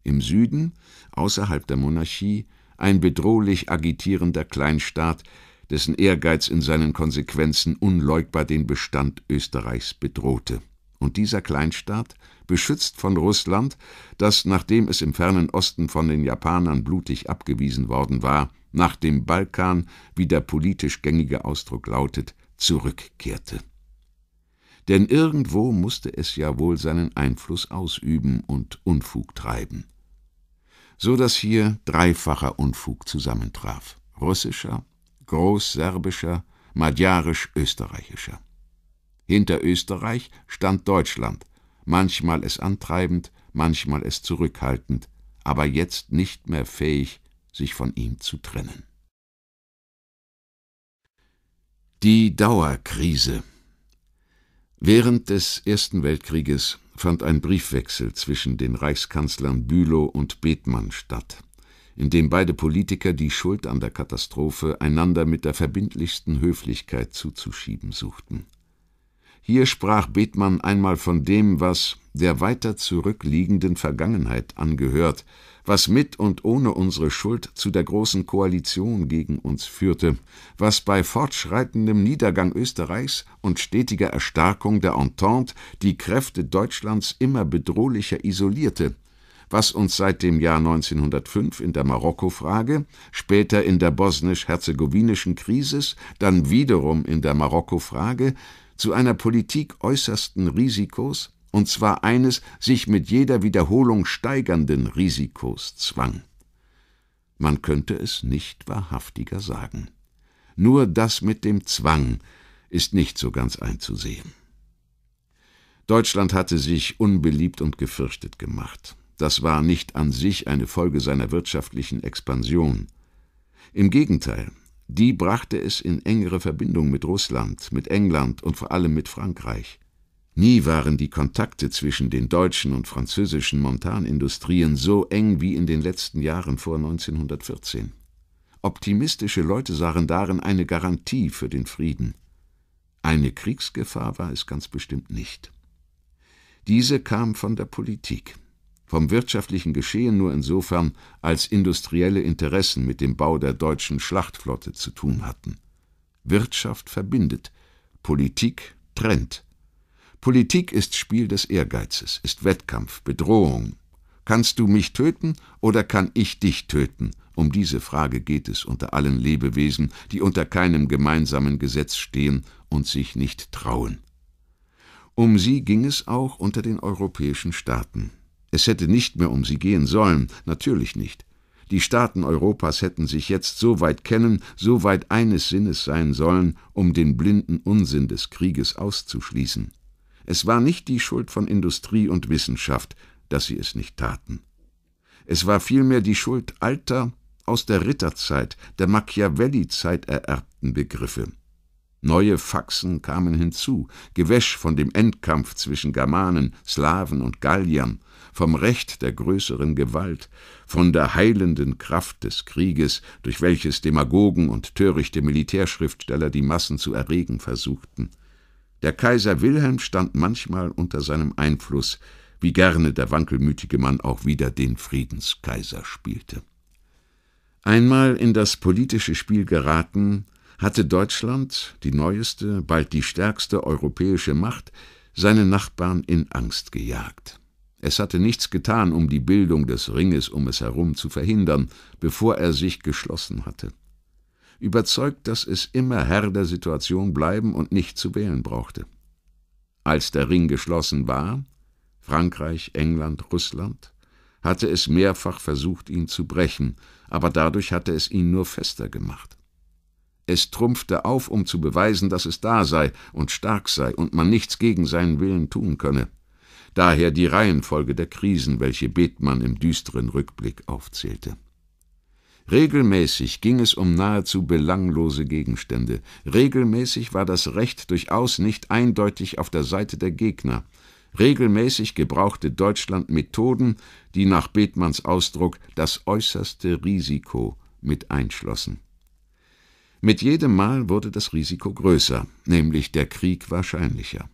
Im Süden, außerhalb der Monarchie, ein bedrohlich agitierender Kleinstaat, dessen Ehrgeiz in seinen Konsequenzen unleugbar den Bestand Österreichs bedrohte. Und dieser Kleinstaat, beschützt von Russland, das, nachdem es im fernen Osten von den Japanern blutig abgewiesen worden war, nach dem Balkan, wie der politisch gängige Ausdruck lautet, zurückkehrte. Denn irgendwo musste es ja wohl seinen Einfluss ausüben und Unfug treiben so dass hier dreifacher Unfug zusammentraf. Russischer, großserbischer, magyarisch-österreichischer. Hinter Österreich stand Deutschland, manchmal es antreibend, manchmal es zurückhaltend, aber jetzt nicht mehr fähig, sich von ihm zu trennen. Die Dauerkrise Während des Ersten Weltkrieges fand ein Briefwechsel zwischen den Reichskanzlern Bülow und Bethmann statt, in dem beide Politiker die Schuld an der Katastrophe einander mit der verbindlichsten Höflichkeit zuzuschieben suchten. Hier sprach Bethmann einmal von dem, was der weiter zurückliegenden Vergangenheit angehört, was mit und ohne unsere Schuld zu der großen Koalition gegen uns führte, was bei fortschreitendem Niedergang Österreichs und stetiger Erstarkung der Entente die Kräfte Deutschlands immer bedrohlicher isolierte, was uns seit dem Jahr 1905 in der Marokko-Frage, später in der bosnisch-herzegowinischen Krise, dann wiederum in der Marokko-Frage zu einer Politik äußersten Risikos, und zwar eines sich mit jeder Wiederholung steigernden Risikos zwang. Man könnte es nicht wahrhaftiger sagen. Nur das mit dem Zwang ist nicht so ganz einzusehen. Deutschland hatte sich unbeliebt und gefürchtet gemacht. Das war nicht an sich eine Folge seiner wirtschaftlichen Expansion. Im Gegenteil, die brachte es in engere Verbindung mit Russland, mit England und vor allem mit Frankreich. Nie waren die Kontakte zwischen den deutschen und französischen Montanindustrien so eng wie in den letzten Jahren vor 1914. Optimistische Leute sahen darin eine Garantie für den Frieden. Eine Kriegsgefahr war es ganz bestimmt nicht. Diese kam von der Politik, vom wirtschaftlichen Geschehen nur insofern, als industrielle Interessen mit dem Bau der deutschen Schlachtflotte zu tun hatten. Wirtschaft verbindet, Politik trennt. Politik ist Spiel des Ehrgeizes, ist Wettkampf, Bedrohung. Kannst du mich töten oder kann ich dich töten? Um diese Frage geht es unter allen Lebewesen, die unter keinem gemeinsamen Gesetz stehen und sich nicht trauen. Um sie ging es auch unter den europäischen Staaten. Es hätte nicht mehr um sie gehen sollen, natürlich nicht. Die Staaten Europas hätten sich jetzt so weit kennen, so weit eines Sinnes sein sollen, um den blinden Unsinn des Krieges auszuschließen. Es war nicht die Schuld von Industrie und Wissenschaft, dass sie es nicht taten. Es war vielmehr die Schuld alter, aus der Ritterzeit, der Machiavelli-Zeit ererbten Begriffe. Neue Faxen kamen hinzu, Gewäsch von dem Endkampf zwischen Germanen, Slawen und Galliern, vom Recht der größeren Gewalt, von der heilenden Kraft des Krieges, durch welches Demagogen und törichte Militärschriftsteller die Massen zu erregen versuchten – der Kaiser Wilhelm stand manchmal unter seinem Einfluss, wie gerne der wankelmütige Mann auch wieder den Friedenskaiser spielte. Einmal in das politische Spiel geraten, hatte Deutschland, die neueste, bald die stärkste europäische Macht, seine Nachbarn in Angst gejagt. Es hatte nichts getan, um die Bildung des Ringes um es herum zu verhindern, bevor er sich geschlossen hatte überzeugt, dass es immer Herr der Situation bleiben und nicht zu wählen brauchte. Als der Ring geschlossen war, Frankreich, England, Russland, hatte es mehrfach versucht, ihn zu brechen, aber dadurch hatte es ihn nur fester gemacht. Es trumpfte auf, um zu beweisen, dass es da sei und stark sei und man nichts gegen seinen Willen tun könne. Daher die Reihenfolge der Krisen, welche Bethmann im düsteren Rückblick aufzählte. Regelmäßig ging es um nahezu belanglose Gegenstände, regelmäßig war das Recht durchaus nicht eindeutig auf der Seite der Gegner, regelmäßig gebrauchte Deutschland Methoden, die nach Bethmanns Ausdruck das äußerste Risiko mit einschlossen. Mit jedem Mal wurde das Risiko größer, nämlich der Krieg wahrscheinlicher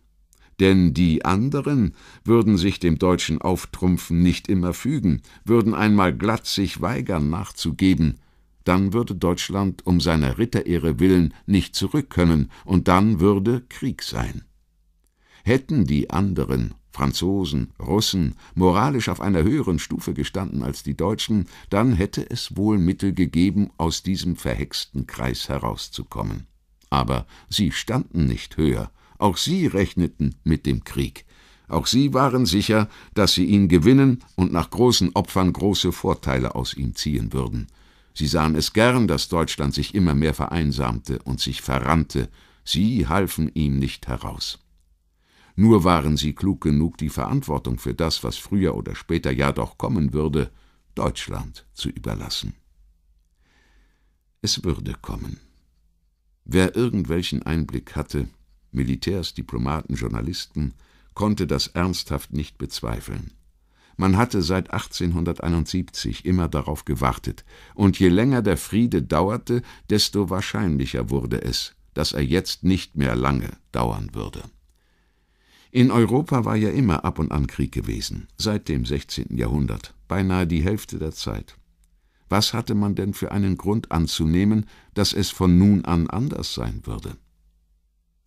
denn die anderen würden sich dem deutschen Auftrumpfen nicht immer fügen, würden einmal glatt sich weigern nachzugeben, dann würde Deutschland um seiner Ritterehre willen nicht zurück können, und dann würde Krieg sein. Hätten die anderen, Franzosen, Russen, moralisch auf einer höheren Stufe gestanden als die Deutschen, dann hätte es wohl Mittel gegeben, aus diesem verhexten Kreis herauszukommen. Aber sie standen nicht höher, auch sie rechneten mit dem Krieg. Auch sie waren sicher, dass sie ihn gewinnen und nach großen Opfern große Vorteile aus ihm ziehen würden. Sie sahen es gern, dass Deutschland sich immer mehr vereinsamte und sich verrannte. Sie halfen ihm nicht heraus. Nur waren sie klug genug, die Verantwortung für das, was früher oder später ja doch kommen würde, Deutschland zu überlassen. Es würde kommen. Wer irgendwelchen Einblick hatte, Militärs, Diplomaten, Journalisten, konnte das ernsthaft nicht bezweifeln. Man hatte seit 1871 immer darauf gewartet, und je länger der Friede dauerte, desto wahrscheinlicher wurde es, dass er jetzt nicht mehr lange dauern würde. In Europa war ja immer ab und an Krieg gewesen, seit dem 16. Jahrhundert, beinahe die Hälfte der Zeit. Was hatte man denn für einen Grund anzunehmen, dass es von nun an anders sein würde?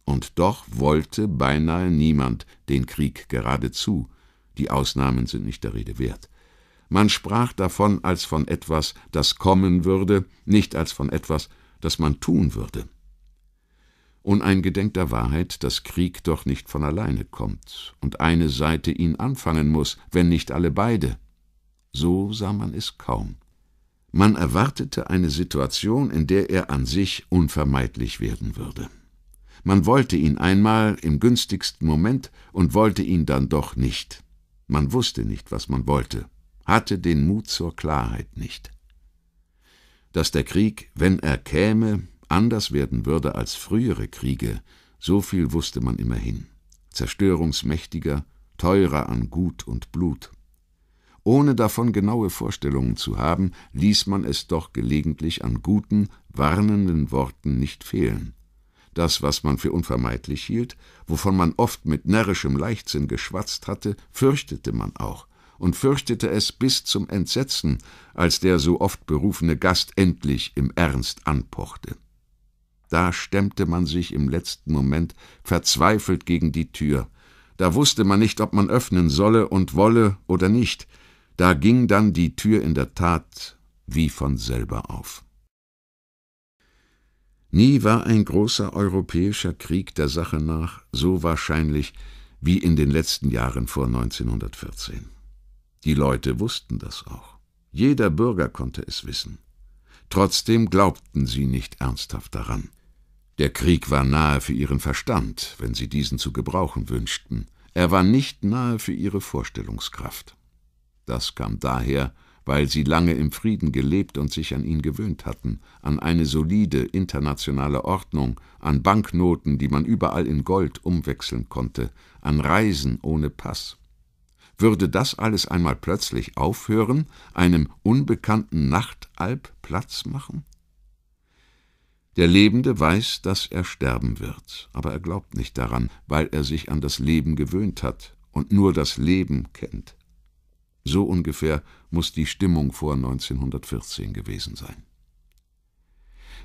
Und doch wollte beinahe niemand den Krieg geradezu, die Ausnahmen sind nicht der Rede wert. Man sprach davon als von etwas, das kommen würde, nicht als von etwas, das man tun würde. Uneingedenk der Wahrheit, dass Krieg doch nicht von alleine kommt und eine Seite ihn anfangen muss, wenn nicht alle beide. So sah man es kaum. Man erwartete eine Situation, in der er an sich unvermeidlich werden würde. Man wollte ihn einmal im günstigsten Moment und wollte ihn dann doch nicht. Man wusste nicht, was man wollte, hatte den Mut zur Klarheit nicht. Dass der Krieg, wenn er käme, anders werden würde als frühere Kriege, so viel wusste man immerhin. Zerstörungsmächtiger, teurer an Gut und Blut. Ohne davon genaue Vorstellungen zu haben, ließ man es doch gelegentlich an guten, warnenden Worten nicht fehlen das, was man für unvermeidlich hielt, wovon man oft mit närrischem Leichtsinn geschwatzt hatte, fürchtete man auch und fürchtete es bis zum Entsetzen, als der so oft berufene Gast endlich im Ernst anpochte. Da stemmte man sich im letzten Moment verzweifelt gegen die Tür, da wusste man nicht, ob man öffnen solle und wolle oder nicht, da ging dann die Tür in der Tat wie von selber auf. Nie war ein großer europäischer Krieg der Sache nach so wahrscheinlich wie in den letzten Jahren vor 1914. Die Leute wussten das auch. Jeder Bürger konnte es wissen. Trotzdem glaubten sie nicht ernsthaft daran. Der Krieg war nahe für ihren Verstand, wenn sie diesen zu gebrauchen wünschten. Er war nicht nahe für ihre Vorstellungskraft. Das kam daher, weil sie lange im Frieden gelebt und sich an ihn gewöhnt hatten, an eine solide internationale Ordnung, an Banknoten, die man überall in Gold umwechseln konnte, an Reisen ohne Pass. Würde das alles einmal plötzlich aufhören, einem unbekannten Nachtalb Platz machen? Der Lebende weiß, dass er sterben wird, aber er glaubt nicht daran, weil er sich an das Leben gewöhnt hat und nur das Leben kennt. So ungefähr muss die Stimmung vor 1914 gewesen sein.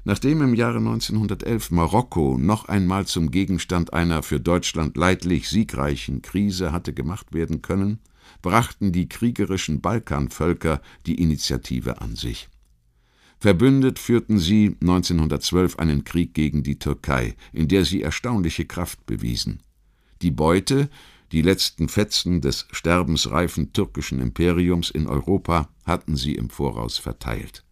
Nachdem im Jahre 1911 Marokko noch einmal zum Gegenstand einer für Deutschland leidlich siegreichen Krise hatte gemacht werden können, brachten die kriegerischen Balkanvölker die Initiative an sich. Verbündet führten sie 1912 einen Krieg gegen die Türkei, in der sie erstaunliche Kraft bewiesen. Die Beute, die letzten Fetzen des sterbensreifen türkischen Imperiums in Europa hatten sie im Voraus verteilt.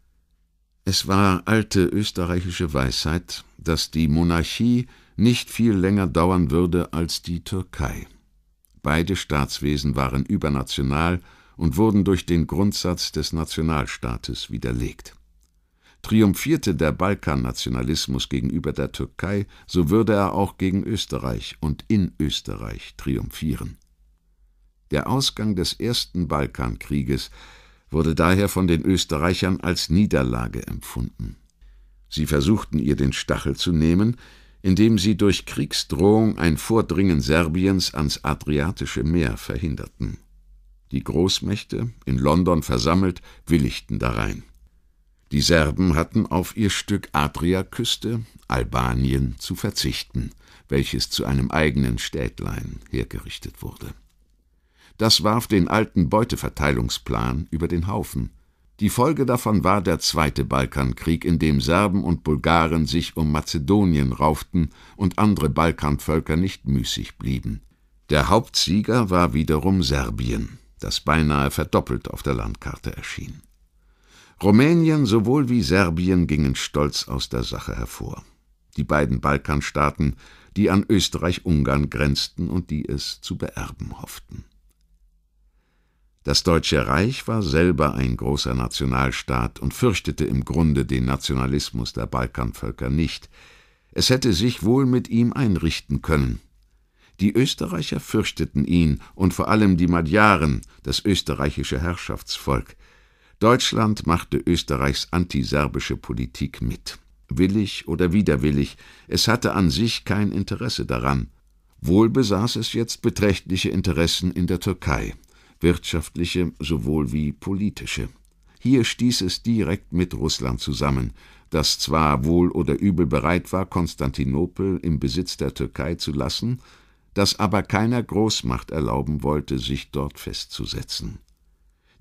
Es war alte österreichische Weisheit, dass die Monarchie nicht viel länger dauern würde als die Türkei. Beide Staatswesen waren übernational und wurden durch den Grundsatz des Nationalstaates widerlegt Triumphierte der Balkannationalismus gegenüber der Türkei, so würde er auch gegen Österreich und in Österreich triumphieren. Der Ausgang des ersten Balkankrieges wurde daher von den Österreichern als Niederlage empfunden. Sie versuchten ihr den Stachel zu nehmen, indem sie durch Kriegsdrohung ein Vordringen Serbiens ans Adriatische Meer verhinderten. Die Großmächte, in London versammelt, willigten darein. Die Serben hatten auf ihr Stück Adriaküste, Albanien, zu verzichten, welches zu einem eigenen Städtlein hergerichtet wurde. Das warf den alten Beuteverteilungsplan über den Haufen. Die Folge davon war der Zweite Balkankrieg, in dem Serben und Bulgaren sich um Mazedonien rauften und andere Balkanvölker nicht müßig blieben. Der Hauptsieger war wiederum Serbien, das beinahe verdoppelt auf der Landkarte erschien. Rumänien sowohl wie Serbien gingen stolz aus der Sache hervor. Die beiden Balkanstaaten, die an Österreich-Ungarn grenzten und die es zu beerben hofften. Das Deutsche Reich war selber ein großer Nationalstaat und fürchtete im Grunde den Nationalismus der Balkanvölker nicht. Es hätte sich wohl mit ihm einrichten können. Die Österreicher fürchteten ihn und vor allem die Magyaren, das österreichische Herrschaftsvolk. Deutschland machte Österreichs antiserbische Politik mit. Willig oder widerwillig, es hatte an sich kein Interesse daran. Wohl besaß es jetzt beträchtliche Interessen in der Türkei, wirtschaftliche sowohl wie politische. Hier stieß es direkt mit Russland zusammen, das zwar wohl oder übel bereit war, Konstantinopel im Besitz der Türkei zu lassen, das aber keiner Großmacht erlauben wollte, sich dort festzusetzen.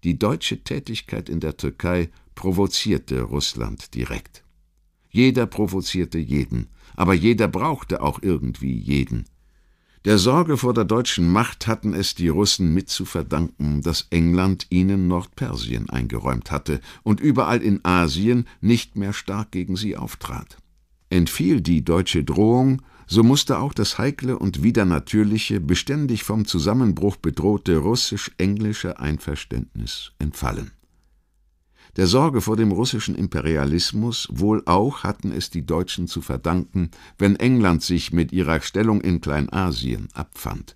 Die deutsche Tätigkeit in der Türkei provozierte Russland direkt. Jeder provozierte jeden, aber jeder brauchte auch irgendwie jeden. Der Sorge vor der deutschen Macht hatten es die Russen mit zu verdanken, dass England ihnen Nordpersien eingeräumt hatte und überall in Asien nicht mehr stark gegen sie auftrat. Entfiel die deutsche Drohung, so musste auch das heikle und widernatürliche, beständig vom Zusammenbruch bedrohte russisch-englische Einverständnis entfallen. Der Sorge vor dem russischen Imperialismus wohl auch hatten es die Deutschen zu verdanken, wenn England sich mit ihrer Stellung in Kleinasien abfand.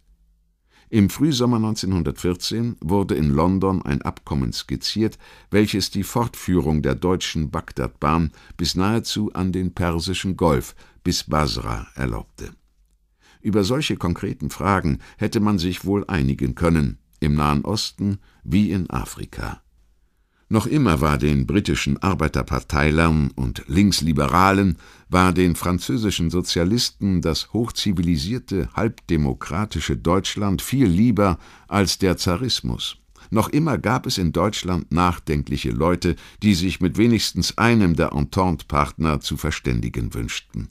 Im Frühsommer 1914 wurde in London ein Abkommen skizziert, welches die Fortführung der deutschen Bagdadbahn bis nahezu an den Persischen Golf bis Basra erlaubte. Über solche konkreten Fragen hätte man sich wohl einigen können, im Nahen Osten wie in Afrika. Noch immer war den britischen Arbeiterparteilern und Linksliberalen, war den französischen Sozialisten das hochzivilisierte, halbdemokratische Deutschland viel lieber als der Zarismus. Noch immer gab es in Deutschland nachdenkliche Leute, die sich mit wenigstens einem der Entente-Partner zu verständigen wünschten.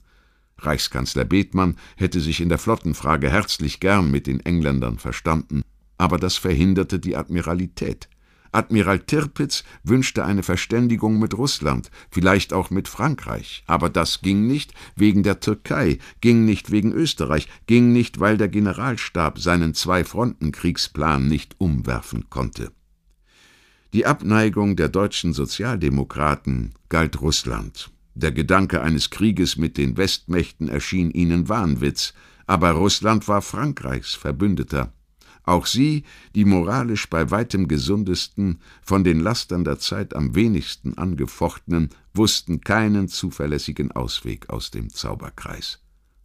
Reichskanzler Bethmann hätte sich in der Flottenfrage herzlich gern mit den Engländern verstanden, aber das verhinderte die Admiralität. Admiral Tirpitz wünschte eine Verständigung mit Russland, vielleicht auch mit Frankreich, aber das ging nicht wegen der Türkei, ging nicht wegen Österreich, ging nicht, weil der Generalstab seinen Zwei-Fronten-Kriegsplan nicht umwerfen konnte. Die Abneigung der deutschen Sozialdemokraten galt Russland. Der Gedanke eines Krieges mit den Westmächten erschien ihnen Wahnwitz, aber Russland war Frankreichs Verbündeter. Auch sie, die moralisch bei weitem gesundesten, von den Lastern der Zeit am wenigsten angefochtenen, wussten keinen zuverlässigen Ausweg aus dem Zauberkreis.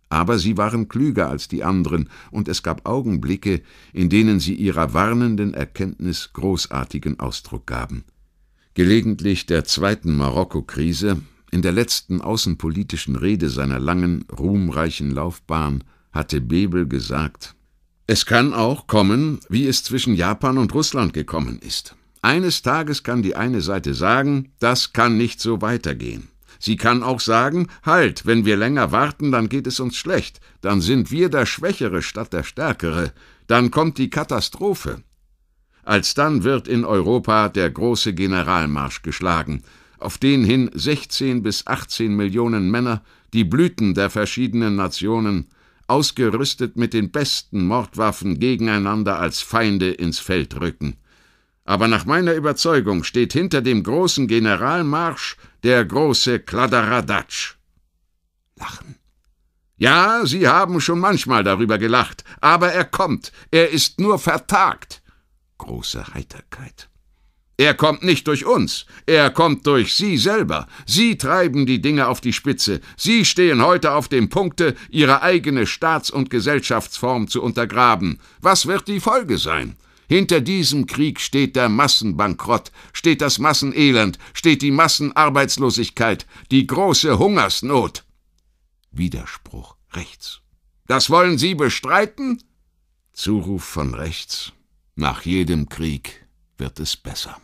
Aber sie waren klüger als die anderen, und es gab Augenblicke, in denen sie ihrer warnenden Erkenntnis großartigen Ausdruck gaben. Gelegentlich der zweiten Marokko-Krise in der letzten außenpolitischen Rede seiner langen, ruhmreichen Laufbahn hatte Bebel gesagt, es kann auch kommen, wie es zwischen Japan und Russland gekommen ist. Eines Tages kann die eine Seite sagen, das kann nicht so weitergehen. Sie kann auch sagen, halt, wenn wir länger warten, dann geht es uns schlecht, dann sind wir der Schwächere statt der Stärkere, dann kommt die Katastrophe. Alsdann wird in Europa der große Generalmarsch geschlagen, auf den hin 16 bis 18 Millionen Männer, die Blüten der verschiedenen Nationen, ausgerüstet mit den besten Mordwaffen gegeneinander als Feinde ins Feld rücken. Aber nach meiner Überzeugung steht hinter dem großen Generalmarsch der große Kladderadatsch. Lachen. Ja, Sie haben schon manchmal darüber gelacht, aber er kommt, er ist nur vertagt. Große Heiterkeit. Er kommt nicht durch uns, er kommt durch Sie selber. Sie treiben die Dinge auf die Spitze. Sie stehen heute auf dem Punkte, Ihre eigene Staats- und Gesellschaftsform zu untergraben. Was wird die Folge sein? Hinter diesem Krieg steht der Massenbankrott, steht das Massenelend, steht die Massenarbeitslosigkeit, die große Hungersnot. Widerspruch rechts. Das wollen Sie bestreiten? Zuruf von rechts. Nach jedem Krieg wird es besser.